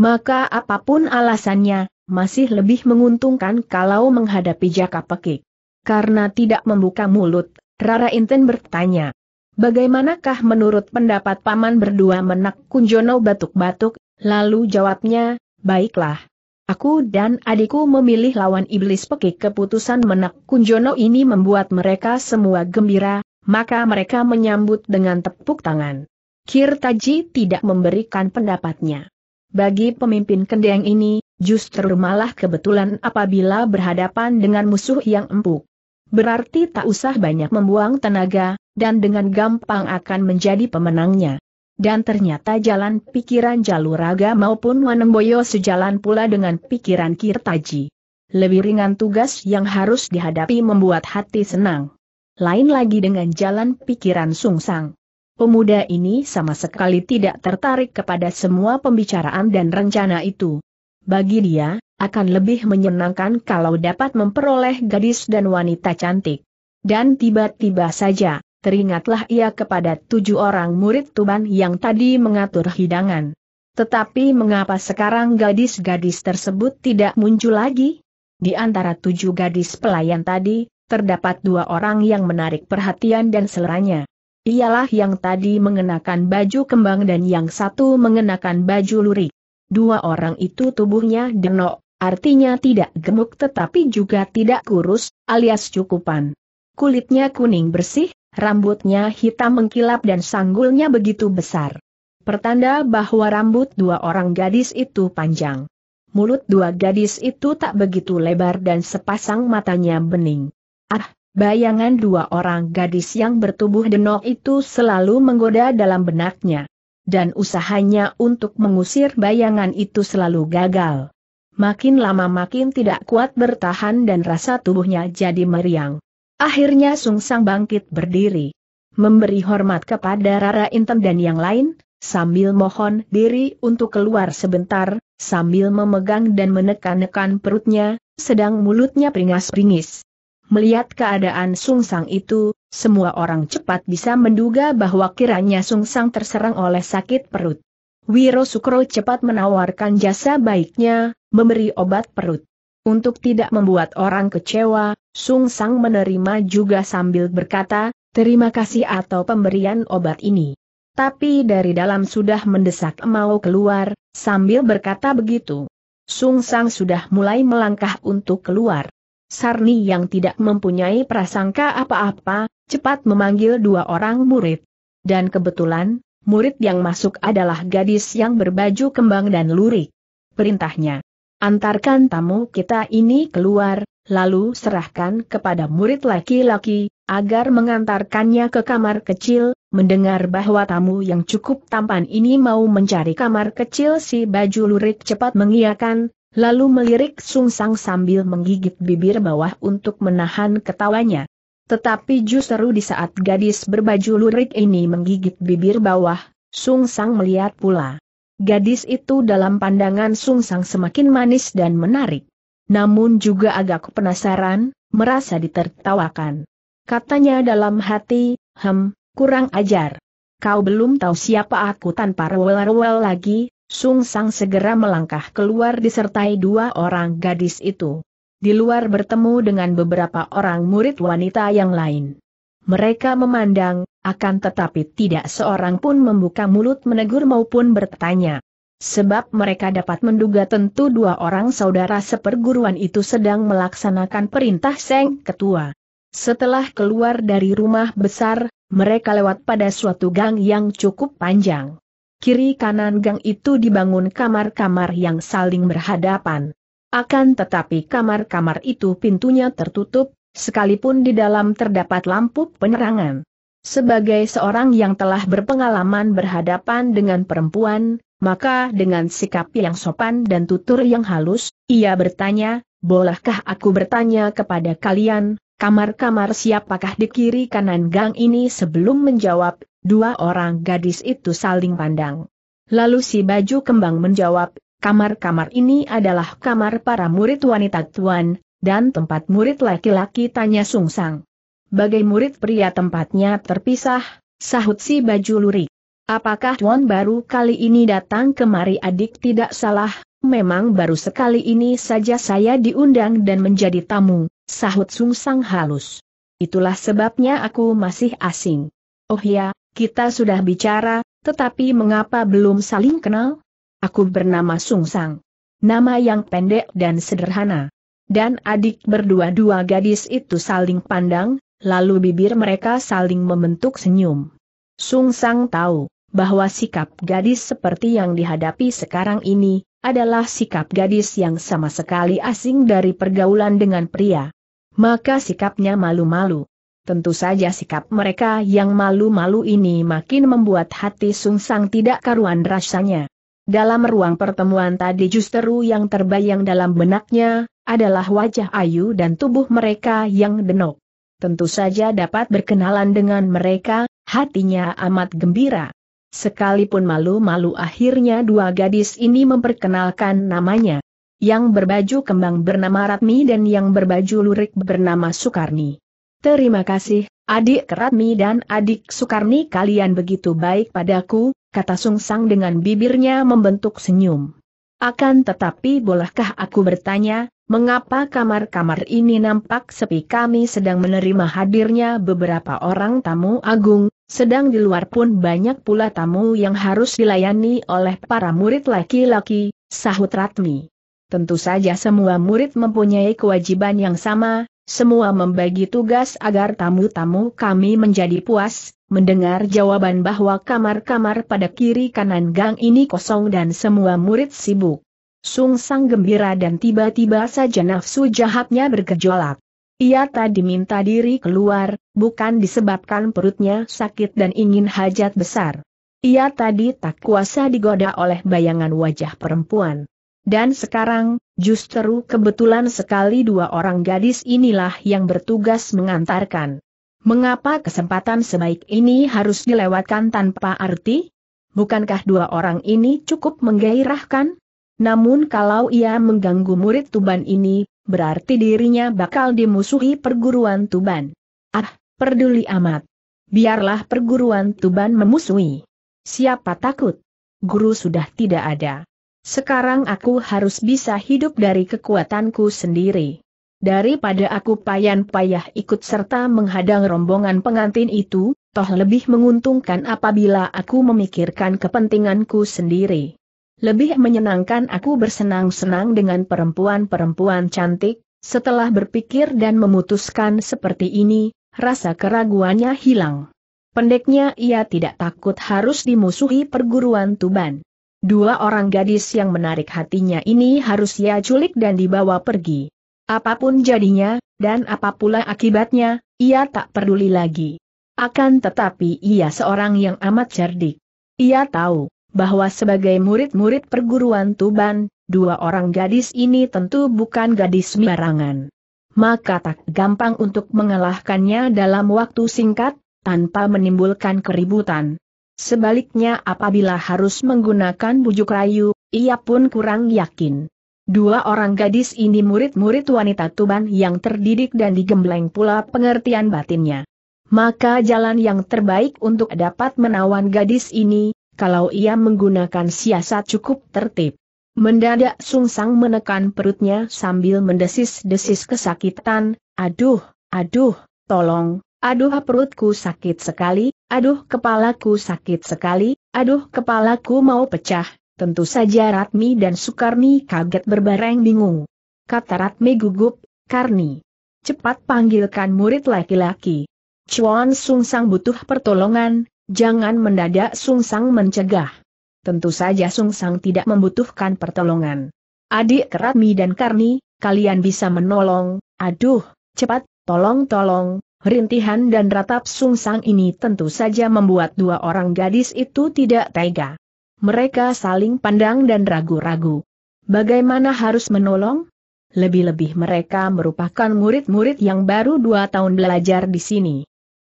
Maka apapun alasannya, masih lebih menguntungkan kalau menghadapi jaka pekik. Karena tidak membuka mulut, Rara Inten bertanya. Bagaimanakah menurut pendapat paman berdua menak Kunjono batuk-batuk, lalu jawabnya, baiklah. Aku dan adikku memilih lawan iblis pekik keputusan menak Kunjono ini membuat mereka semua gembira, maka mereka menyambut dengan tepuk tangan. Kirtaji tidak memberikan pendapatnya. Bagi pemimpin kendeng ini, justru malah kebetulan apabila berhadapan dengan musuh yang empuk. Berarti tak usah banyak membuang tenaga, dan dengan gampang akan menjadi pemenangnya. Dan ternyata jalan pikiran Jaluraga maupun Wanemboyo sejalan pula dengan pikiran Kirtaji. Lebih ringan tugas yang harus dihadapi membuat hati senang. Lain lagi dengan jalan pikiran Sungsang. Pemuda ini sama sekali tidak tertarik kepada semua pembicaraan dan rencana itu. Bagi dia, akan lebih menyenangkan kalau dapat memperoleh gadis dan wanita cantik. Dan tiba-tiba saja, teringatlah ia kepada tujuh orang murid Tuban yang tadi mengatur hidangan. Tetapi mengapa sekarang gadis-gadis tersebut tidak muncul lagi? Di antara tujuh gadis pelayan tadi, terdapat dua orang yang menarik perhatian dan seleranya. Ialah yang tadi mengenakan baju kembang dan yang satu mengenakan baju lurik. Dua orang itu tubuhnya denok, artinya tidak gemuk tetapi juga tidak kurus, alias cukupan. Kulitnya kuning bersih, rambutnya hitam mengkilap dan sanggulnya begitu besar. Pertanda bahwa rambut dua orang gadis itu panjang. Mulut dua gadis itu tak begitu lebar dan sepasang matanya bening. Ah, Bayangan dua orang gadis yang bertubuh denok itu selalu menggoda dalam benaknya. Dan usahanya untuk mengusir bayangan itu selalu gagal. Makin lama makin tidak kuat bertahan dan rasa tubuhnya jadi meriang. Akhirnya Sung Sang bangkit berdiri. Memberi hormat kepada Rara Intem dan yang lain, sambil mohon diri untuk keluar sebentar, sambil memegang dan menekan-nekan perutnya, sedang mulutnya peringas peringis Melihat keadaan Sung Sang itu, semua orang cepat bisa menduga bahwa kiranya Sung Sang terserang oleh sakit perut. Wiro Sukro cepat menawarkan jasa baiknya, memberi obat perut. Untuk tidak membuat orang kecewa, Sung Sang menerima juga sambil berkata, terima kasih atau pemberian obat ini. Tapi dari dalam sudah mendesak mau keluar, sambil berkata begitu. Sung Sang sudah mulai melangkah untuk keluar. Sarni yang tidak mempunyai prasangka apa-apa, cepat memanggil dua orang murid. Dan kebetulan, murid yang masuk adalah gadis yang berbaju kembang dan lurik. Perintahnya, antarkan tamu kita ini keluar, lalu serahkan kepada murid laki-laki, agar mengantarkannya ke kamar kecil, mendengar bahwa tamu yang cukup tampan ini mau mencari kamar kecil si baju lurik cepat mengiakan, Lalu melirik Sung Sang sambil menggigit bibir bawah untuk menahan ketawanya. Tetapi justru di saat gadis berbaju lurik ini menggigit bibir bawah, Sung Sang melihat pula. Gadis itu dalam pandangan Sung Sang semakin manis dan menarik. Namun juga agak penasaran, merasa ditertawakan. Katanya dalam hati, hem, kurang ajar. Kau belum tahu siapa aku tanpa rewel-rewel lagi, Sung Sang segera melangkah keluar disertai dua orang gadis itu. Di luar bertemu dengan beberapa orang murid wanita yang lain. Mereka memandang, akan tetapi tidak seorang pun membuka mulut menegur maupun bertanya. Sebab mereka dapat menduga tentu dua orang saudara seperguruan itu sedang melaksanakan perintah Seng Ketua. Setelah keluar dari rumah besar, mereka lewat pada suatu gang yang cukup panjang kiri kanan gang itu dibangun kamar-kamar yang saling berhadapan. Akan tetapi kamar-kamar itu pintunya tertutup, sekalipun di dalam terdapat lampu penerangan. Sebagai seorang yang telah berpengalaman berhadapan dengan perempuan, maka dengan sikap yang sopan dan tutur yang halus, ia bertanya, bolehkah aku bertanya kepada kalian, kamar-kamar siapakah di kiri kanan gang ini sebelum menjawab, Dua orang gadis itu saling pandang. Lalu si baju kembang menjawab, kamar-kamar ini adalah kamar para murid wanita tuan, dan tempat murid laki-laki tanya sungsang. Bagai murid pria tempatnya terpisah, sahut si baju lurik. Apakah tuan baru kali ini datang kemari adik tidak salah, memang baru sekali ini saja saya diundang dan menjadi tamu, sahut sungsang halus. Itulah sebabnya aku masih asing. Oh ya, kita sudah bicara, tetapi mengapa belum saling kenal? Aku bernama Sung Sang. Nama yang pendek dan sederhana. Dan adik berdua-dua gadis itu saling pandang, lalu bibir mereka saling membentuk senyum. Sung Sang tahu bahwa sikap gadis seperti yang dihadapi sekarang ini adalah sikap gadis yang sama sekali asing dari pergaulan dengan pria. Maka sikapnya malu-malu. Tentu saja sikap mereka yang malu-malu ini makin membuat hati Sungsang tidak karuan rasanya. Dalam ruang pertemuan tadi justru yang terbayang dalam benaknya, adalah wajah ayu dan tubuh mereka yang denok. Tentu saja dapat berkenalan dengan mereka, hatinya amat gembira. Sekalipun malu-malu akhirnya dua gadis ini memperkenalkan namanya. Yang berbaju kembang bernama Ratmi dan yang berbaju lurik bernama Sukarni. Terima kasih, adik Ratmi dan adik Sukarni kalian begitu baik padaku, kata Sung Sang dengan bibirnya membentuk senyum. Akan tetapi bolehkah aku bertanya, mengapa kamar-kamar ini nampak sepi kami sedang menerima hadirnya beberapa orang tamu agung, sedang di luar pun banyak pula tamu yang harus dilayani oleh para murid laki-laki, sahut Ratmi. Tentu saja semua murid mempunyai kewajiban yang sama, semua membagi tugas agar tamu-tamu kami menjadi puas, mendengar jawaban bahwa kamar-kamar pada kiri kanan gang ini kosong dan semua murid sibuk. Sung Sang gembira dan tiba-tiba saja nafsu jahatnya bergejolak. Ia tadi minta diri keluar, bukan disebabkan perutnya sakit dan ingin hajat besar. Ia tadi tak kuasa digoda oleh bayangan wajah perempuan. Dan sekarang, justru kebetulan sekali dua orang gadis inilah yang bertugas mengantarkan. Mengapa kesempatan sebaik ini harus dilewatkan tanpa arti? Bukankah dua orang ini cukup menggairahkan? Namun kalau ia mengganggu murid Tuban ini, berarti dirinya bakal dimusuhi perguruan Tuban. Ah, peduli amat. Biarlah perguruan Tuban memusuhi. Siapa takut? Guru sudah tidak ada sekarang aku harus bisa hidup dari kekuatanku sendiri. Daripada aku payan-payah ikut serta menghadang rombongan pengantin itu, toh lebih menguntungkan apabila aku memikirkan kepentinganku sendiri. Lebih menyenangkan aku bersenang-senang dengan perempuan-perempuan cantik, setelah berpikir dan memutuskan seperti ini, rasa keraguannya hilang. Pendeknya ia tidak takut harus dimusuhi perguruan Tuban. Dua orang gadis yang menarik hatinya ini harus ia culik dan dibawa pergi. Apapun jadinya, dan apapula akibatnya, ia tak peduli lagi. Akan tetapi ia seorang yang amat cerdik. Ia tahu, bahwa sebagai murid-murid perguruan Tuban, dua orang gadis ini tentu bukan gadis sembarangan. Maka tak gampang untuk mengalahkannya dalam waktu singkat, tanpa menimbulkan keributan. Sebaliknya apabila harus menggunakan bujuk rayu, ia pun kurang yakin. Dua orang gadis ini murid-murid wanita Tuban yang terdidik dan digembleng pula pengertian batinnya. Maka jalan yang terbaik untuk dapat menawan gadis ini, kalau ia menggunakan siasat cukup tertib. Mendadak sungsang menekan perutnya sambil mendesis-desis kesakitan, aduh, aduh, tolong, Aduh perutku sakit sekali, aduh kepalaku sakit sekali, aduh kepalaku mau pecah. Tentu saja Ratmi dan Sukarni kaget berbareng bingung. Kata Ratmi gugup, Karni. Cepat panggilkan murid laki-laki. Chuan sang butuh pertolongan, jangan mendadak Sung Sang mencegah. Tentu saja Sung Sang tidak membutuhkan pertolongan. Adik keratmi dan Karni, kalian bisa menolong, aduh, cepat, tolong-tolong, Rintihan dan ratap sungsang ini tentu saja membuat dua orang gadis itu tidak tega. Mereka saling pandang dan ragu-ragu. Bagaimana harus menolong? Lebih-lebih mereka merupakan murid-murid yang baru dua tahun belajar di sini.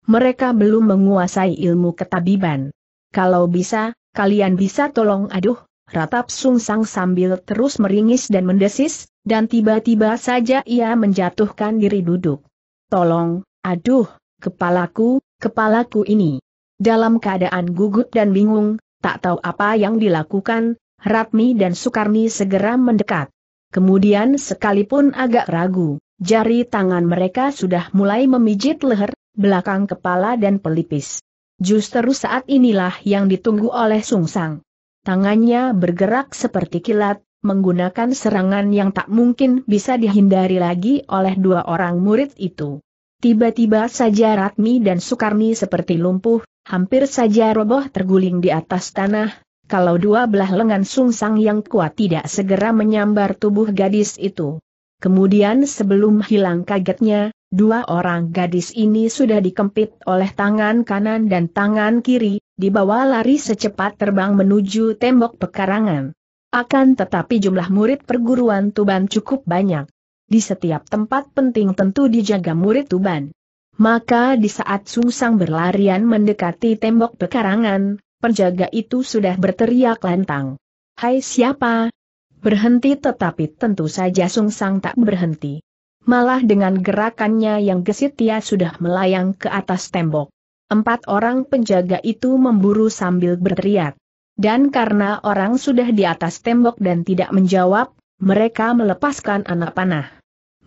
Mereka belum menguasai ilmu ketabiban. Kalau bisa, kalian bisa tolong aduh, ratap sungsang sambil terus meringis dan mendesis, dan tiba-tiba saja ia menjatuhkan diri duduk. Tolong, Aduh, kepalaku, kepalaku ini. Dalam keadaan gugup dan bingung, tak tahu apa yang dilakukan, Ratmi dan Sukarni segera mendekat. Kemudian sekalipun agak ragu, jari tangan mereka sudah mulai memijit leher, belakang kepala dan pelipis. Justru saat inilah yang ditunggu oleh Sungsang. Tangannya bergerak seperti kilat, menggunakan serangan yang tak mungkin bisa dihindari lagi oleh dua orang murid itu. Tiba-tiba saja Ratmi dan Sukarni seperti lumpuh, hampir saja roboh terguling di atas tanah, kalau dua belah lengan sungsang yang kuat tidak segera menyambar tubuh gadis itu. Kemudian sebelum hilang kagetnya, dua orang gadis ini sudah dikempit oleh tangan kanan dan tangan kiri, dibawa lari secepat terbang menuju tembok pekarangan. Akan tetapi jumlah murid perguruan Tuban cukup banyak di setiap tempat penting tentu dijaga murid Tuban. Maka di saat Sungsang berlarian mendekati tembok pekarangan, penjaga itu sudah berteriak lantang. Hai siapa? Berhenti tetapi tentu saja Sung Sungsang tak berhenti. Malah dengan gerakannya yang gesit ia sudah melayang ke atas tembok. Empat orang penjaga itu memburu sambil berteriak. Dan karena orang sudah di atas tembok dan tidak menjawab, mereka melepaskan anak panah.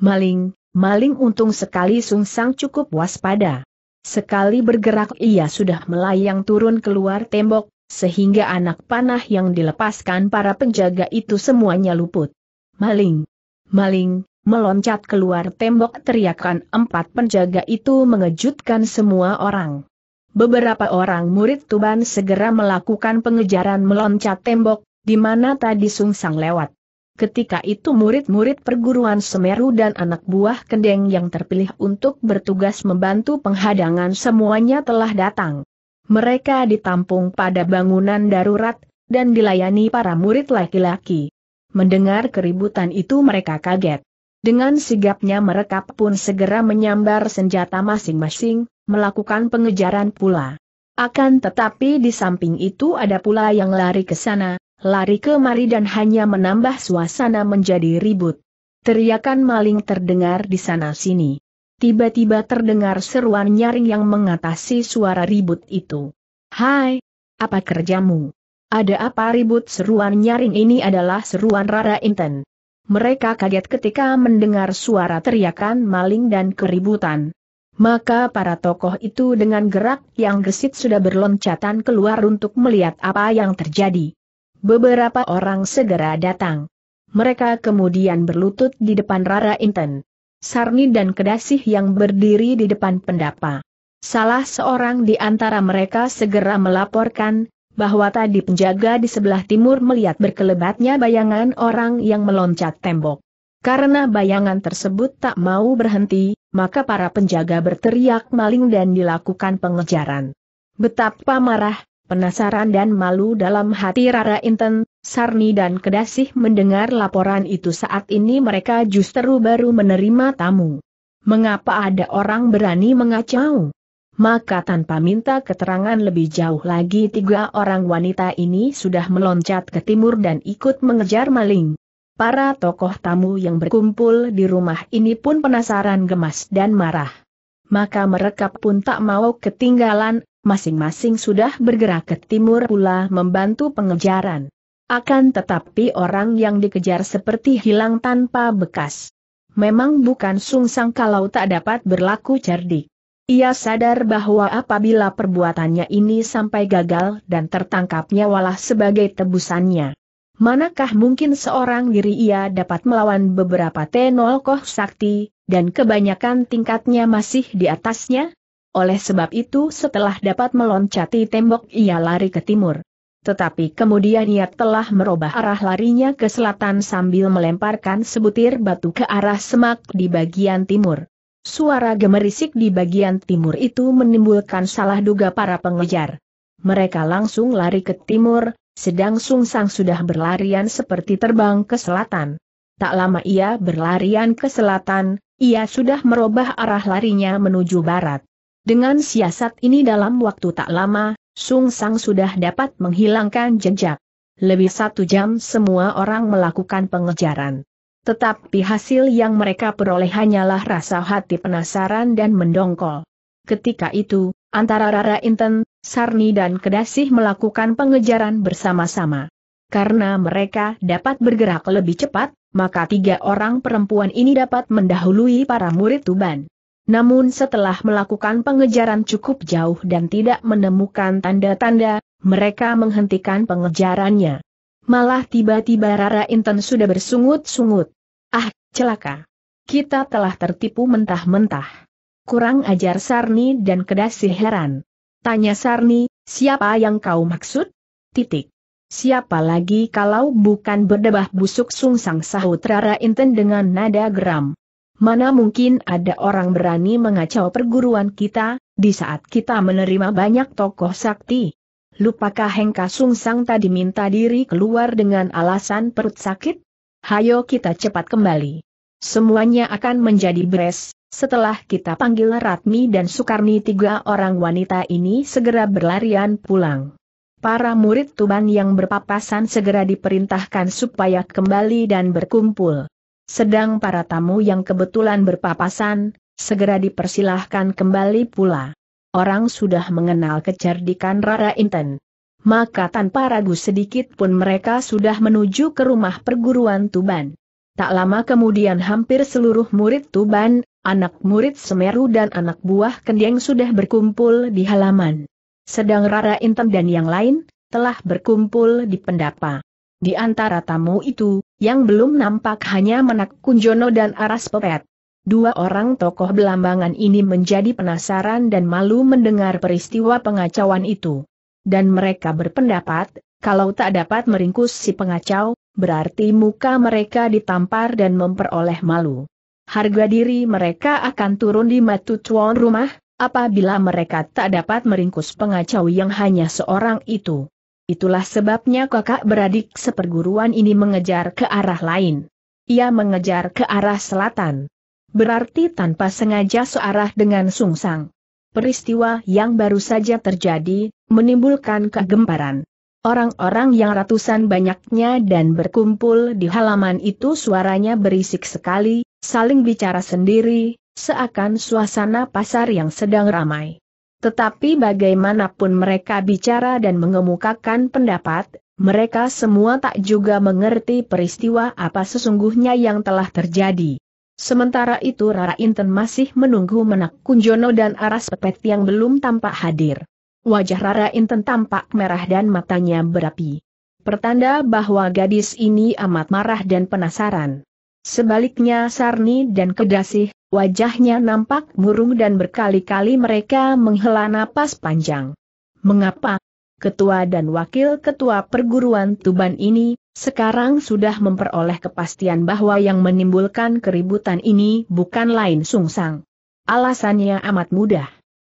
Maling, maling untung sekali Sung Sang cukup waspada. Sekali bergerak ia sudah melayang turun keluar tembok, sehingga anak panah yang dilepaskan para penjaga itu semuanya luput. Maling, maling, meloncat keluar tembok teriakan empat penjaga itu mengejutkan semua orang. Beberapa orang murid Tuban segera melakukan pengejaran meloncat tembok, di mana tadi Sung Sang lewat. Ketika itu murid-murid perguruan Semeru dan anak buah Kendeng yang terpilih untuk bertugas membantu penghadangan semuanya telah datang. Mereka ditampung pada bangunan darurat, dan dilayani para murid laki-laki. Mendengar keributan itu mereka kaget. Dengan sigapnya mereka pun segera menyambar senjata masing-masing, melakukan pengejaran pula. Akan tetapi di samping itu ada pula yang lari ke sana, lari kemari dan hanya menambah suasana menjadi ribut. Teriakan maling terdengar di sana-sini. Tiba-tiba terdengar seruan nyaring yang mengatasi suara ribut itu. Hai, apa kerjamu? Ada apa ribut seruan nyaring ini adalah seruan Rara Inten. Mereka kaget ketika mendengar suara teriakan maling dan keributan. Maka para tokoh itu dengan gerak yang gesit sudah berloncatan keluar untuk melihat apa yang terjadi. Beberapa orang segera datang. Mereka kemudian berlutut di depan Rara Inten. Sarni dan Kedasih yang berdiri di depan pendapa. Salah seorang di antara mereka segera melaporkan, bahwa tadi penjaga di sebelah timur melihat berkelebatnya bayangan orang yang meloncat tembok. Karena bayangan tersebut tak mau berhenti, maka para penjaga berteriak maling dan dilakukan pengejaran. Betapa marah, Penasaran dan malu dalam hati Rara Inten, Sarni dan Kedasih mendengar laporan itu saat ini mereka justru baru menerima tamu. Mengapa ada orang berani mengacau? Maka tanpa minta keterangan lebih jauh lagi tiga orang wanita ini sudah meloncat ke timur dan ikut mengejar maling. Para tokoh tamu yang berkumpul di rumah ini pun penasaran gemas dan marah. Maka mereka pun tak mau ketinggalan masing-masing sudah bergerak ke timur pula membantu pengejaran. Akan tetapi orang yang dikejar seperti hilang tanpa bekas. Memang bukan sungsang kalau tak dapat berlaku cerdik. Ia sadar bahwa apabila perbuatannya ini sampai gagal dan tertangkapnya walah sebagai tebusannya. Manakah mungkin seorang diri ia dapat melawan beberapa tenol sakti, dan kebanyakan tingkatnya masih di atasnya? Oleh sebab itu setelah dapat meloncati tembok ia lari ke timur. Tetapi kemudian ia telah merubah arah larinya ke selatan sambil melemparkan sebutir batu ke arah semak di bagian timur. Suara gemerisik di bagian timur itu menimbulkan salah duga para pengejar. Mereka langsung lari ke timur, sedang Sung Sang sudah berlarian seperti terbang ke selatan. Tak lama ia berlarian ke selatan, ia sudah merubah arah larinya menuju barat. Dengan siasat ini dalam waktu tak lama, Sung Sang sudah dapat menghilangkan jejak. Lebih satu jam semua orang melakukan pengejaran. Tetapi hasil yang mereka peroleh hanyalah rasa hati penasaran dan mendongkol. Ketika itu, antara Rara Inten, Sarni dan Kedasih melakukan pengejaran bersama-sama. Karena mereka dapat bergerak lebih cepat, maka tiga orang perempuan ini dapat mendahului para murid Tuban namun setelah melakukan pengejaran cukup jauh dan tidak menemukan tanda-tanda, mereka menghentikan pengejarannya. Malah tiba-tiba Rara Inten sudah bersungut-sungut. Ah, celaka. Kita telah tertipu mentah-mentah. Kurang ajar Sarni dan Kedasi heran. Tanya Sarni, siapa yang kau maksud? Titik. Siapa lagi kalau bukan berdebah busuk sungsang sahut Rara Inten dengan nada geram. Mana mungkin ada orang berani mengacau perguruan kita, di saat kita menerima banyak tokoh sakti. Lupakah Hengka Sungsang tadi minta diri keluar dengan alasan perut sakit? Hayo kita cepat kembali. Semuanya akan menjadi beres, setelah kita panggil Ratmi dan Sukarni tiga orang wanita ini segera berlarian pulang. Para murid Tuban yang berpapasan segera diperintahkan supaya kembali dan berkumpul. Sedang para tamu yang kebetulan berpapasan, segera dipersilahkan kembali pula. Orang sudah mengenal kecerdikan Rara Inten. Maka tanpa ragu sedikit pun mereka sudah menuju ke rumah perguruan Tuban. Tak lama kemudian hampir seluruh murid Tuban, anak murid Semeru dan anak buah Kendeng sudah berkumpul di halaman. Sedang Rara Inten dan yang lain, telah berkumpul di pendapa. Di antara tamu itu, yang belum nampak hanya Menak Kunjono dan Aras Pepet. Dua orang tokoh belambangan ini menjadi penasaran dan malu mendengar peristiwa pengacauan itu. Dan mereka berpendapat, kalau tak dapat meringkus si pengacau, berarti muka mereka ditampar dan memperoleh malu. Harga diri mereka akan turun di matu tuan rumah, apabila mereka tak dapat meringkus pengacau yang hanya seorang itu. Itulah sebabnya kakak beradik seperguruan ini mengejar ke arah lain. Ia mengejar ke arah selatan. Berarti tanpa sengaja searah dengan Sungsang. Peristiwa yang baru saja terjadi, menimbulkan kegemparan. Orang-orang yang ratusan banyaknya dan berkumpul di halaman itu suaranya berisik sekali, saling bicara sendiri, seakan suasana pasar yang sedang ramai. Tetapi bagaimanapun mereka bicara dan mengemukakan pendapat, mereka semua tak juga mengerti peristiwa apa sesungguhnya yang telah terjadi. Sementara itu Rara Inten masih menunggu Menak Kunjono dan Aras Pepet yang belum tampak hadir. Wajah Rara Inten tampak merah dan matanya berapi. Pertanda bahwa gadis ini amat marah dan penasaran. Sebaliknya Sarni dan Kedasih, wajahnya nampak murung dan berkali-kali mereka menghela napas panjang. Mengapa? Ketua dan Wakil Ketua Perguruan Tuban ini, sekarang sudah memperoleh kepastian bahwa yang menimbulkan keributan ini bukan lain sungsang. Alasannya amat mudah.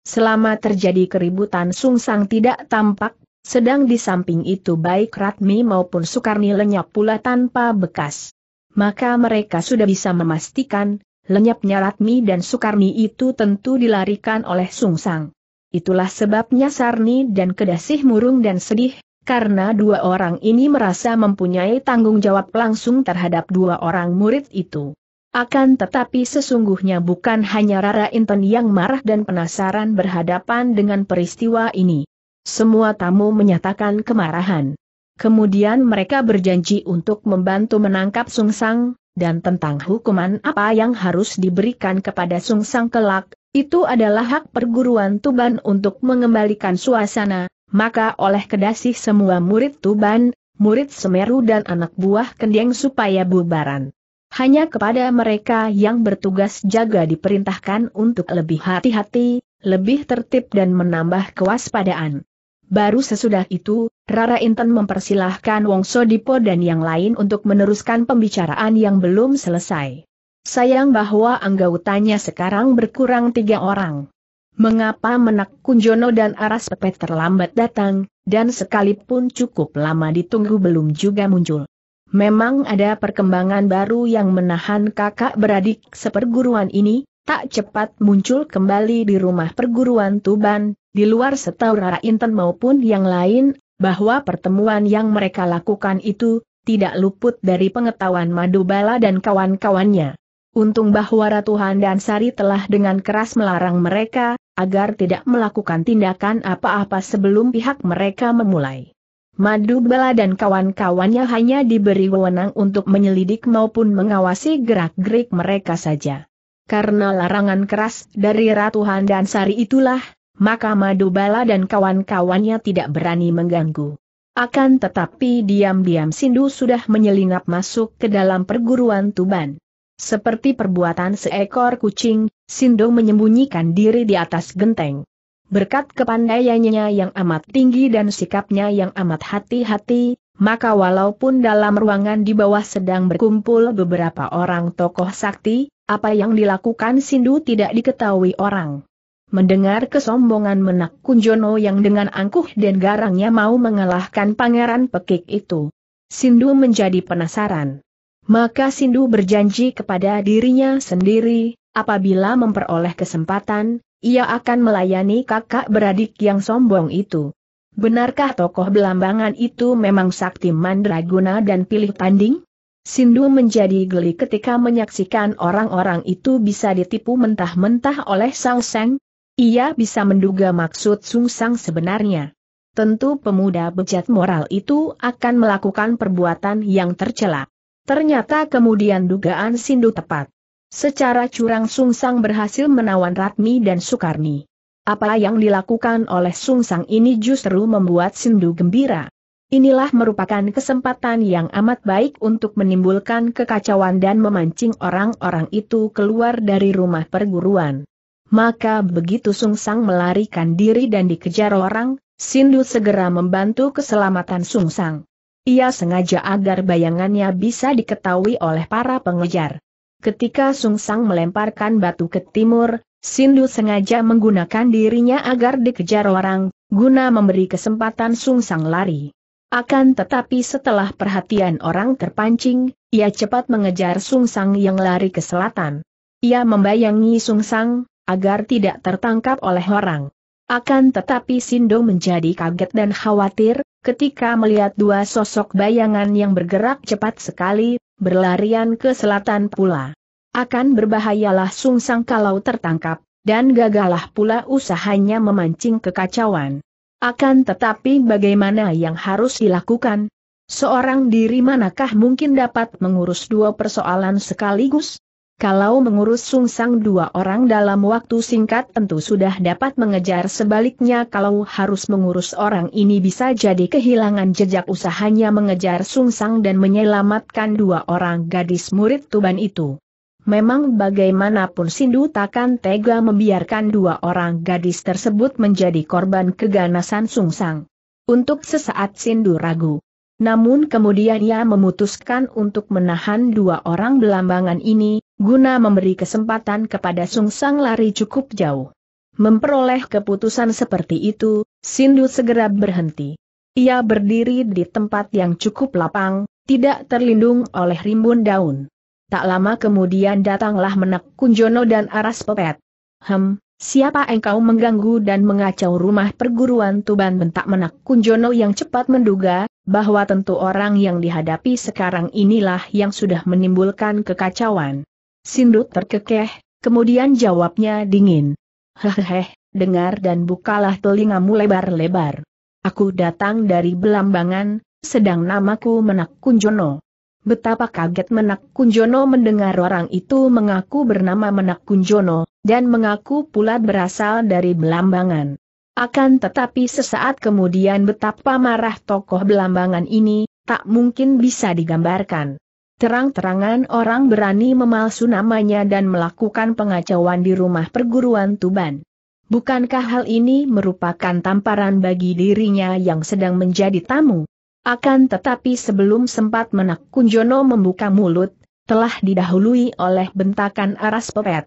Selama terjadi keributan sungsang tidak tampak, sedang di samping itu baik Ratmi maupun Sukarni lenyap pula tanpa bekas maka mereka sudah bisa memastikan, lenyapnya Ratmi dan Sukarni itu tentu dilarikan oleh Sung Sang. Itulah sebabnya Sarni dan Kedasih murung dan sedih, karena dua orang ini merasa mempunyai tanggung jawab langsung terhadap dua orang murid itu. Akan tetapi sesungguhnya bukan hanya Rara Inten yang marah dan penasaran berhadapan dengan peristiwa ini. Semua tamu menyatakan kemarahan. Kemudian mereka berjanji untuk membantu menangkap Sung Sang, dan tentang hukuman apa yang harus diberikan kepada Sung Sang kelak, itu adalah hak perguruan Tuban untuk mengembalikan suasana, maka oleh kedasih semua murid Tuban, murid Semeru dan anak buah Kendeng supaya bubaran. Hanya kepada mereka yang bertugas jaga diperintahkan untuk lebih hati-hati, lebih tertib dan menambah kewaspadaan. Baru sesudah itu, Rara Inten mempersilahkan Wong Sodipo dan yang lain untuk meneruskan pembicaraan yang belum selesai. Sayang bahwa anggotanya sekarang berkurang tiga orang. Mengapa Menak Kunjono dan Aras Pepet terlambat datang, dan sekalipun cukup lama ditunggu belum juga muncul. Memang ada perkembangan baru yang menahan kakak beradik seperguruan ini, tak cepat muncul kembali di rumah perguruan Tuban, di luar Rara Inten maupun yang lain, bahwa pertemuan yang mereka lakukan itu, tidak luput dari pengetahuan Madubala dan kawan-kawannya. Untung bahwa Ratu Handan Sari telah dengan keras melarang mereka, agar tidak melakukan tindakan apa-apa sebelum pihak mereka memulai. Madu Madubala dan kawan-kawannya hanya diberi wewenang untuk menyelidik maupun mengawasi gerak-gerik mereka saja karena larangan keras dari Ratu Handan Sari itulah, maka Madubala dan kawan-kawannya tidak berani mengganggu. Akan tetapi diam-diam Sindu sudah menyelinap masuk ke dalam perguruan Tuban. Seperti perbuatan seekor kucing, Sindu menyembunyikan diri di atas genteng. Berkat kepandaiannya yang amat tinggi dan sikapnya yang amat hati-hati, maka walaupun dalam ruangan di bawah sedang berkumpul beberapa orang tokoh sakti, apa yang dilakukan Sindu tidak diketahui orang. Mendengar kesombongan menak Kunjono yang dengan angkuh dan garangnya mau mengalahkan pangeran pekik itu. Sindu menjadi penasaran. Maka Sindu berjanji kepada dirinya sendiri, apabila memperoleh kesempatan, ia akan melayani kakak beradik yang sombong itu. Benarkah tokoh belambangan itu memang sakti mandraguna dan pilih tanding? Sindu menjadi geli ketika menyaksikan orang-orang itu bisa ditipu mentah-mentah oleh Sang Seng. Ia bisa menduga maksud Sung Sang sebenarnya. Tentu pemuda bejat moral itu akan melakukan perbuatan yang tercela. Ternyata kemudian dugaan Sindu tepat. Secara curang Sung Sang berhasil menawan Ratmi dan Sukarni. Apa yang dilakukan oleh Sung Sang ini justru membuat Sindu gembira. Inilah merupakan kesempatan yang amat baik untuk menimbulkan kekacauan dan memancing orang-orang itu keluar dari rumah perguruan. Maka begitu Sung Sang melarikan diri dan dikejar orang, Sindu segera membantu keselamatan Sung Sang. Ia sengaja agar bayangannya bisa diketahui oleh para pengejar. Ketika Sung Sang melemparkan batu ke timur, Sindu sengaja menggunakan dirinya agar dikejar orang, guna memberi kesempatan Sung Sang lari. Akan tetapi setelah perhatian orang terpancing, ia cepat mengejar Sung Sang yang lari ke selatan. Ia membayangi Sung Sang, agar tidak tertangkap oleh orang. Akan tetapi Sindo menjadi kaget dan khawatir, ketika melihat dua sosok bayangan yang bergerak cepat sekali, berlarian ke selatan pula. Akan berbahayalah Sungsang kalau tertangkap, dan gagalah pula usahanya memancing kekacauan. Akan tetapi bagaimana yang harus dilakukan? Seorang diri manakah mungkin dapat mengurus dua persoalan sekaligus? Kalau mengurus sungsang dua orang dalam waktu singkat tentu sudah dapat mengejar sebaliknya kalau harus mengurus orang ini bisa jadi kehilangan jejak usahanya mengejar sungsang dan menyelamatkan dua orang gadis murid Tuban itu. Memang bagaimanapun Sindu takkan tega membiarkan dua orang gadis tersebut menjadi korban keganasan Sungsang. Untuk sesaat Sindu ragu. Namun kemudian ia memutuskan untuk menahan dua orang belambangan ini, guna memberi kesempatan kepada Sungsang lari cukup jauh. Memperoleh keputusan seperti itu, Sindu segera berhenti. Ia berdiri di tempat yang cukup lapang, tidak terlindung oleh rimbun daun. Tak lama kemudian datanglah menek Kunjono dan Aras Pepet. Hem, siapa engkau mengganggu dan mengacau rumah perguruan Tuban bentak menek Kunjono yang cepat menduga, bahwa tentu orang yang dihadapi sekarang inilah yang sudah menimbulkan kekacauan. Sindut terkekeh, kemudian jawabnya dingin. Hehehe, dengar dan bukalah telingamu lebar-lebar. Aku datang dari Belambangan, sedang namaku Menak Kunjono. Betapa kaget Menak Kunjono mendengar orang itu mengaku bernama Menak Kunjono, dan mengaku pula berasal dari Belambangan. Akan tetapi sesaat kemudian betapa marah tokoh Belambangan ini, tak mungkin bisa digambarkan. Terang-terangan orang berani memalsu namanya dan melakukan pengacauan di rumah perguruan Tuban. Bukankah hal ini merupakan tamparan bagi dirinya yang sedang menjadi tamu? Akan tetapi sebelum sempat menak Kunjono membuka mulut, telah didahului oleh bentakan aras pepet.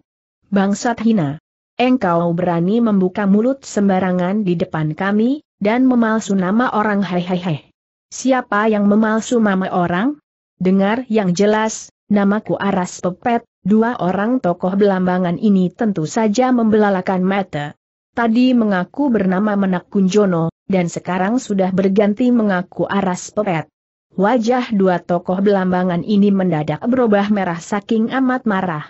Bangsat hina. Engkau berani membuka mulut sembarangan di depan kami, dan memalsu nama orang hehehe. Siapa yang memalsu nama orang? Dengar yang jelas, namaku Aras Pepet, dua orang tokoh belambangan ini tentu saja membelalakan mata. Tadi mengaku bernama Menak Kunjono, dan sekarang sudah berganti mengaku aras pepet. Wajah dua tokoh belambangan ini mendadak berubah merah saking amat marah.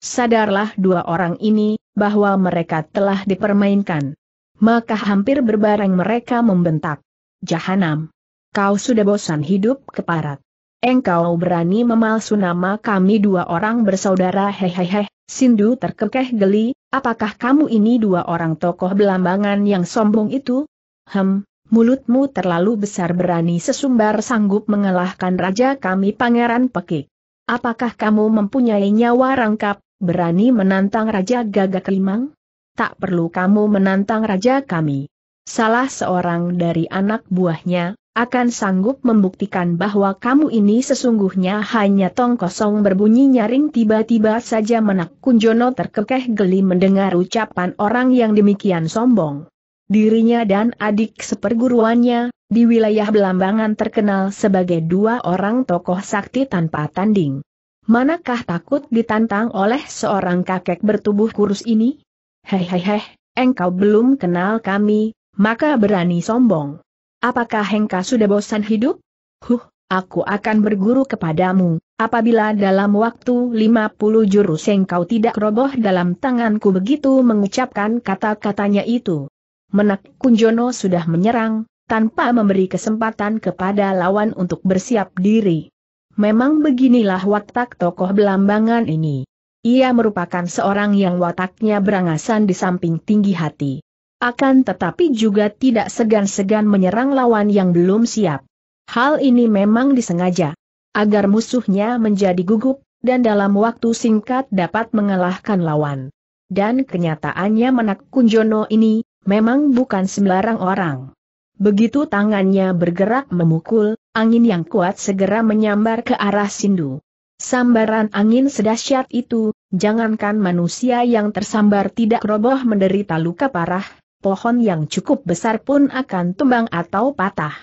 Sadarlah dua orang ini, bahwa mereka telah dipermainkan. Maka hampir berbareng mereka membentak. Jahanam! Kau sudah bosan hidup keparat. Engkau berani memalsu nama kami dua orang bersaudara hehehe, Sindu terkekeh geli, apakah kamu ini dua orang tokoh belambangan yang sombong itu? Hem, mulutmu terlalu besar berani sesumbar sanggup mengalahkan raja kami pangeran pekik. Apakah kamu mempunyai nyawa rangkap, berani menantang raja gagak limang? Tak perlu kamu menantang raja kami. Salah seorang dari anak buahnya, akan sanggup membuktikan bahwa kamu ini sesungguhnya hanya tong kosong berbunyi nyaring tiba-tiba saja menak Kunjono terkekeh geli mendengar ucapan orang yang demikian sombong. Dirinya dan adik seperguruannya, di wilayah Belambangan terkenal sebagai dua orang tokoh sakti tanpa tanding. Manakah takut ditantang oleh seorang kakek bertubuh kurus ini? Hehehe, engkau belum kenal kami, maka berani sombong. Apakah engkau sudah bosan hidup? Huh, aku akan berguru kepadamu, apabila dalam waktu 50 jurus engkau tidak roboh dalam tanganku begitu mengucapkan kata-katanya itu. Menak Kunjono sudah menyerang, tanpa memberi kesempatan kepada lawan untuk bersiap diri. Memang beginilah watak tokoh belambangan ini. Ia merupakan seorang yang wataknya berangasan di samping tinggi hati. Akan tetapi juga tidak segan-segan menyerang lawan yang belum siap. Hal ini memang disengaja. Agar musuhnya menjadi gugup, dan dalam waktu singkat dapat mengalahkan lawan. Dan kenyataannya menak kunjono ini, memang bukan sembarang orang. Begitu tangannya bergerak memukul, angin yang kuat segera menyambar ke arah Sindu. Sambaran angin sedahsyat itu, jangankan manusia yang tersambar tidak roboh menderita luka parah, pohon yang cukup besar pun akan tumbang atau patah.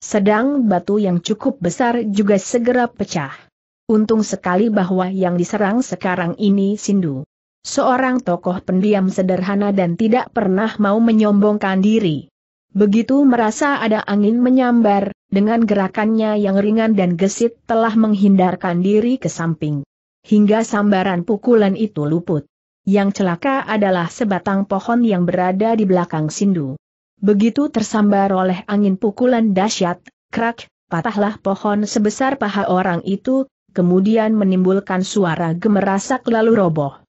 Sedang batu yang cukup besar juga segera pecah. Untung sekali bahwa yang diserang sekarang ini Sindu. Seorang tokoh pendiam sederhana dan tidak pernah mau menyombongkan diri. Begitu merasa ada angin menyambar, dengan gerakannya yang ringan dan gesit telah menghindarkan diri ke samping. Hingga sambaran pukulan itu luput. Yang celaka adalah sebatang pohon yang berada di belakang Sindu. Begitu tersambar oleh angin pukulan dahsyat, krak, patahlah pohon sebesar paha orang itu, kemudian menimbulkan suara gemerasak lalu roboh.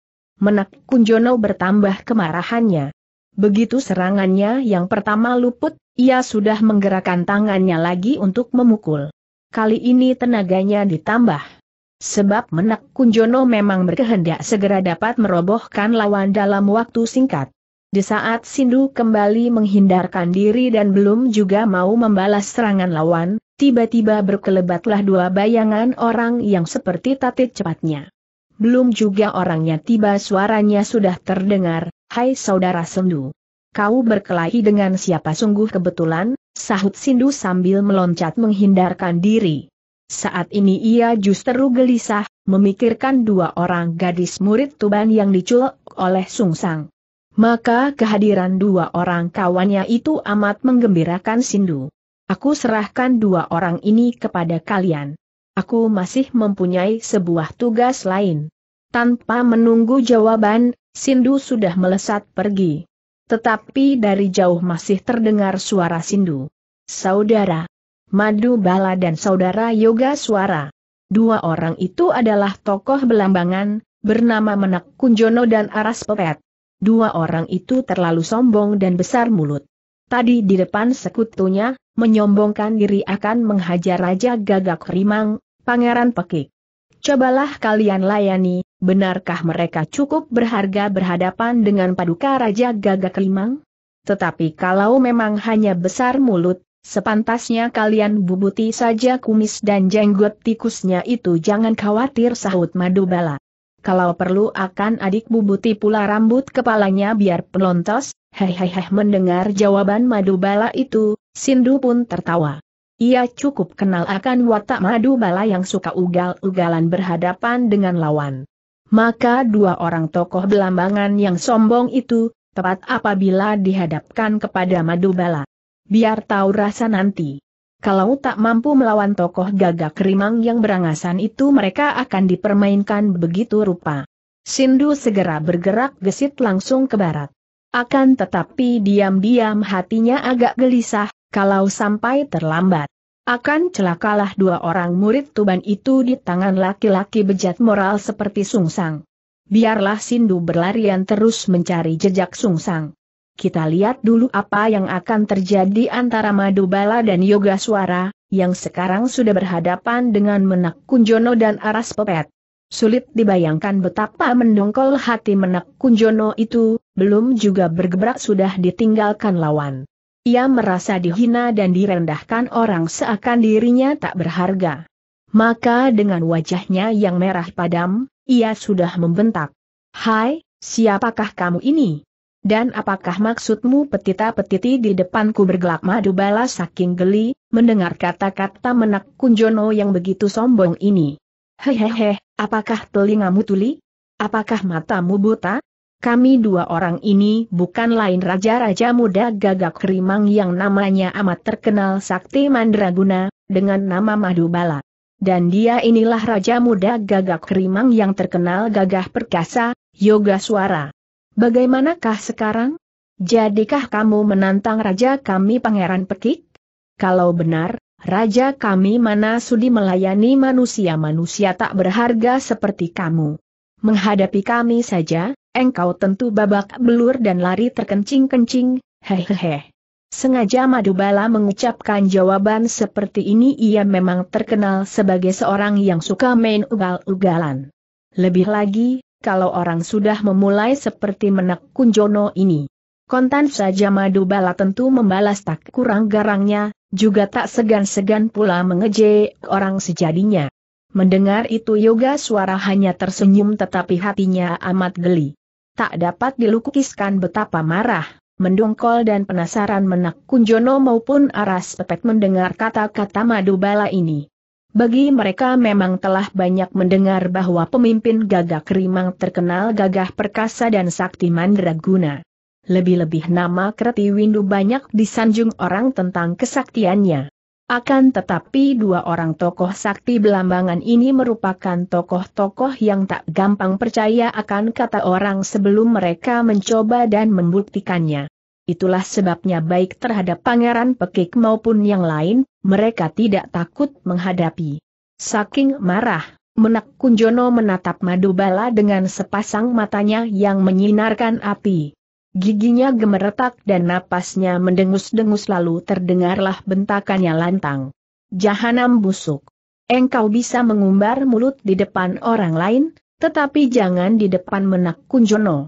Menak Kunjono bertambah kemarahannya. Begitu serangannya yang pertama luput, ia sudah menggerakkan tangannya lagi untuk memukul. Kali ini tenaganya ditambah. Sebab Menak Kunjono memang berkehendak segera dapat merobohkan lawan dalam waktu singkat. Di saat Sindu kembali menghindarkan diri dan belum juga mau membalas serangan lawan, tiba-tiba berkelebatlah dua bayangan orang yang seperti tatit cepatnya. Belum juga orangnya tiba suaranya sudah terdengar, Hai saudara sendu. Kau berkelahi dengan siapa sungguh kebetulan, sahut Sindu sambil meloncat menghindarkan diri. Saat ini ia justru gelisah, memikirkan dua orang gadis murid Tuban yang diculik oleh Sung Sang. Maka kehadiran dua orang kawannya itu amat menggembirakan Sindu. Aku serahkan dua orang ini kepada kalian. Aku masih mempunyai sebuah tugas lain. Tanpa menunggu jawaban, Sindu sudah melesat pergi. Tetapi dari jauh masih terdengar suara Sindu. Saudara. Madu Bala dan saudara Yoga Suara. Dua orang itu adalah tokoh belambangan, bernama Menak Kunjono dan Aras Pepet. Dua orang itu terlalu sombong dan besar mulut. Tadi di depan sekutunya, menyombongkan diri akan menghajar Raja Gagak Rimang, Pangeran Pekik. Cobalah kalian layani, benarkah mereka cukup berharga berhadapan dengan paduka Raja Gagak Rimang? Tetapi kalau memang hanya besar mulut, Sepantasnya kalian bubuti saja kumis dan jenggot tikusnya itu jangan khawatir sahut madu bala kalau perlu akan adik bubuti pula rambut kepalanya biar pelontos, hehehe mendengar jawaban madu bala itu, Sindu pun tertawa. Ia cukup kenal akan watak madu bala yang suka ugal-ugalan berhadapan dengan lawan. Maka dua orang tokoh belambangan yang sombong itu, tepat apabila dihadapkan kepada madu bala. Biar tahu rasa nanti. Kalau tak mampu melawan tokoh gagak rimang yang berangasan itu mereka akan dipermainkan begitu rupa. Sindu segera bergerak gesit langsung ke barat. Akan tetapi diam-diam hatinya agak gelisah, kalau sampai terlambat. Akan celakalah dua orang murid Tuban itu di tangan laki-laki bejat moral seperti Sung Sang. Biarlah Sindu berlarian terus mencari jejak Sung Sang kita lihat dulu apa yang akan terjadi antara Madubala dan Yoga Suara, yang sekarang sudah berhadapan dengan Menak Kunjono dan Aras Pepet. Sulit dibayangkan betapa mendongkol hati Menak Kunjono itu, belum juga bergebrak sudah ditinggalkan lawan. Ia merasa dihina dan direndahkan orang seakan dirinya tak berharga. Maka dengan wajahnya yang merah padam, ia sudah membentak. Hai, siapakah kamu ini? Dan apakah maksudmu petita-petiti di depanku bergelak madu balas saking geli, mendengar kata-kata menak kunjono yang begitu sombong ini. Hehehe, apakah telingamu tuli? Apakah matamu buta? Kami dua orang ini bukan lain raja-raja muda gagak kerimang yang namanya amat terkenal Sakti Mandraguna, dengan nama Madubala Dan dia inilah raja muda gagak kerimang yang terkenal gagah perkasa, yoga suara. Bagaimanakah sekarang? Jadikah kamu menantang raja kami pangeran pekik? Kalau benar, raja kami mana sudi melayani manusia-manusia tak berharga seperti kamu. Menghadapi kami saja, engkau tentu babak belur dan lari terkencing-kencing, hehehe. Sengaja Madubala mengucapkan jawaban seperti ini ia memang terkenal sebagai seorang yang suka main ugal-ugalan. Lebih lagi, kalau orang sudah memulai seperti menek kunjono ini. Kontan saja madu bala tentu membalas tak kurang garangnya, juga tak segan-segan pula mengejek orang sejadinya. Mendengar itu yoga suara hanya tersenyum tetapi hatinya amat geli. Tak dapat dilukiskan betapa marah, mendongkol dan penasaran menak kunjono maupun aras pepet mendengar kata-kata madu bala ini. Bagi mereka memang telah banyak mendengar bahwa pemimpin gagah kerimang terkenal gagah perkasa dan sakti mandraguna. Lebih-lebih nama Kreti Windu banyak disanjung orang tentang kesaktiannya. Akan tetapi dua orang tokoh sakti belambangan ini merupakan tokoh-tokoh yang tak gampang percaya akan kata orang sebelum mereka mencoba dan membuktikannya. Itulah sebabnya baik terhadap Pangeran Pekik maupun yang lain, mereka tidak takut menghadapi. Saking marah, Menak Kunjono menatap Madubala dengan sepasang matanya yang menyinarkan api. Giginya gemeretak dan napasnya mendengus-dengus lalu terdengarlah bentakannya lantang. Jahanam busuk. Engkau bisa mengumbar mulut di depan orang lain, tetapi jangan di depan Menak Kunjono.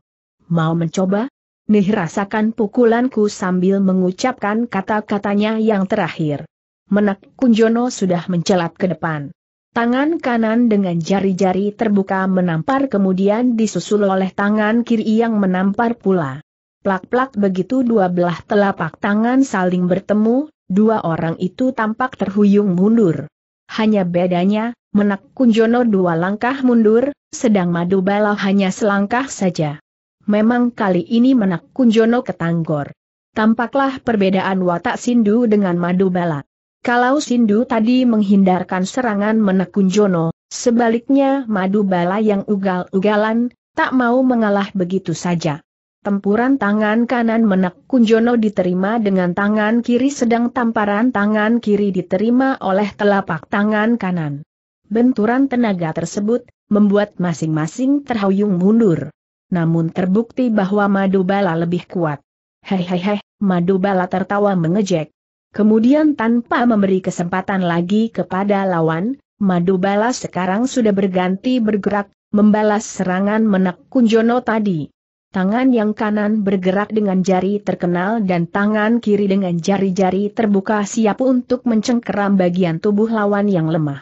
Mau mencoba? nih rasakan pukulanku sambil mengucapkan kata-katanya yang terakhir. Menak Kunjono sudah mencelat ke depan. Tangan kanan dengan jari-jari terbuka menampar kemudian disusul oleh tangan kiri yang menampar pula. Plak-plak begitu dua belah telapak tangan saling bertemu, dua orang itu tampak terhuyung mundur. Hanya bedanya, menak kunjono dua langkah mundur, sedang madu hanya selangkah saja memang kali ini menak Kunjono ke Tanggor, Tampaklah perbedaan watak Sindu dengan Madu Bala. Kalau Sindu tadi menghindarkan serangan menak Kunjono, sebaliknya Madu Bala yang ugal-ugalan, tak mau mengalah begitu saja. Tempuran tangan kanan menak Kunjono diterima dengan tangan kiri sedang tamparan tangan kiri diterima oleh telapak tangan kanan. Benturan tenaga tersebut, membuat masing-masing terhuyung mundur namun terbukti bahwa madu bala lebih kuat. Hehehe, madu bala tertawa mengejek. Kemudian tanpa memberi kesempatan lagi kepada lawan, madu bala sekarang sudah berganti bergerak, membalas serangan Menak Kunjono tadi. Tangan yang kanan bergerak dengan jari terkenal dan tangan kiri dengan jari-jari terbuka siap untuk mencengkeram bagian tubuh lawan yang lemah.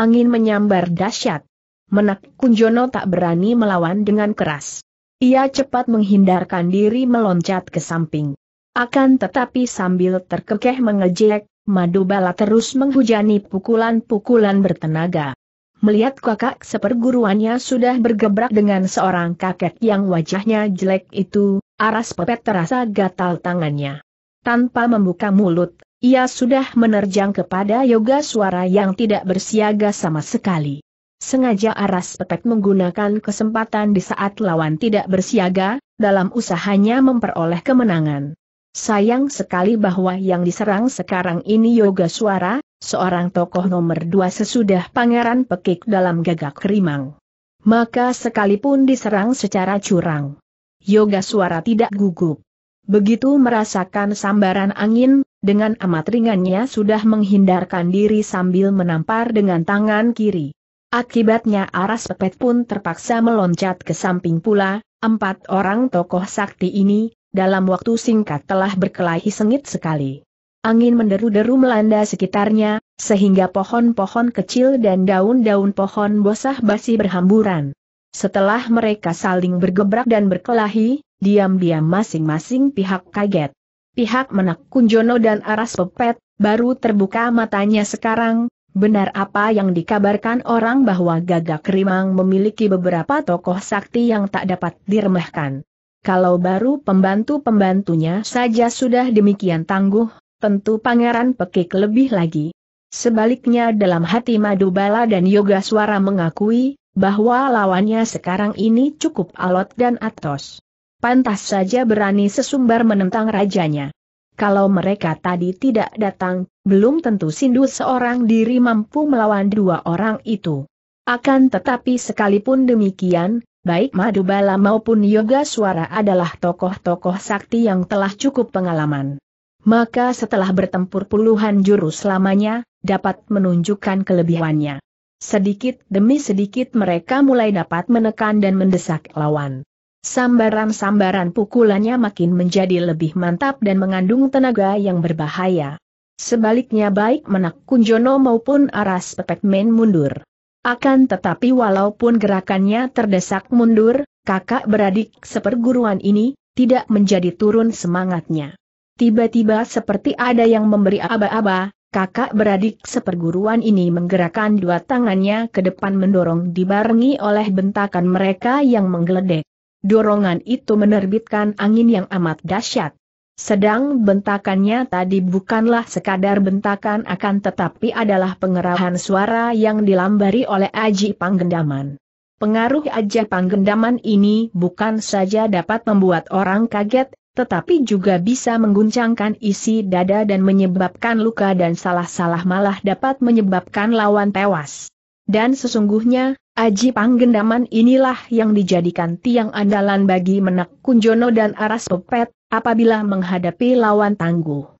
Angin menyambar dahsyat. Menak Kunjono tak berani melawan dengan keras. Ia cepat menghindarkan diri meloncat ke samping. Akan tetapi sambil terkekeh mengejek, madu bala terus menghujani pukulan-pukulan bertenaga. Melihat kakak seperguruannya sudah bergebrak dengan seorang kakek yang wajahnya jelek itu, aras pepet terasa gatal tangannya. Tanpa membuka mulut, ia sudah menerjang kepada yoga suara yang tidak bersiaga sama sekali. Sengaja Aras Pepet menggunakan kesempatan di saat lawan tidak bersiaga, dalam usahanya memperoleh kemenangan. Sayang sekali bahwa yang diserang sekarang ini Yoga Suara, seorang tokoh nomor dua sesudah Pangeran Pekik dalam gagak rimang. Maka sekalipun diserang secara curang, Yoga Suara tidak gugup. Begitu merasakan sambaran angin, dengan amat ringannya sudah menghindarkan diri sambil menampar dengan tangan kiri. Akibatnya aras pepet pun terpaksa meloncat ke samping pula, empat orang tokoh sakti ini, dalam waktu singkat telah berkelahi sengit sekali. Angin menderu-deru melanda sekitarnya, sehingga pohon-pohon kecil dan daun-daun pohon bosah basi berhamburan. Setelah mereka saling bergebrak dan berkelahi, diam-diam masing-masing pihak kaget. Pihak Menak Kunjono dan Aras Pepet, baru terbuka matanya sekarang, Benar apa yang dikabarkan orang bahwa Gagak Rimang memiliki beberapa tokoh sakti yang tak dapat diremehkan. Kalau baru pembantu-pembantunya saja sudah demikian tangguh, tentu Pangeran Pekik lebih lagi. Sebaliknya dalam hati Madubala dan Yoga Suara mengakui, bahwa lawannya sekarang ini cukup alot dan atos. Pantas saja berani sesumbar menentang rajanya. Kalau mereka tadi tidak datang, belum tentu Sindu seorang diri mampu melawan dua orang itu. Akan tetapi sekalipun demikian, baik Madubala maupun Yoga Suara adalah tokoh-tokoh sakti yang telah cukup pengalaman. Maka setelah bertempur puluhan jurus selamanya, dapat menunjukkan kelebihannya. Sedikit demi sedikit mereka mulai dapat menekan dan mendesak lawan. Sambaran-sambaran pukulannya makin menjadi lebih mantap dan mengandung tenaga yang berbahaya. Sebaliknya baik Menak Kunjono maupun Aras Pepek Men mundur. Akan tetapi walaupun gerakannya terdesak mundur, kakak beradik seperguruan ini, tidak menjadi turun semangatnya. Tiba-tiba seperti ada yang memberi aba-aba, kakak beradik seperguruan ini menggerakkan dua tangannya ke depan mendorong dibarengi oleh bentakan mereka yang menggeledek dorongan itu menerbitkan angin yang amat dahsyat. Sedang bentakannya tadi bukanlah sekadar bentakan akan tetapi adalah pengerahan suara yang dilambari oleh Aji Panggendaman. Pengaruh Aji Panggendaman ini bukan saja dapat membuat orang kaget, tetapi juga bisa mengguncangkan isi dada dan menyebabkan luka dan salah-salah malah dapat menyebabkan lawan tewas. Dan sesungguhnya, Aji Panggendaman inilah yang dijadikan tiang andalan bagi Menak Kunjono dan Aras Pepet, apabila menghadapi lawan tangguh.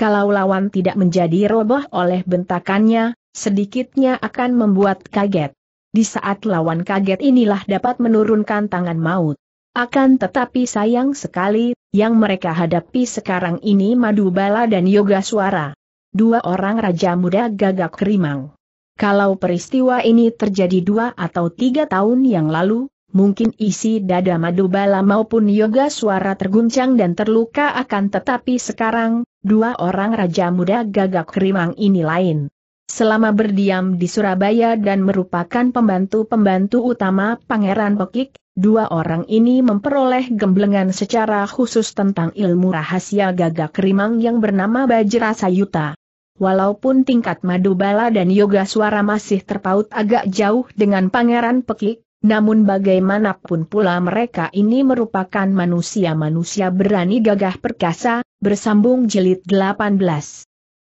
Kalau lawan tidak menjadi roboh oleh bentakannya, sedikitnya akan membuat kaget. Di saat lawan kaget inilah dapat menurunkan tangan maut. Akan tetapi sayang sekali, yang mereka hadapi sekarang ini Madubala dan Yoga Suara. Dua orang raja muda gagak kerimang. Kalau peristiwa ini terjadi dua atau tiga tahun yang lalu, mungkin isi dada Madubala maupun yoga suara terguncang dan terluka akan tetapi sekarang, dua orang raja muda gagak kerimang ini lain. Selama berdiam di Surabaya dan merupakan pembantu-pembantu utama Pangeran Pekik, dua orang ini memperoleh gemblengan secara khusus tentang ilmu rahasia gagak rimang yang bernama Bajra Sayuta. Walaupun tingkat Madubala dan Yoga Suara masih terpaut agak jauh dengan Pangeran Pekik, namun bagaimanapun pula mereka ini merupakan manusia-manusia berani gagah perkasa, bersambung jilid 18.